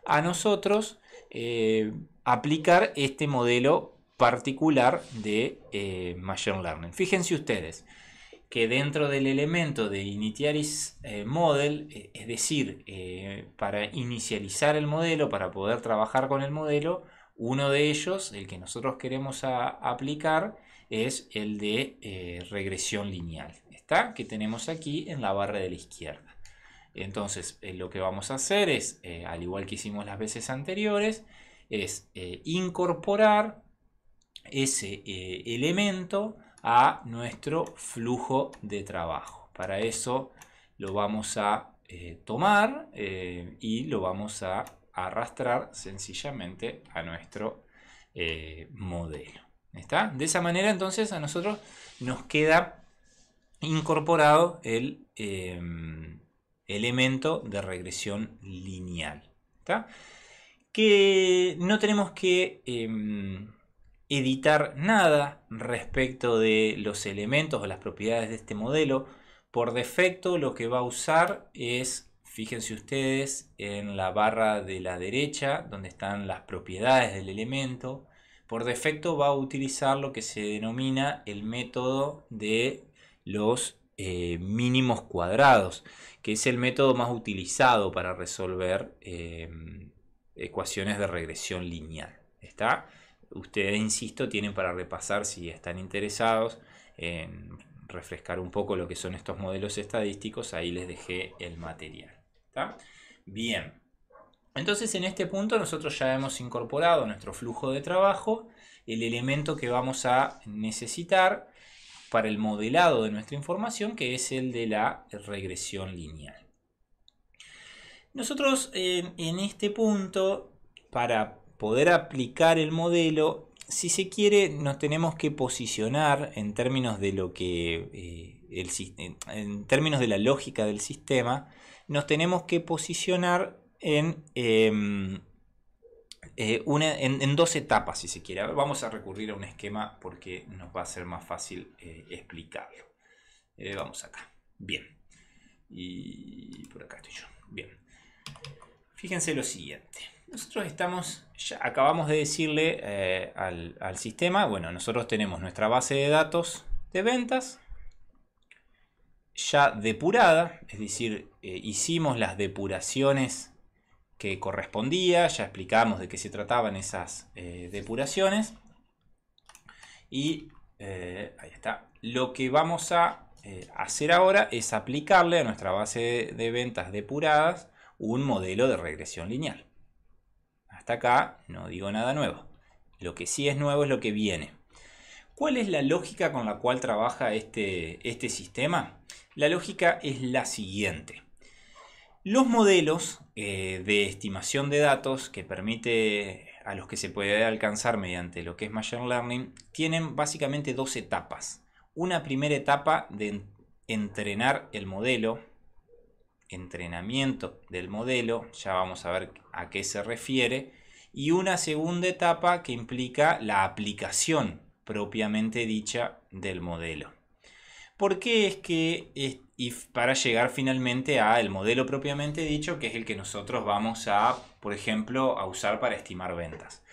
a nosotros eh, aplicar este modelo particular de eh, Machine Learning. Fíjense ustedes que dentro del elemento de Initialize Model, es decir, para inicializar el modelo, para poder trabajar con el modelo, uno de ellos, el que nosotros queremos aplicar, es el de eh, regresión lineal, ¿está? Que tenemos aquí en la barra de la izquierda. Entonces, eh, lo que vamos a hacer es, eh, al igual que hicimos las veces anteriores, es incorporar ese elemento a nuestro flujo de trabajo. Para eso lo vamos a tomar y lo vamos a arrastrar sencillamente a nuestro modelo. De esa manera entonces a nosotros nos queda incorporado el em, elemento de regresión lineal. Que no tenemos que em, editar nada respecto de los elementos o las propiedades de este modelo. Por defecto lo que va a usar es, fíjense ustedes, en la barra de la derecha donde están las propiedades del elemento por defecto va a utilizar lo que se denomina el método de los eh, mínimos cuadrados, que es el método más utilizado para resolver em, ecuaciones de regresión lineal. ¿Está? Ustedes, insisto, tienen para repasar si están interesados en refrescar un poco lo que son estos modelos estadísticos. Ahí les dejé el material. ¿Está? Bien. Entonces en este punto nosotros ya hemos incorporado nuestro flujo de trabajo el elemento que vamos a necesitar para el modelado de nuestra información que es el de la regresión lineal. Nosotros en, este punto para poder aplicar el modelo si se quiere nos tenemos que posicionar en términos de lo que eh, en términos de la lógica del sistema nos tenemos que posicionar Em, eh, en, en, dos etapas, si se quiere. vamos a recurrir a un esquema porque nos va a ser más fácil eh, explicarlo. Eh, vamos acá. Bien. Y por acá estoy yo. Bien. Fíjense lo siguiente. Nosotros estamos, ya acabamos de decirle al, sistema, bueno, nosotros tenemos nuestra base de datos de ventas, ya depurada, es decir, hicimos las depuraciones correspondía, ya explicamos de qué se trataban esas eh, depuraciones. Y eh, ahí está. Lo que vamos a eh, hacer ahora es aplicarle a nuestra base de ventas depuradas un modelo de regresión lineal. Hasta acá no digo nada nuevo. Lo que sí es nuevo es lo que viene. ¿Cuál es la lógica con la cual trabaja este, este sistema? La lógica es la siguiente. Los modelos eh, de estimación de datos que permite a los que se puede alcanzar mediante lo que es Machine Learning tienen básicamente dos etapas. Una primera etapa de entrenar el modelo, entrenamiento del modelo, ya vamos a ver a qué se refiere, y una segunda etapa que implica la aplicación propiamente dicha del modelo. ¿Por qué es que y para llegar finalmente al modelo propiamente dicho, que es el que nosotros vamos a, por ejemplo, a usar para estimar ventas.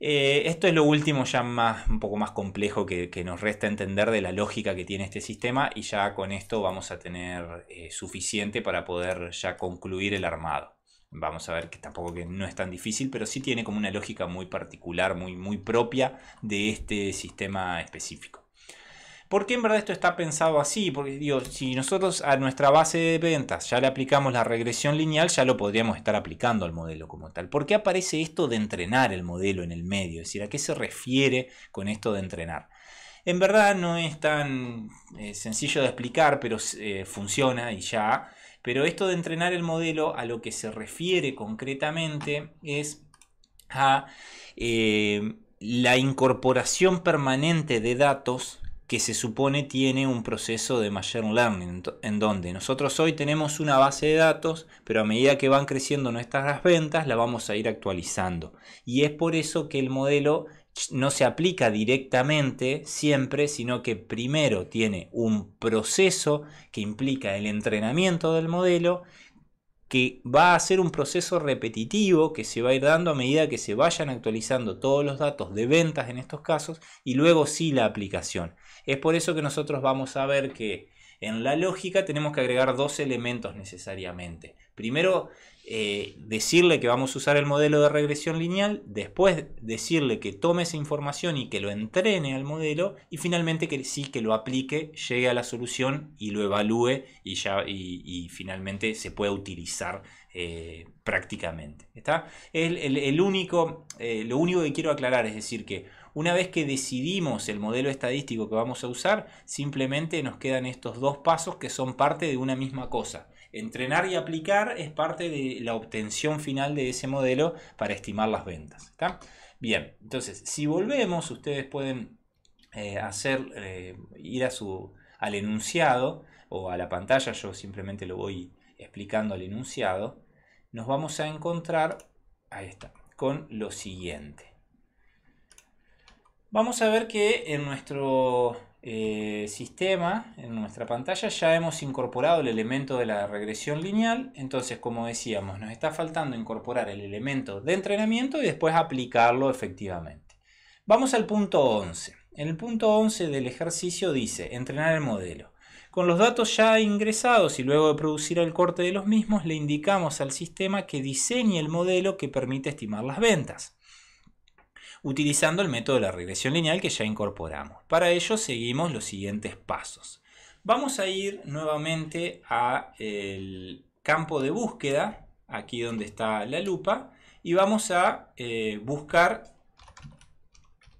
Eh, esto es lo último ya más, un poco más complejo que, que, nos resta entender de la lógica que tiene este sistema y ya con esto vamos a tener eh, suficiente para poder ya concluir el armado. Vamos a ver que tampoco que no es tan difícil, pero sí tiene como una lógica muy particular, muy, muy propia de este sistema específico. ¿Por qué en verdad esto está pensado así? Porque digo, si nosotros a nuestra base de ventas ya le aplicamos la regresión lineal, ya lo podríamos estar aplicando al modelo como tal. ¿Por qué aparece esto de entrenar el modelo en el medio? Es decir, ¿a qué se refiere con esto de entrenar? En verdad no es tan eh, sencillo de explicar, pero eh, funciona y ya. Pero esto de entrenar el modelo a lo que se refiere concretamente es a eh, la incorporación permanente de datos que se supone tiene un proceso de machine learning, en donde nosotros hoy tenemos una base de datos, pero a medida que van creciendo nuestras ventas, la vamos a ir actualizando. Y es por eso que el modelo no se aplica directamente siempre, sino que primero tiene un proceso que implica el entrenamiento del modelo, que va a ser un proceso repetitivo que se va a ir dando a medida que se vayan actualizando todos los datos de ventas en estos casos y luego sí la aplicación. Es por eso que nosotros vamos a ver que en la lógica tenemos que agregar dos elementos necesariamente. Primero, eh, decirle que vamos a usar el modelo de regresión lineal, después decirle que tome esa información y que lo entrene al modelo, y finalmente que sí, que lo aplique, llegue a la solución y lo evalúe y, ya, y, finalmente se pueda utilizar eh, prácticamente. ¿está? El, único, eh, lo único que quiero aclarar es decir que una vez que decidimos el modelo estadístico que vamos a usar, simplemente nos quedan estos dos pasos que son parte de una misma cosa. Entrenar y aplicar es parte de la obtención final de ese modelo para estimar las ventas. Bien, entonces, si volvemos, ustedes pueden eh, hacer, eh, ir a su, al enunciado o a la pantalla, yo simplemente lo voy explicando al enunciado, nos vamos a encontrar, ahí está, con lo siguiente. Vamos a ver que en nuestro eh, sistema, en nuestra pantalla, ya hemos incorporado el elemento de la regresión lineal. Entonces, como decíamos, nos está faltando incorporar el elemento de entrenamiento y después aplicarlo efectivamente. Vamos al punto 11. En el punto 11 del ejercicio dice, entrenar el modelo. Con los datos ya ingresados y luego de producir el corte de los mismos, le indicamos al sistema que diseñe el modelo que permite estimar las ventas utilizando el método de la regresión lineal que ya incorporamos. Para ello seguimos los siguientes pasos. Vamos a ir nuevamente al campo de búsqueda, aquí donde está la lupa, y vamos a eh, buscar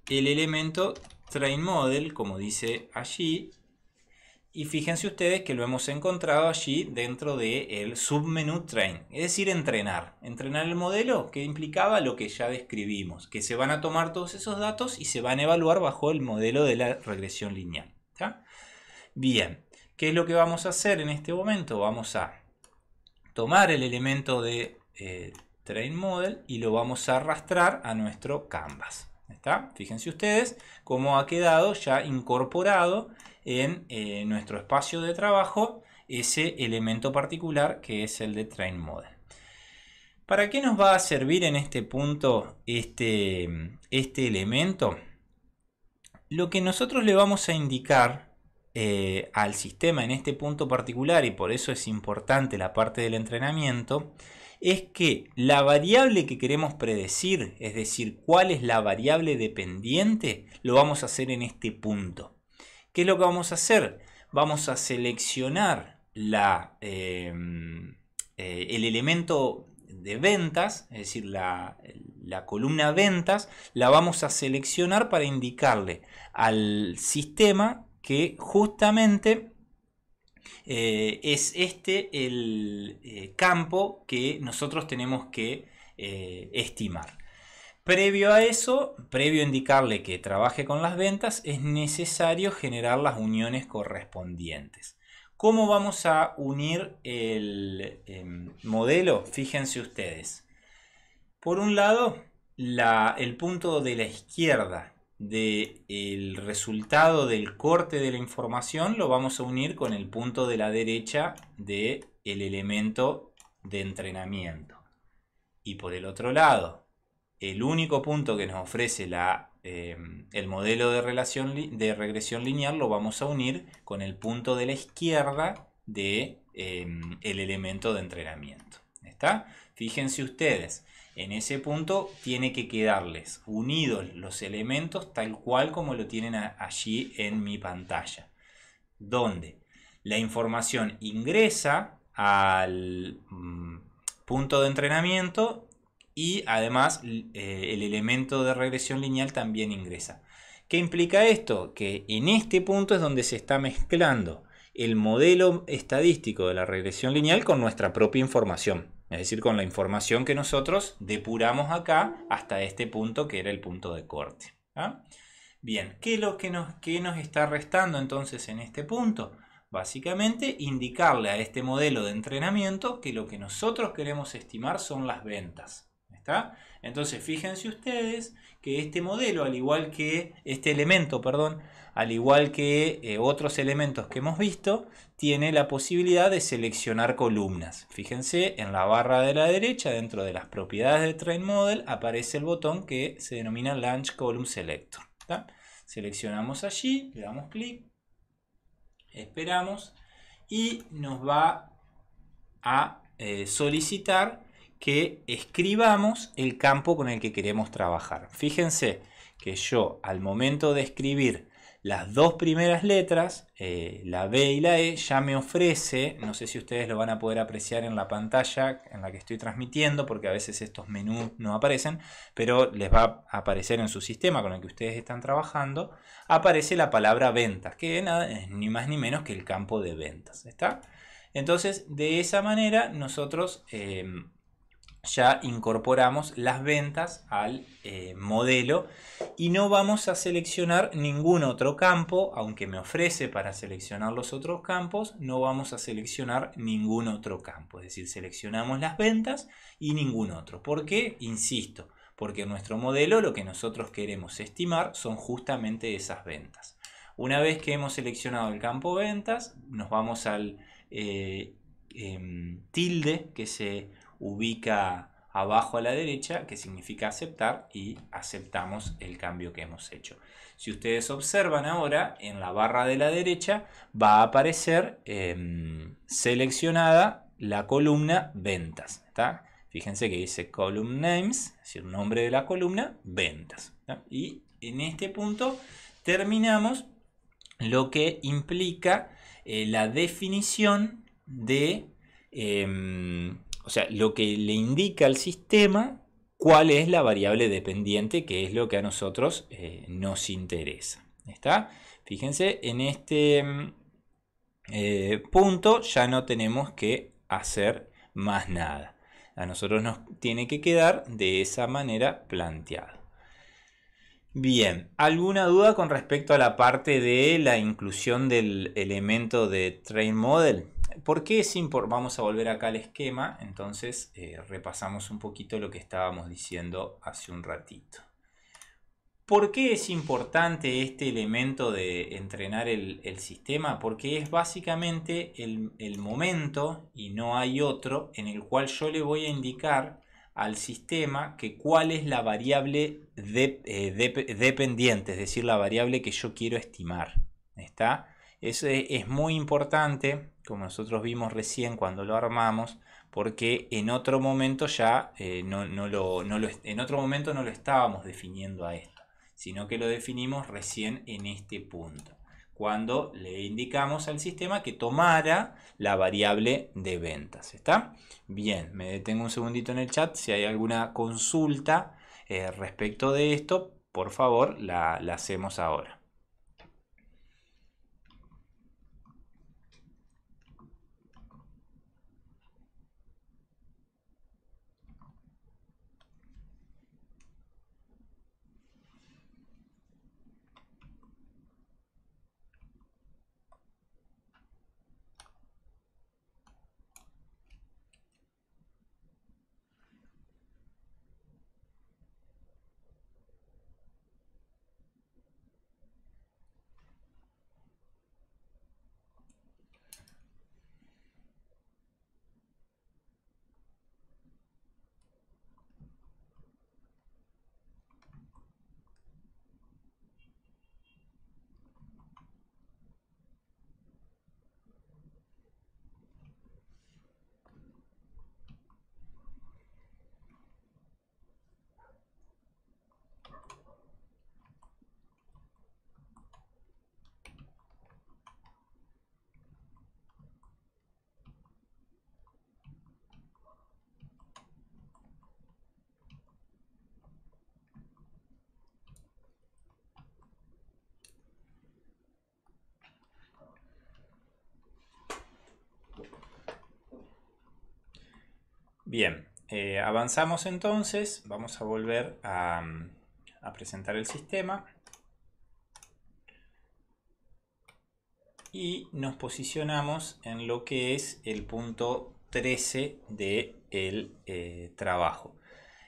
el elemento train model, como dice allí, y fíjense ustedes que lo hemos encontrado allí dentro del submenú train, es decir, entrenar. Entrenar el modelo que implicaba lo que ya describimos, que se van a tomar todos esos datos y se van a evaluar bajo el modelo de la regresión lineal. Bien, ¿qué es lo que vamos a hacer en este momento? Vamos a tomar el elemento de eh, train model y lo vamos a arrastrar a nuestro canvas. ¿Está? Fíjense ustedes cómo ha quedado ya incorporado en eh, nuestro espacio de trabajo ese elemento particular que es el de Train Model. ¿Para qué nos va a servir en este punto este, este elemento? Lo que nosotros le vamos a indicar eh, al sistema en este punto particular, y por eso es importante la parte del entrenamiento, es que la variable que queremos predecir, es decir, cuál es la variable dependiente, lo vamos a hacer en este punto. ¿Qué es lo que vamos a hacer? Vamos a seleccionar la, em, eh, el elemento de ventas, es decir, la, la, columna ventas, la vamos a seleccionar para indicarle al sistema que justamente eh, es este el eh, campo que nosotros tenemos que eh, estimar. Previo a eso, previo a indicarle que trabaje con las ventas, es necesario generar las uniones correspondientes. ¿Cómo vamos a unir el em, modelo? Fíjense ustedes. Por un lado, el punto de la izquierda del el resultado del corte de la información lo vamos a unir con el punto de la derecha del el elemento de entrenamiento. Y por el otro lado, el único punto que nos ofrece em, el modelo de, relación de regresión lineal lo vamos a unir con el punto de la izquierda del de, em, el elemento de entrenamiento. ¿Está? Fíjense ustedes, en ese punto tiene que quedarles unidos los elementos tal cual como lo tienen allí en mi pantalla. Donde la información ingresa al mm, punto de entrenamiento y además eh, el elemento de regresión lineal también ingresa. ¿Qué implica esto? Que en este punto es donde se está mezclando el modelo estadístico de la regresión lineal con nuestra propia información. Es decir, con la información que nosotros depuramos acá hasta este punto que era el punto de corte. ¿ah? Bien, ¿qué lo que nos, nos está restando entonces en este punto? Básicamente indicarle a este modelo de entrenamiento que lo que nosotros queremos estimar son las ventas. ¿Está? Entonces fíjense ustedes que este modelo, al igual que este elemento, perdón, al igual que eh, otros elementos que hemos visto, tiene la posibilidad de seleccionar columnas. Fíjense, en la barra de la derecha, dentro de las propiedades de Train Model, aparece el botón que se denomina Launch Column Selector. Seleccionamos allí, le damos clic, esperamos y nos va a eh, solicitar que escribamos el campo con el que queremos trabajar. Fíjense que yo al momento de escribir las dos primeras letras, eh, la B y la E, ya me ofrece, no sé si ustedes lo van a poder apreciar en la pantalla en la que estoy transmitiendo, porque a veces estos menús no aparecen, pero les va a aparecer en su sistema con el que ustedes están trabajando, aparece la palabra ventas, que nada, es ni más ni menos que el campo de ventas. ¿está? Entonces, de esa manera nosotros... Eh, ya incorporamos las ventas al eh, modelo y no vamos a seleccionar ningún otro campo, aunque me ofrece para seleccionar los otros campos, no vamos a seleccionar ningún otro campo, es decir, seleccionamos las ventas y ningún otro. ¿Por qué? Insisto, porque nuestro modelo lo que nosotros queremos estimar son justamente esas ventas. Una vez que hemos seleccionado el campo ventas, nos vamos al eh, em, tilde que se ubica abajo a la derecha, que significa aceptar, y aceptamos el cambio que hemos hecho. Si ustedes observan ahora, en la barra de la derecha va a aparecer em, seleccionada la columna ventas. Fíjense que dice column names, es decir, nombre de la columna, ventas. Y en este punto terminamos lo que implica eh, la definición de... Em, o sea, lo que le indica al sistema cuál es la variable dependiente, que es lo que a nosotros eh, nos interesa. ¿Está? Fíjense, en este mm, eh, punto ya no tenemos que hacer más nada. A nosotros nos tiene que quedar de esa manera planteado. Bien, ¿alguna duda con respecto a la parte de la inclusión del elemento de Train Model? ¿Por qué es importante? Vamos a volver acá al esquema, entonces eh, repasamos un poquito lo que estábamos diciendo hace un ratito. ¿Por qué es importante este elemento de entrenar el, sistema? Porque es básicamente el, momento, y no hay otro, en el cual yo le voy a indicar al sistema que cuál es la variable eh, dependiente, es decir, la variable que yo quiero estimar. ¿Está? Eso es muy importante como nosotros vimos recién cuando lo armamos, porque en otro momento ya eh, no, lo, en otro momento no lo estábamos definiendo a esto, sino que lo definimos recién en este punto, cuando le indicamos al sistema que tomara la variable de ventas. ¿Está? Bien, me detengo un segundito en el chat si hay alguna consulta eh, respecto de esto, por favor la hacemos ahora. Bien, eh, avanzamos entonces, vamos a volver mm, a, presentar el sistema. Y nos posicionamos en lo que es el punto 13 del de eh, trabajo.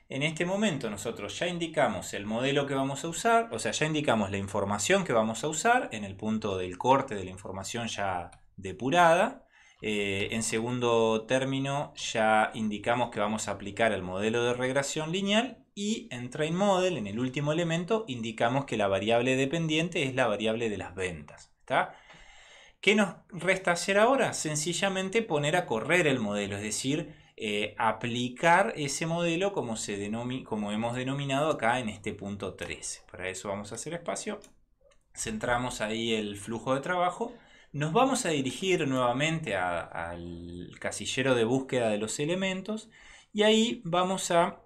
En este momento nosotros ya indicamos el modelo que vamos a usar, o sea, ya indicamos la información que vamos a usar en el punto del corte de la información ya depurada. Eh, en segundo término, ya indicamos que vamos a aplicar el modelo de regresión lineal y en train model, en el último elemento, indicamos que la variable dependiente es la variable de las ventas. ¿está? ¿Qué nos resta hacer ahora? Sencillamente poner a correr el modelo, es decir, eh, aplicar ese modelo como, se como hemos denominado acá en este punto 13. Para eso vamos a hacer espacio. Centramos ahí el flujo de trabajo nos vamos a dirigir nuevamente al casillero de búsqueda de los elementos y ahí vamos a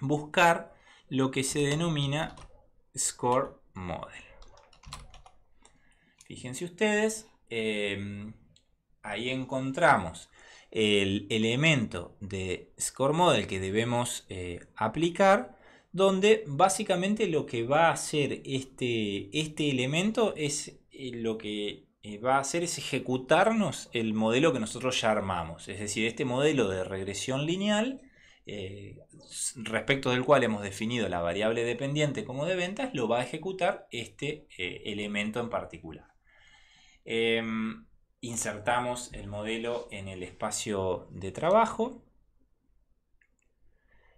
buscar lo que se denomina Score Model. Fíjense ustedes, em, ahí encontramos el elemento de Score Model que debemos eh, aplicar, donde básicamente lo que va a hacer este, este elemento es eh, lo que eh, va a hacer es ejecutarnos el modelo que nosotros ya armamos. Es decir, este modelo de regresión lineal, eh, respecto del cual hemos definido la variable dependiente como de ventas, lo va a ejecutar este eh, elemento en particular. Em, insertamos el modelo en el espacio de trabajo.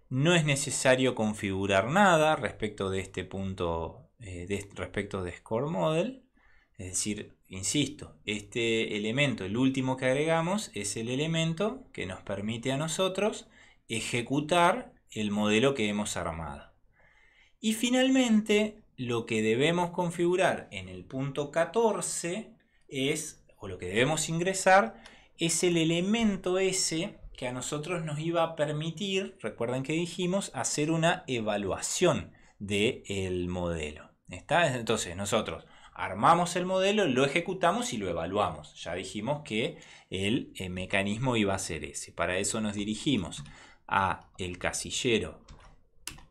No es necesario configurar nada respecto de este punto, de, respecto de Score Model. Es decir, insisto, este elemento, el último que agregamos, es el elemento que nos permite a nosotros ejecutar el modelo que hemos armado. Y finalmente, lo que debemos configurar en el punto 14 es, o lo que debemos ingresar, es el elemento S que a nosotros nos iba a permitir, recuerden que dijimos, hacer una evaluación del modelo. ¿Está? Entonces, nosotros armamos el modelo, lo ejecutamos y lo evaluamos. Ya dijimos que el, eh, mecanismo iba a ser ese. Para eso nos dirigimos a el casillero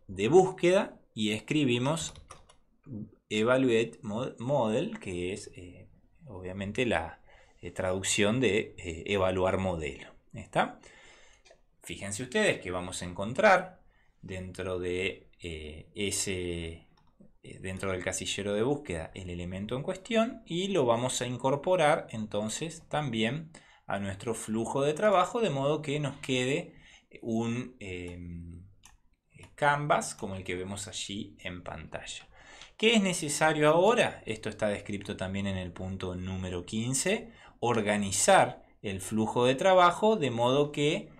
de búsqueda y escribimos evaluate model, que es eh, obviamente la eh, traducción de evaluar modelo. ¿Está? Fíjense ustedes que vamos a encontrar dentro de ese eh, dentro del casillero de búsqueda el elemento en cuestión y lo vamos a incorporar entonces también a nuestro flujo de trabajo de modo que nos quede un eh, eh, canvas como el que vemos allí en pantalla. ¿Qué es necesario ahora? Esto está descrito también en el punto número 15, organizar el flujo de trabajo de modo que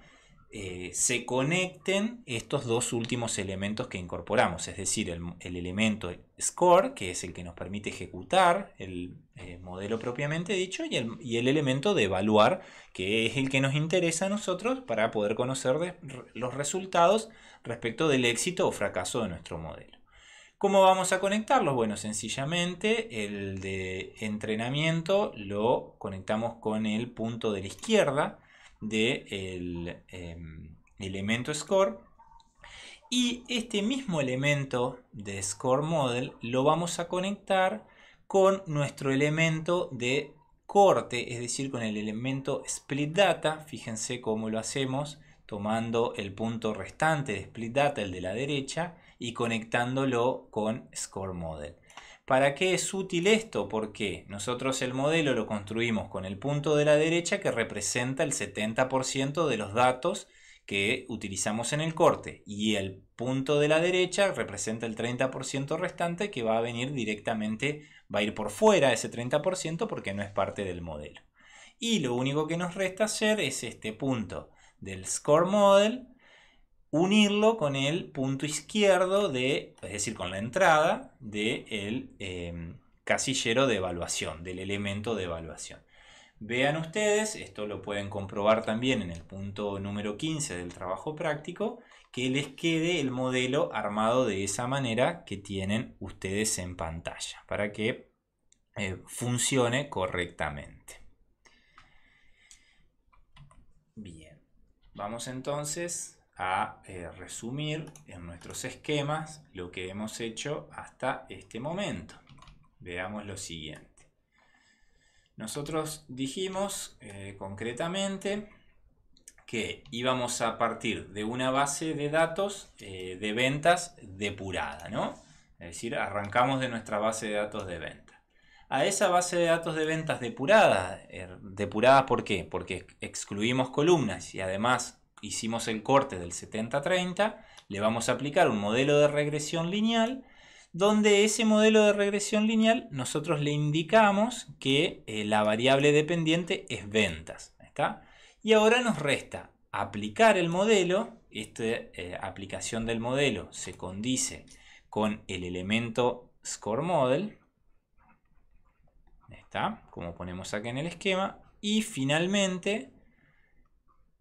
eh, se conecten estos dos últimos elementos que incorporamos, es decir, el, elemento score, que es el que nos permite ejecutar el eh, modelo propiamente dicho, y el, elemento de evaluar, que es el que nos interesa a nosotros para poder conocer los resultados respecto del éxito o fracaso de nuestro modelo. ¿Cómo vamos a conectarlos? Bueno, sencillamente el de entrenamiento lo conectamos con el punto de la izquierda, del em, elemento score. Y este mismo elemento de score model lo vamos a conectar con nuestro elemento de corte, es decir, con el elemento split data. Fíjense cómo lo hacemos tomando el punto restante de split data, el de la derecha, y conectándolo con score model. ¿Para qué es útil esto? Porque nosotros el modelo lo construimos con el punto de la derecha que representa el 70% de los datos que utilizamos en el corte y el punto de la derecha representa el 30% restante que va a venir directamente, va a ir por fuera ese 30% porque no es parte del modelo. Y lo único que nos resta hacer es este punto del score model unirlo con el punto izquierdo de, es decir, con la entrada del em, casillero de evaluación, del elemento de evaluación. Vean ustedes, esto lo pueden comprobar también en el punto número 15 del trabajo práctico, que les quede el modelo armado de esa manera que tienen ustedes en pantalla, para que eh, funcione correctamente. Bien, vamos entonces a eh, resumir en nuestros esquemas lo que hemos hecho hasta este momento. Veamos lo siguiente. Nosotros dijimos eh, concretamente que íbamos a partir de una base de datos eh, de ventas depurada, ¿no? Es decir, arrancamos de nuestra base de datos de ventas. A esa base de datos de ventas depurada, depurada ¿por qué? Porque excluimos columnas y además hicimos el corte del 70-30, le vamos a aplicar un modelo de regresión lineal, donde ese modelo de regresión lineal nosotros le indicamos que eh, la variable dependiente es ventas. Y ahora nos resta aplicar el modelo, esta eh, aplicación del modelo se condice con el elemento score model, ¿está? como ponemos acá en el esquema, y finalmente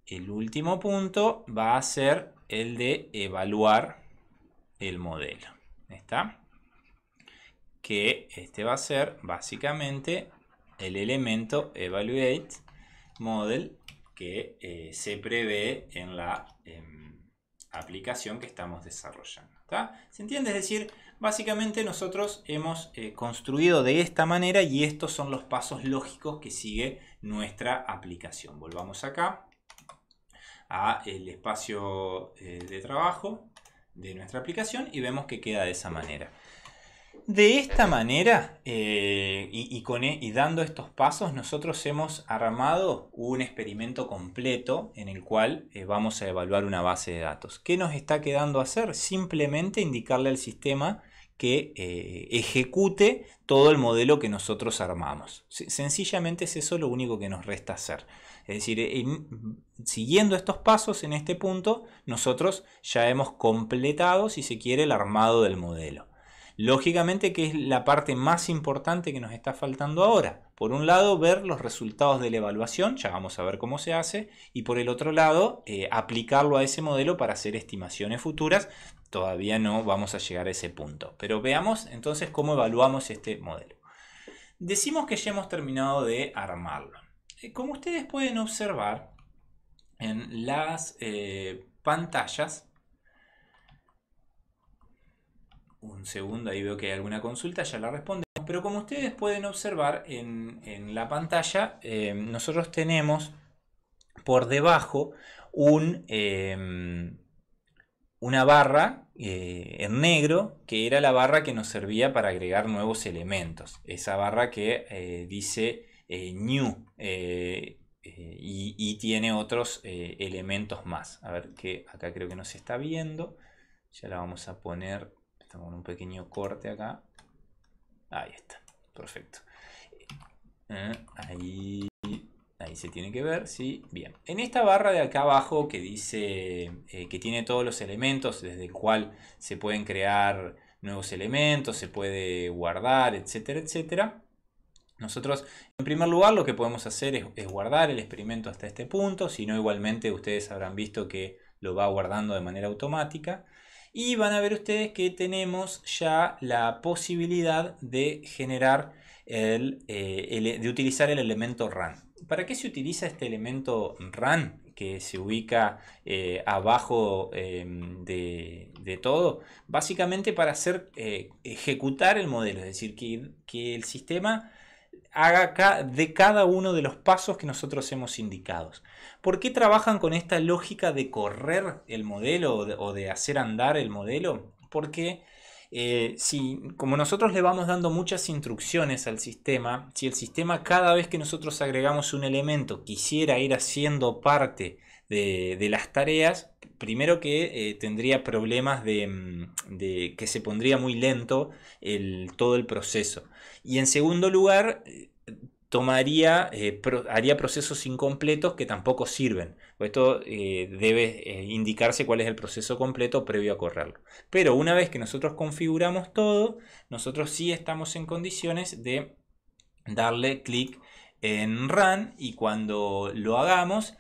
el último punto va a ser el de evaluar el modelo. ¿Está? Que este va a ser básicamente el elemento evaluate model que eh, se prevé en la em, aplicación que estamos desarrollando. ¿Se entiende? Es decir, básicamente nosotros hemos eh, construido de esta manera y estos son los pasos lógicos que sigue nuestra aplicación. Volvamos acá a el espacio eh, de trabajo de nuestra aplicación y vemos que queda de esa manera. De esta manera eh, e, y, dando estos pasos nosotros hemos armado un experimento completo en el cual eh, vamos a evaluar una base de datos. ¿Qué nos está quedando hacer? Simplemente indicarle al sistema que eh, ejecute todo el modelo que nosotros armamos. Sencillamente es eso lo único que nos resta hacer. Es decir, siguiendo estos pasos en este punto, nosotros ya hemos completado, si se quiere, el armado del modelo. Lógicamente que es la parte más importante que nos está faltando ahora. Por un lado, ver los resultados de la evaluación, ya vamos a ver cómo se hace, y por el otro lado, eh, aplicarlo a ese modelo para hacer estimaciones futuras todavía no vamos a llegar a ese punto. Pero veamos entonces cómo evaluamos este modelo. Decimos que ya hemos terminado de armarlo. Eh, como ustedes pueden observar en las eh, pantallas, un segundo, ahí veo que hay alguna consulta, ya la respondemos. Pero como ustedes pueden observar en, la pantalla, eh, nosotros tenemos por debajo un, una barra eh, en negro que era la barra que nos servía para agregar nuevos elementos. Esa barra que eh, dice eh, new y, tiene otros elementos más. A ver que acá creo que no se está viendo. Ya la vamos a poner. Estamos en un pequeño corte acá. Ahí está. Perfecto. ahí. Ahí se tiene que ver, sí, bien. En esta barra de acá abajo que dice eh, que tiene todos los elementos desde el cual se pueden crear nuevos elementos, se puede guardar, etcétera, etcétera. Nosotros, en primer lugar, lo que podemos hacer es, guardar el experimento hasta este punto, si no igualmente ustedes habrán visto que lo va guardando de manera automática. Y van a ver ustedes que tenemos ya la posibilidad de generar, eh, de utilizar el elemento run. ¿para qué se utiliza este elemento run que se ubica eh, abajo em, de, todo? Básicamente para hacer eh, ejecutar el modelo, es decir, que, el sistema haga de cada uno de los pasos que nosotros hemos indicado. ¿Por qué trabajan con esta lógica de correr el modelo o de hacer andar el modelo? Porque eh, si, como nosotros le vamos dando muchas instrucciones al sistema, si el sistema cada vez que nosotros agregamos un elemento quisiera ir haciendo parte de, las tareas, primero que eh, tendría problemas mm, de, que se pondría muy lento el, todo el proceso. Y en segundo lugar, eh, tomaría, eh, haría procesos incompletos que tampoco sirven. Esto eh, debe eh, indicarse cuál es el proceso completo previo a correrlo. Pero una vez que nosotros configuramos todo, nosotros sí estamos en condiciones de darle clic en Run y cuando lo hagamos,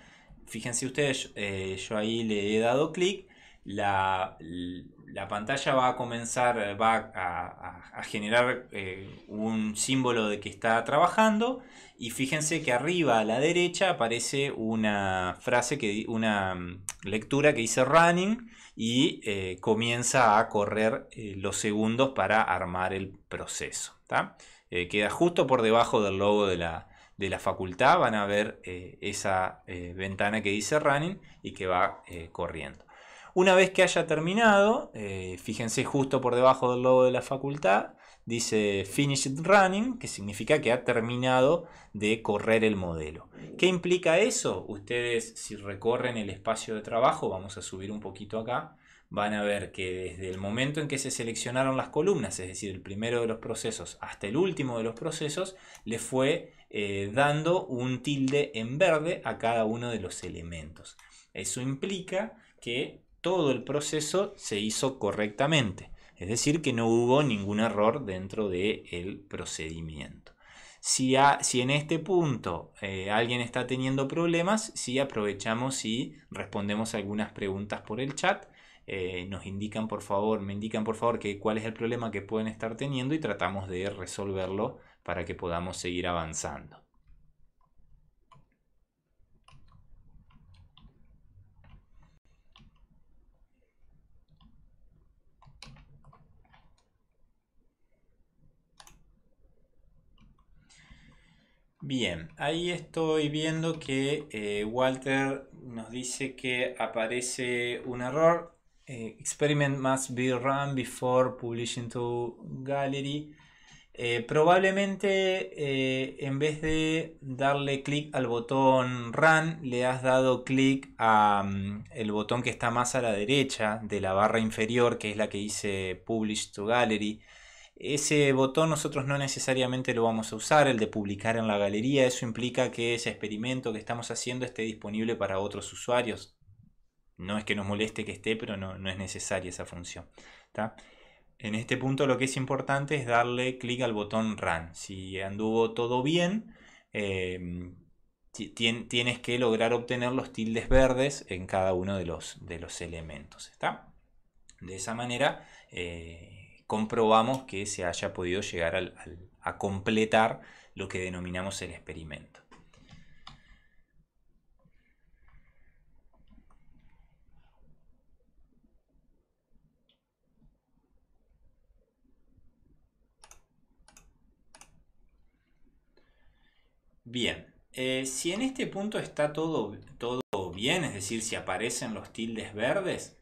fíjense ustedes, yo ahí le he dado clic, la, la pantalla va a comenzar, eh, va a, generar eh, un símbolo de que está trabajando y fíjense que arriba a la derecha aparece una frase, que, una mm, lectura que dice running y eh, comienza a correr los segundos para armar el proceso. queda justo por debajo del logo de la, de la facultad, van a ver esa ventana que dice running y que va corriendo. Una vez que haya terminado, eh, fíjense justo por debajo del logo de la facultad, dice Finished Running, que significa que ha terminado de correr el modelo. ¿Qué implica eso? Ustedes si recorren el espacio de trabajo, vamos a subir un poquito acá, van a ver que desde el momento en que se seleccionaron las columnas, es decir, el primero de los procesos hasta el último de los procesos, le fue eh, dando un tilde en verde a cada uno de los elementos. Eso implica que todo el proceso se hizo correctamente. Es decir, que no hubo ningún error dentro del procedimiento. Si, en este punto eh, alguien está teniendo problemas, si aprovechamos y respondemos algunas preguntas por el chat. Eh, nos indican por favor, me indican por favor que, cuál es el problema que pueden estar teniendo y tratamos de resolverlo para que podamos seguir avanzando. Bien, ahí estoy viendo que eh, Walter nos dice que aparece un error. Eh, experiment must be run before publishing to gallery. Eh, probablemente en vez de darle clic al botón run, le has dado clic al mm, botón que está más a la derecha de la barra inferior, que es la que dice publish to gallery. Ese botón nosotros no necesariamente lo vamos a usar, el de publicar en la galería, eso implica que ese experimento que estamos haciendo esté disponible para otros usuarios. No es que nos moleste que esté, pero no, es necesaria esa función. En este punto lo que es importante es darle clic al botón Run. Si anduvo todo bien, eh, tienes que lograr obtener los tildes verdes en cada uno de los, de los elementos. De esa manera... Eh, comprobamos que se haya podido llegar a completar lo que denominamos el experimento. Bien, eh, si en este punto está todo, todo bien, es decir, si aparecen los tildes verdes,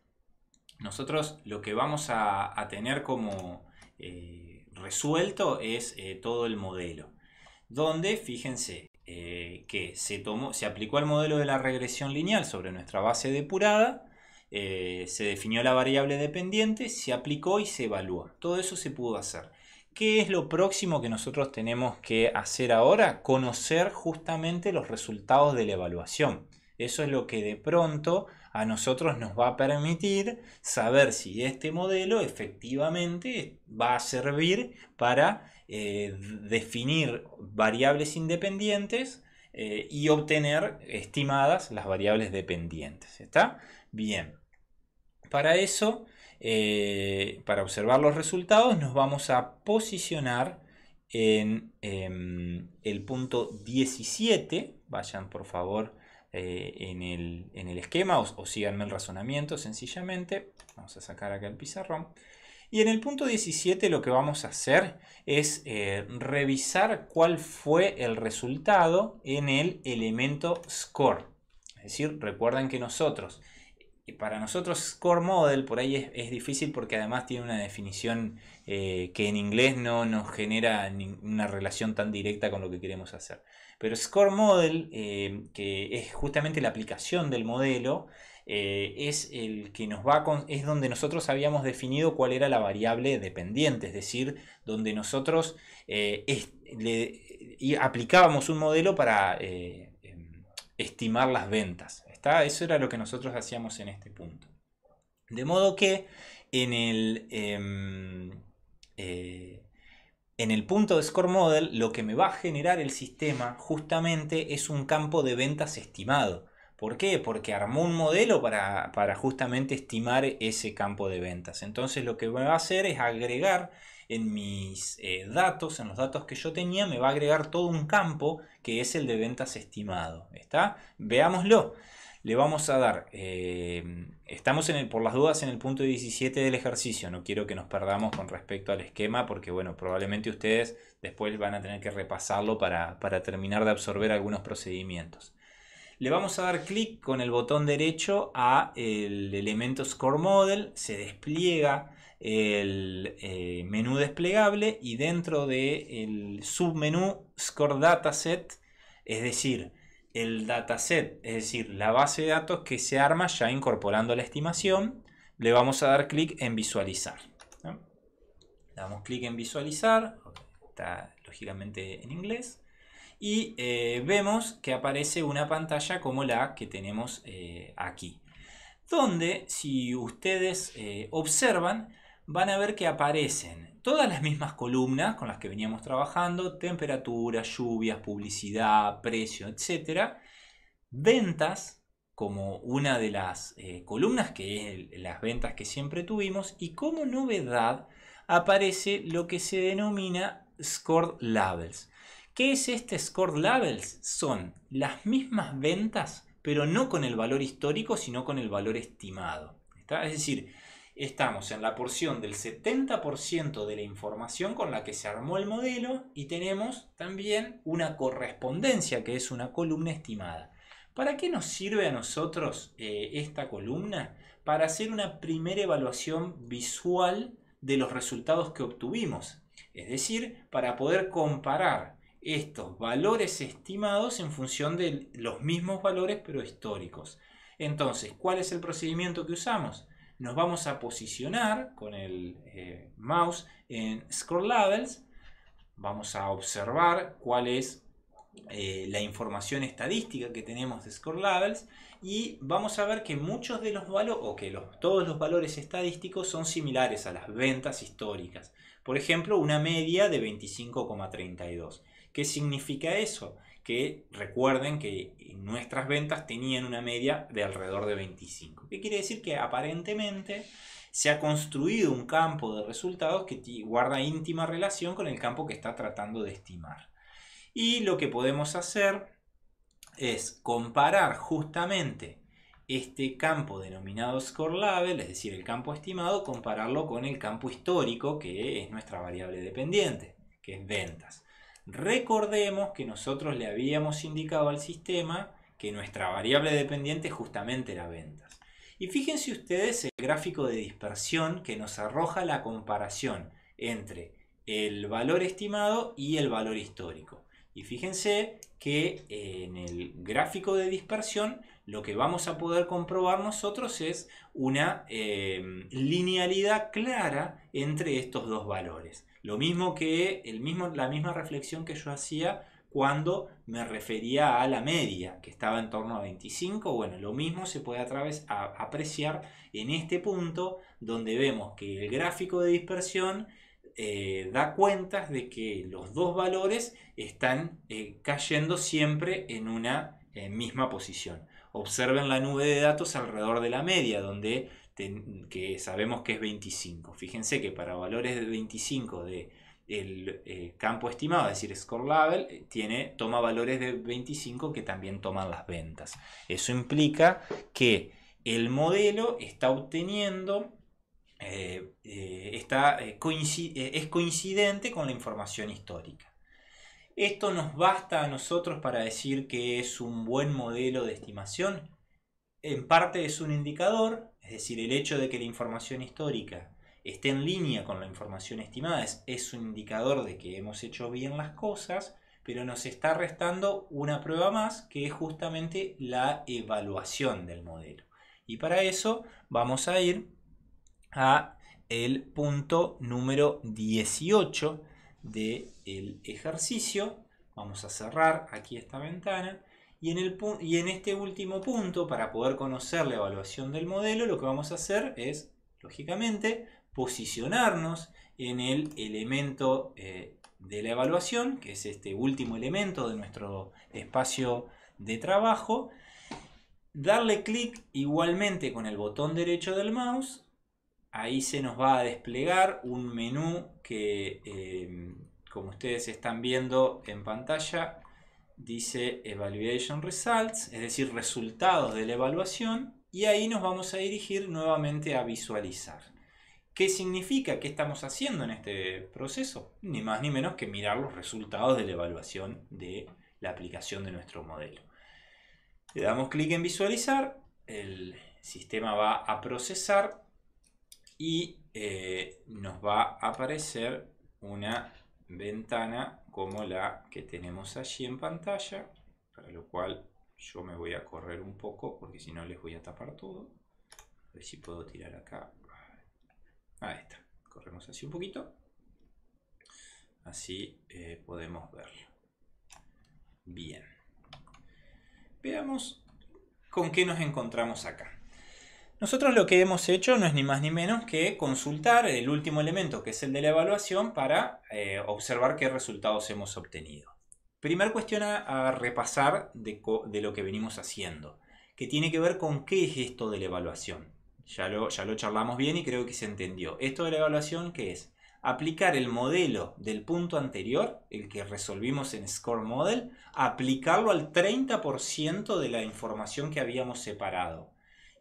nosotros lo que vamos a, tener como eh, resuelto es eh, todo el modelo, donde fíjense eh, que se, se aplicó el modelo de la regresión lineal sobre nuestra base depurada, se definió la variable dependiente, se aplicó y se evaluó. Todo eso se pudo hacer. ¿Qué es lo próximo que nosotros tenemos que hacer ahora? Conocer justamente los resultados de la evaluación. Eso es lo que de pronto a nosotros nos va a permitir saber si este modelo efectivamente va a servir para eh, definir variables independientes eh, y obtener estimadas las variables dependientes. ¿Está? Bien. Para eso, eh, para observar los resultados, nos vamos a posicionar en em, el punto 17. Vayan por favor eh, en, el, esquema o, síganme el razonamiento sencillamente. Vamos a sacar acá el pizarrón. Y en el punto 17 lo que vamos a hacer es eh, revisar cuál fue el resultado en el elemento score. Es decir, recuerden que nosotros, para nosotros score model por ahí es, difícil porque además tiene una definición eh, que en inglés no nos genera una relación tan directa con lo que queremos hacer. Pero Score Model, eh, que es justamente la aplicación del modelo, eh, es el que nos va con, es donde nosotros habíamos definido cuál era la variable dependiente, es decir, donde nosotros eh, aplicábamos un modelo para em, estimar las ventas. ¿está? Eso era lo que nosotros hacíamos en este punto. De modo que en el em, en el punto de Score Model lo que me va a generar el sistema justamente es un campo de ventas estimado. ¿Por qué? Porque armó un modelo para, justamente estimar ese campo de ventas. Entonces lo que me va a hacer es agregar en mis eh, datos, en los datos que yo tenía, me va a agregar todo un campo que es el de ventas estimado. ¿Está? Veámoslo. Le vamos a dar eh, estamos en por las dudas en el punto 17 del ejercicio. No quiero que nos perdamos con respecto al esquema porque, bueno, probablemente ustedes después van a tener que repasarlo para, terminar de absorber algunos procedimientos. Le vamos a dar clic con el botón derecho a el elemento Score Model. Se despliega el eh, menú desplegable y dentro del el submenú Score Dataset, es decir, el dataset, es decir, la base de datos que se arma ya incorporando la estimación, le vamos a dar clic en visualizar. Damos clic en visualizar, está lógicamente en inglés, y eh, vemos que aparece una pantalla como la que tenemos eh, aquí, donde si ustedes eh, observan, van a ver que aparecen todas las mismas columnas con las que veníamos trabajando, temperatura, lluvias, publicidad, precio, etc. Ventas como una de las eh, columnas que es las ventas que siempre tuvimos y como novedad aparece lo que se denomina score labels. ¿Qué es este score labels? Son las mismas ventas pero no con el valor histórico sino con el valor estimado. Es decir, estamos en la porción del 70% de la información con la que se armó el modelo y tenemos también una correspondencia que es una columna estimada. ¿Para qué nos sirve a nosotros eh, esta columna? Para hacer una primera evaluación visual de los resultados que obtuvimos. Es decir, para poder comparar estos valores estimados en función de los mismos valores pero históricos. Entonces, ¿cuál es el procedimiento que usamos? nos vamos a posicionar con el eh, mouse en Score Levels. Vamos a observar cuál es eh, la información estadística que tenemos de Score Levels y vamos a ver que muchos de los valores, o que todos los valores estadísticos son similares a las ventas históricas. Por ejemplo, una media de 25,32. ¿Qué significa eso? que recuerden que nuestras ventas tenían una media de alrededor de 25. ¿Qué quiere decir? Que aparentemente se ha construido un campo de resultados que guarda íntima relación con el campo que está tratando de estimar. Y lo que podemos hacer es comparar justamente este campo denominado score label, es decir, el campo estimado, compararlo con el campo histórico, que es nuestra variable dependiente, que es ventas. Recordemos que nosotros le habíamos indicado al sistema que nuestra variable dependiente es justamente la ventas. Y fíjense ustedes el gráfico de dispersión que nos arroja la comparación entre el valor estimado y el valor histórico. Y fíjense que en el gráfico de dispersión lo que vamos a poder comprobar nosotros es una eh, linealidad clara entre estos dos valores. Lo mismo que el mismo, la misma reflexión que yo hacía cuando me refería a la media, que estaba en torno a 25, bueno, lo mismo se puede a través apreciar en este punto donde vemos que el gráfico de dispersión eh, da cuentas de que los dos valores están eh, cayendo siempre en una eh, misma posición. Observen la nube de datos alrededor de la media, donde que sabemos que es 25. Fíjense que para valores de 25 de eh, campo estimado, es decir, score label, eh, tiene, toma valores de 25 que también toman las ventas. Eso implica que el modelo está obteniendo, eh, está, es coincidente con la información histórica. ¿Esto nos basta a nosotros para decir que es un buen modelo de estimación? En parte es un indicador, es decir, el hecho de que la información histórica esté en línea con la información estimada es, un indicador de que hemos hecho bien las cosas, pero nos está restando una prueba más que es justamente la evaluación del modelo. Y para eso vamos a ir a el punto número 18 del el ejercicio. Vamos a cerrar aquí esta ventana y en, este último punto, para poder conocer la evaluación del modelo, lo que vamos a hacer es, lógicamente, posicionarnos en el elemento eh, de la evaluación, que es este último elemento de nuestro espacio de trabajo, darle clic igualmente con el botón derecho del mouse, ahí se nos va a desplegar un menú que, eh, como ustedes están viendo en pantalla, dice Evaluation Results, es decir, resultados de la evaluación, y ahí nos vamos a dirigir nuevamente a visualizar. ¿Qué significa? ¿Qué estamos haciendo en este proceso? Ni más ni menos que mirar los resultados de la evaluación de la aplicación de nuestro modelo. Le damos clic en visualizar, el sistema va a procesar y eh, nos va a aparecer una ventana como la que tenemos allí en pantalla, para lo cual yo me voy a correr un poco porque si no les voy a tapar todo. A ver si puedo tirar acá. Ahí está. Corremos así un poquito. Así eh, podemos verlo. Bien. Veamos con qué nos encontramos acá. Nosotros lo que hemos hecho no es ni más ni menos que consultar el último elemento, que es el de la evaluación, para eh, observar qué resultados hemos obtenido. Primer cuestión a, repasar de, lo que venimos haciendo, que tiene que ver con qué es esto de la evaluación. Ya lo, ya lo charlamos bien y creo que se entendió. Esto de la evaluación, ¿qué es? Aplicar el modelo del punto anterior, el que resolvimos en Score Model, aplicarlo al 30% de la información que habíamos separado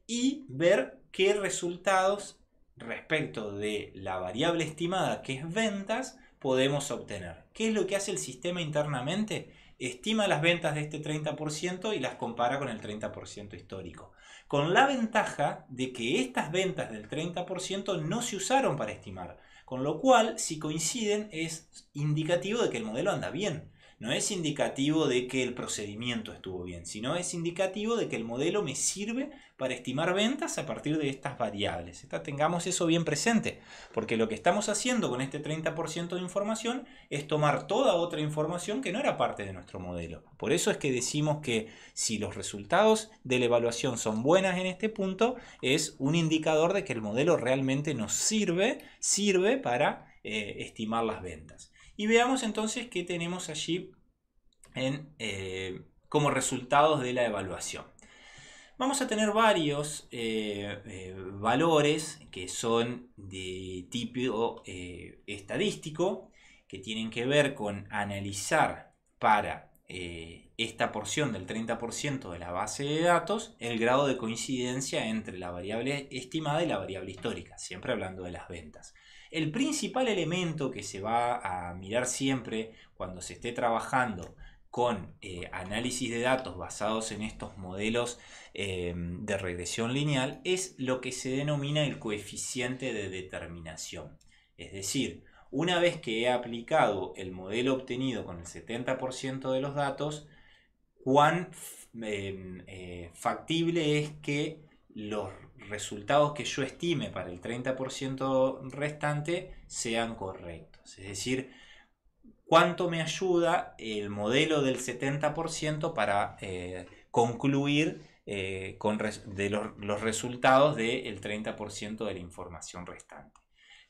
y ver qué resultados respecto de la variable estimada que es ventas podemos obtener. ¿Qué es lo que hace el sistema internamente? Estima las ventas de este 30% y las compara con el 30% histórico. Con la ventaja de que estas ventas del 30% no se usaron para estimar. Con lo cual, si coinciden, es indicativo de que el modelo anda bien no es indicativo de que el procedimiento estuvo bien, sino es indicativo de que el modelo me sirve para estimar ventas a partir de estas variables. tengamos eso bien presente, porque lo que estamos haciendo con este 30% de información es tomar toda otra información que no era parte de nuestro modelo. Por eso es que decimos que si los resultados de la evaluación son buenas en este punto, es un indicador de que el modelo realmente nos sirve, sirve para eh, estimar las ventas. Y veamos entonces qué tenemos allí eh, como resultados de la evaluación. Vamos a tener varios eh, eh, valores que son de tipo estadístico, que tienen que ver con analizar para esta porción del 30% de la base de datos el grado de coincidencia entre la variable estimada y la variable histórica, siempre hablando de las ventas. El principal elemento que se va a mirar siempre cuando se esté trabajando con eh, análisis de datos basados en estos modelos eh, de regresión lineal es lo que se denomina el coeficiente de determinación. Es decir, una vez que he aplicado el modelo obtenido con el 70% de los datos, cuán eh, factible es que los resultados que yo estime para el 30% restante sean correctos. Es decir, cuánto me ayuda el modelo del 70% para eh, concluir eh, con los, los, resultados del 30% de la información restante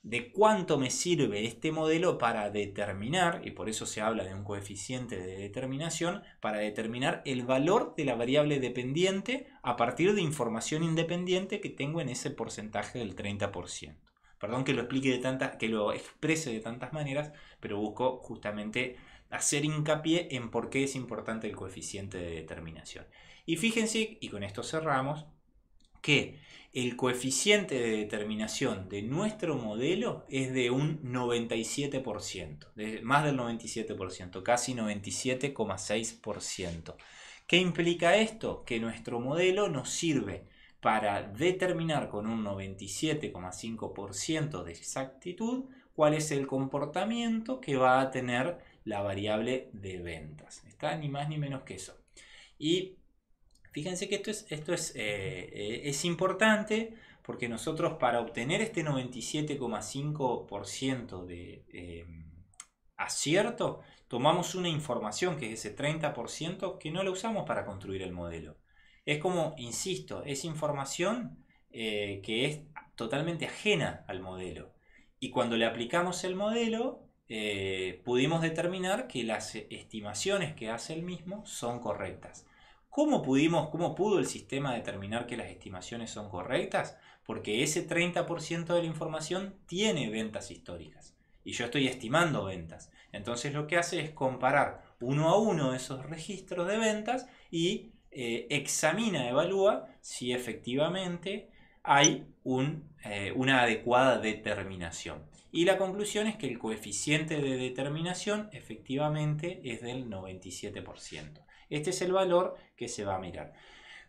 de cuánto me sirve este modelo para determinar, y por eso se habla de un coeficiente de determinación, para determinar el valor de la variable dependiente a partir de información independiente que tengo en ese porcentaje del 30%. Perdón que lo explique de tantas que lo exprese de tantas maneras, pero busco justamente hacer hincapié en por qué es importante el coeficiente de determinación. Y fíjense, y con esto cerramos, que el coeficiente de determinación de nuestro modelo es de un 97%, más del 97%, casi 97,6%. ¿Qué implica esto? Que nuestro modelo nos sirve para determinar con un 97,5% de exactitud cuál es el comportamiento que va a tener la variable de ventas. Está ni más ni menos que eso. Y Fíjense que esto es, esto eh, es, importante porque nosotros para obtener este 97,5% de eh, acierto, tomamos una información que es ese 30% que no lo usamos para construir el modelo. Es como, insisto, es información eh, que es totalmente ajena al modelo. Y cuando le aplicamos el modelo, pudimos determinar que las estimaciones que hace el mismo son correctas. ¿Cómo pudimos, cómo pudo el sistema determinar que las estimaciones son correctas? Porque ese 30% de la información tiene ventas históricas y yo estoy estimando ventas. Entonces lo que hace es comparar uno a uno esos registros de ventas y eh, examina, evalúa si efectivamente hay eh, una adecuada determinación. Y la conclusión es que el coeficiente de determinación efectivamente es del 97%. Este es el valor que se va a mirar.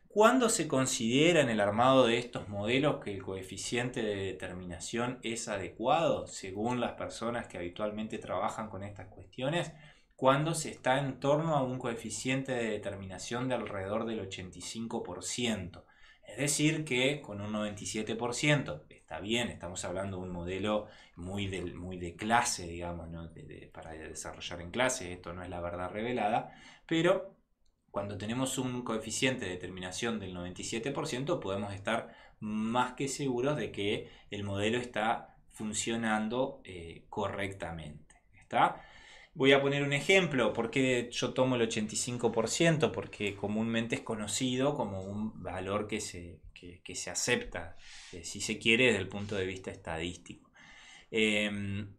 ¿Cuándo se considera en el armado de estos modelos que el coeficiente de determinación es adecuado según las personas que habitualmente trabajan con estas cuestiones? Cuando se está en torno a un coeficiente de determinación de alrededor del 85%. Es decir, que con un 97%, está bien, estamos hablando de un modelo muy de, muy de clase, digamos, para desarrollar en clase, esto no es la verdad revelada, pero cuando tenemos un coeficiente de determinación del 97%, podemos estar más que seguros de que el modelo está funcionando eh, correctamente. ¿está? Voy a poner un ejemplo, ¿Por qué yo tomo el 85%? Porque comúnmente es conocido como un valor que se, que, se acepta, eh, si se quiere, desde el punto de vista estadístico. Em,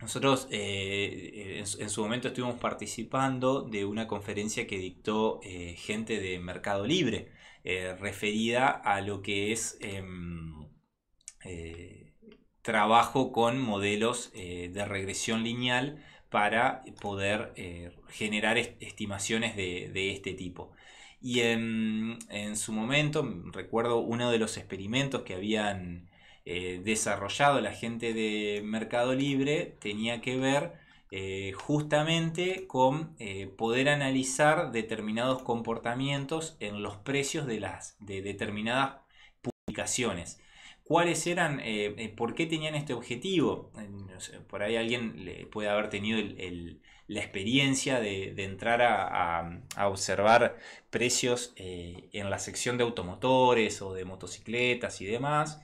nosotros eh, en, su momento estuvimos participando de una conferencia que dictó eh, gente de Mercado Libre, eh, referida a lo que es em, trabajo con modelos de regresión lineal para poder generar estimaciones de, este tipo. Y en, en su momento, recuerdo uno de los experimentos que habían eh, desarrollado la gente de Mercado Libre tenía que ver eh, justamente con eh, poder analizar determinados comportamientos en los precios de, las, de determinadas publicaciones. ¿Cuáles eran? ¿Por qué tenían este objetivo? por ahí alguien le puede haber tenido la experiencia de, entrar a, observar precios en la sección de automotores o de motocicletas y demás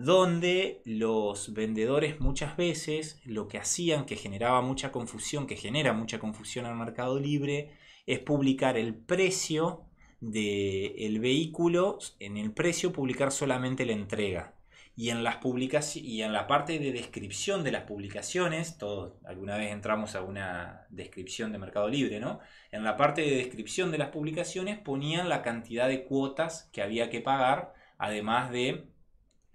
donde los vendedores muchas veces lo que hacían, que generaba mucha confusión, que genera mucha confusión al mercado libre, es publicar el precio del vehículo, en el precio publicar solamente la entrega. Y en, las y en la parte de descripción de las publicaciones, todos alguna vez entramos a una descripción de Mercado Libre, ¿no? En la parte de descripción de las publicaciones ponían la cantidad de cuotas que había que pagar, además de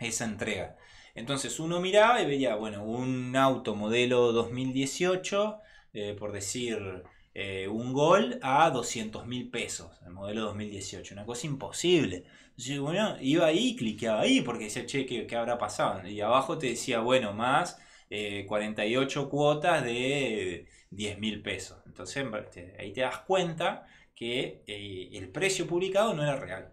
esa entrega. Entonces uno miraba y veía, bueno, un auto modelo 2018, eh, por decir eh, un gol, a 200 mil pesos, el modelo 2018, una cosa imposible. bueno, iba ahí, cliqueaba ahí, porque decía, che, ¿qué, habrá pasado? Y abajo te decía, bueno, más 48 eh, cuotas de 10 mil pesos. Entonces ahí te das cuenta que el precio publicado no era real.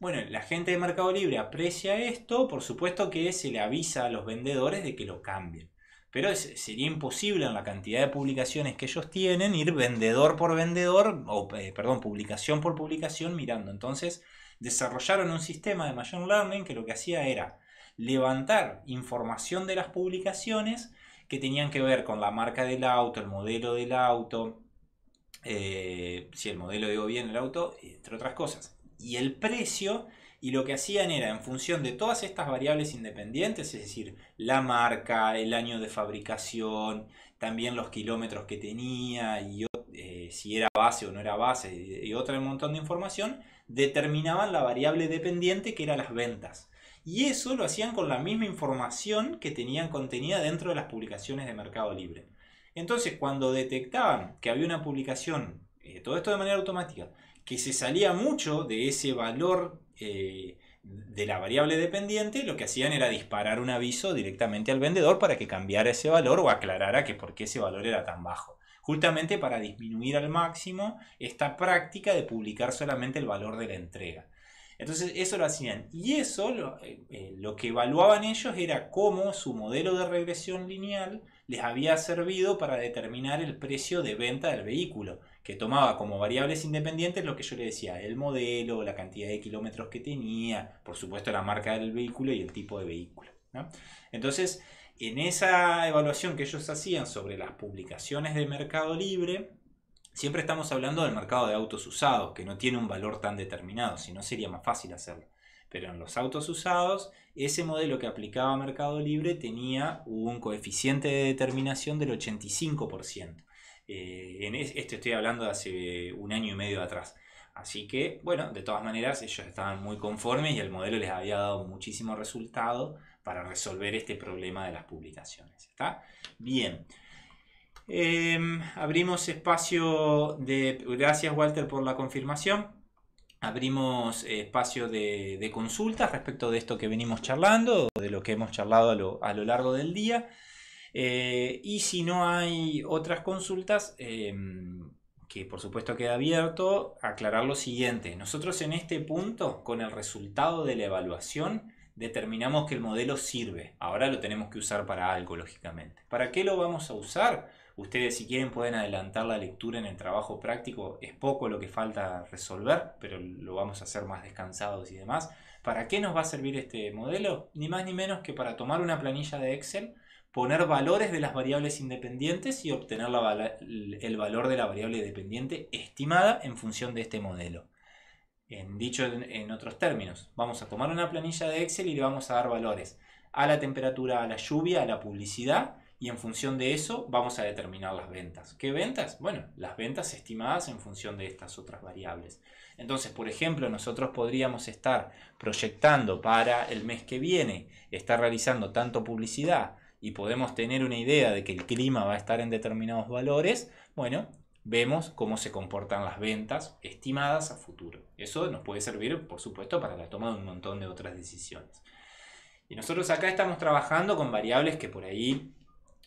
Bueno, la gente de Mercado Libre aprecia esto, por supuesto que se le avisa a los vendedores de que lo cambien. Pero sería imposible en la cantidad de publicaciones que ellos tienen ir vendedor por vendedor, o eh, perdón, publicación por publicación mirando. Entonces desarrollaron un sistema de Machine Learning que lo que hacía era levantar información de las publicaciones que tenían que ver con la marca del auto, el modelo del auto, eh, si el modelo digo bien el auto, entre otras cosas y el precio. Y lo que hacían era, en función de todas estas variables independientes, es decir, la marca, el año de fabricación, también los kilómetros que tenía, y eh, si era base o no era base, y, otro montón de información, determinaban la variable dependiente que eran las ventas. Y eso lo hacían con la misma información que tenían contenida dentro de las publicaciones de Mercado Libre. Entonces, cuando detectaban que había una publicación, eh, todo esto de manera automática, que se salía mucho de ese valor eh, de la variable dependiente, lo que hacían era disparar un aviso directamente al vendedor para que cambiara ese valor o aclarara que por qué ese valor era tan bajo. Justamente para disminuir al máximo esta práctica de publicar solamente el valor de la entrega. Entonces eso lo hacían. Y eso lo eh, eh, que evaluaban ellos era cómo su modelo de regresión lineal les había servido para determinar el precio de venta del vehículo, que tomaba como variables independientes lo que yo le decía, el modelo, la cantidad de kilómetros que tenía, por supuesto la marca del vehículo y el tipo de vehículo. Entonces, en esa evaluación que ellos hacían sobre las publicaciones de Mercado Libre, siempre estamos hablando del mercado de autos usados, que no tiene un valor tan determinado, si no sería más fácil hacerlo. Pero en los autos usados, ese modelo que aplicaba Mercado Libre tenía un coeficiente de determinación del 85%. Eh, en esto estoy hablando de hace un año y medio atrás. Así que, bueno, de todas maneras, ellos estaban muy conformes y el modelo les había dado muchísimo resultado para resolver este problema de las publicaciones. ¿Está? Bien. Em, abrimos espacio de... Gracias Walter por la confirmación abrimos espacio de, consultas respecto de esto que venimos charlando, de lo que hemos charlado a lo, largo del día. Eh, y si no hay otras consultas, em, que por supuesto queda abierto, aclarar lo siguiente. Nosotros en este punto, con el resultado de la evaluación, determinamos que el modelo sirve. Ahora lo tenemos que usar para algo, lógicamente. ¿Para qué lo vamos a usar? Ustedes si quieren pueden adelantar la lectura en el trabajo práctico. Es poco lo que falta resolver, pero lo vamos a hacer más descansados y demás. ¿Para qué nos va a servir este modelo? Ni más ni menos que para tomar una planilla de Excel, poner valores de las variables independientes y obtener el valor de la variable dependiente estimada en función de este modelo. En dicho en otros términos, vamos a tomar una planilla de Excel y le vamos a dar valores a la temperatura, a la lluvia, a la publicidad y en función de eso vamos a determinar las ventas. ¿Qué ventas? Bueno, las ventas estimadas en función de estas otras variables. Entonces, por ejemplo, nosotros podríamos estar proyectando para el mes que viene, estar realizando tanto publicidad y podemos tener una idea de que el clima va a estar en determinados valores, bueno, vemos cómo se comportan las ventas estimadas a futuro. Eso nos puede servir, por supuesto, para la toma de un montón de otras decisiones. Y nosotros acá estamos trabajando con variables que por ahí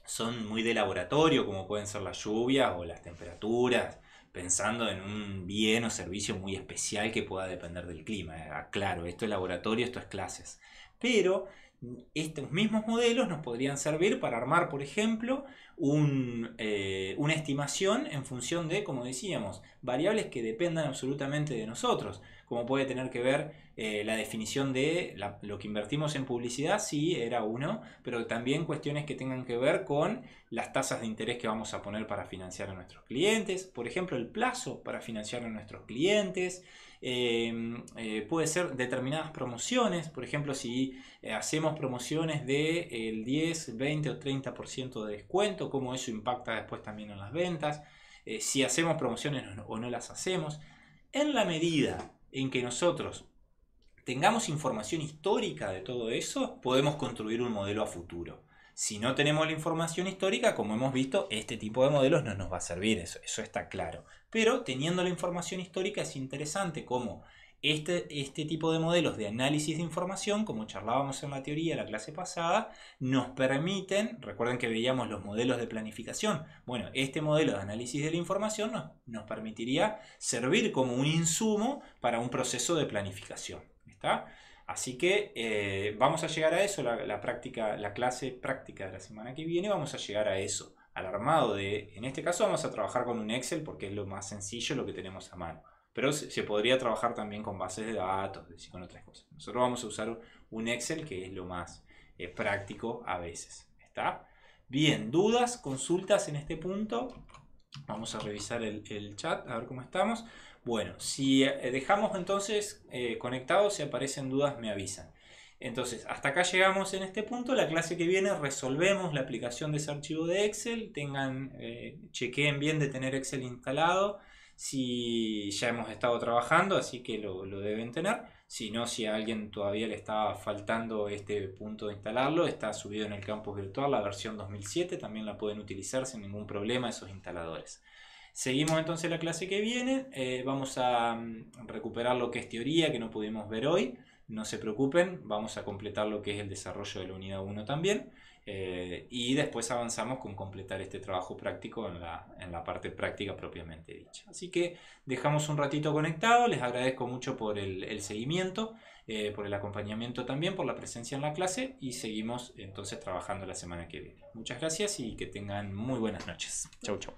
son muy de laboratorio, como pueden ser las lluvias o las temperaturas, pensando en un bien o servicio muy especial que pueda depender del clima. Eh, claro, esto es laboratorio, esto es clases. Pero estos mismos modelos nos podrían servir para armar, por ejemplo, un, eh, una estimación en función de, como decíamos, variables que dependan absolutamente de nosotros, como puede tener que ver eh, la definición de lo que invertimos en publicidad, sí, era uno, pero también cuestiones que tengan que ver con las tasas de interés que vamos a poner para financiar a nuestros clientes, por ejemplo, el plazo para financiar a nuestros clientes, em, eh, puede ser determinadas promociones, por ejemplo, si eh, hacemos promociones del el 10, 20 o 30% de descuento, cómo eso impacta después también en las ventas, si hacemos promociones o no las hacemos, en la medida en que nosotros tengamos información histórica de todo eso, podemos construir un modelo a futuro. Si no tenemos la información histórica, como hemos visto, este tipo de modelos no nos va a servir, eso, está claro. Pero teniendo la información histórica es interesante cómo este, este tipo de modelos de análisis de información, como charlábamos en la teoría la clase pasada, nos permiten, recuerden que veíamos los modelos de planificación, bueno, este modelo de análisis de la información nos permitiría servir como un insumo para un proceso de planificación. Así que eh, vamos a llegar a eso, la, práctica, la clase práctica de la semana que viene, vamos a llegar a eso, al armado de, en este caso vamos a trabajar con un Excel porque es lo más sencillo, lo que tenemos a mano. Pero se, podría trabajar también con bases de datos, decir, con otras cosas. Nosotros vamos a usar un Excel que es lo más eh, práctico a veces. ¿Está? Bien, dudas, consultas en este punto. Vamos a revisar el chat, a ver cómo estamos. Bueno, si eh, dejamos entonces eh, conectados, conectado, si aparecen dudas me avisan. Entonces, hasta acá llegamos en este punto. La clase que viene resolvemos la aplicación de ese archivo de Excel. Tengan, eh, chequeen bien de tener Excel instalado. Si ya hemos estado trabajando, así que lo, lo, deben tener. Si no, si a alguien todavía le está faltando este punto de instalarlo, está subido en el campus virtual la versión 2007. También la pueden utilizar sin ningún problema esos instaladores. Seguimos entonces la clase que viene. Eh, vamos a mm, recuperar lo que es teoría, que no pudimos ver hoy. No se preocupen, vamos a completar lo que es el desarrollo de la unidad 1 también. Eh, y después avanzamos con completar este trabajo práctico en la, parte práctica propiamente dicha. Así que dejamos un ratito conectado, les agradezco mucho por el, seguimiento, eh, por el acompañamiento también, por la presencia en la clase y seguimos entonces trabajando la semana que viene. Muchas gracias y que tengan muy buenas noches. Chau, chau.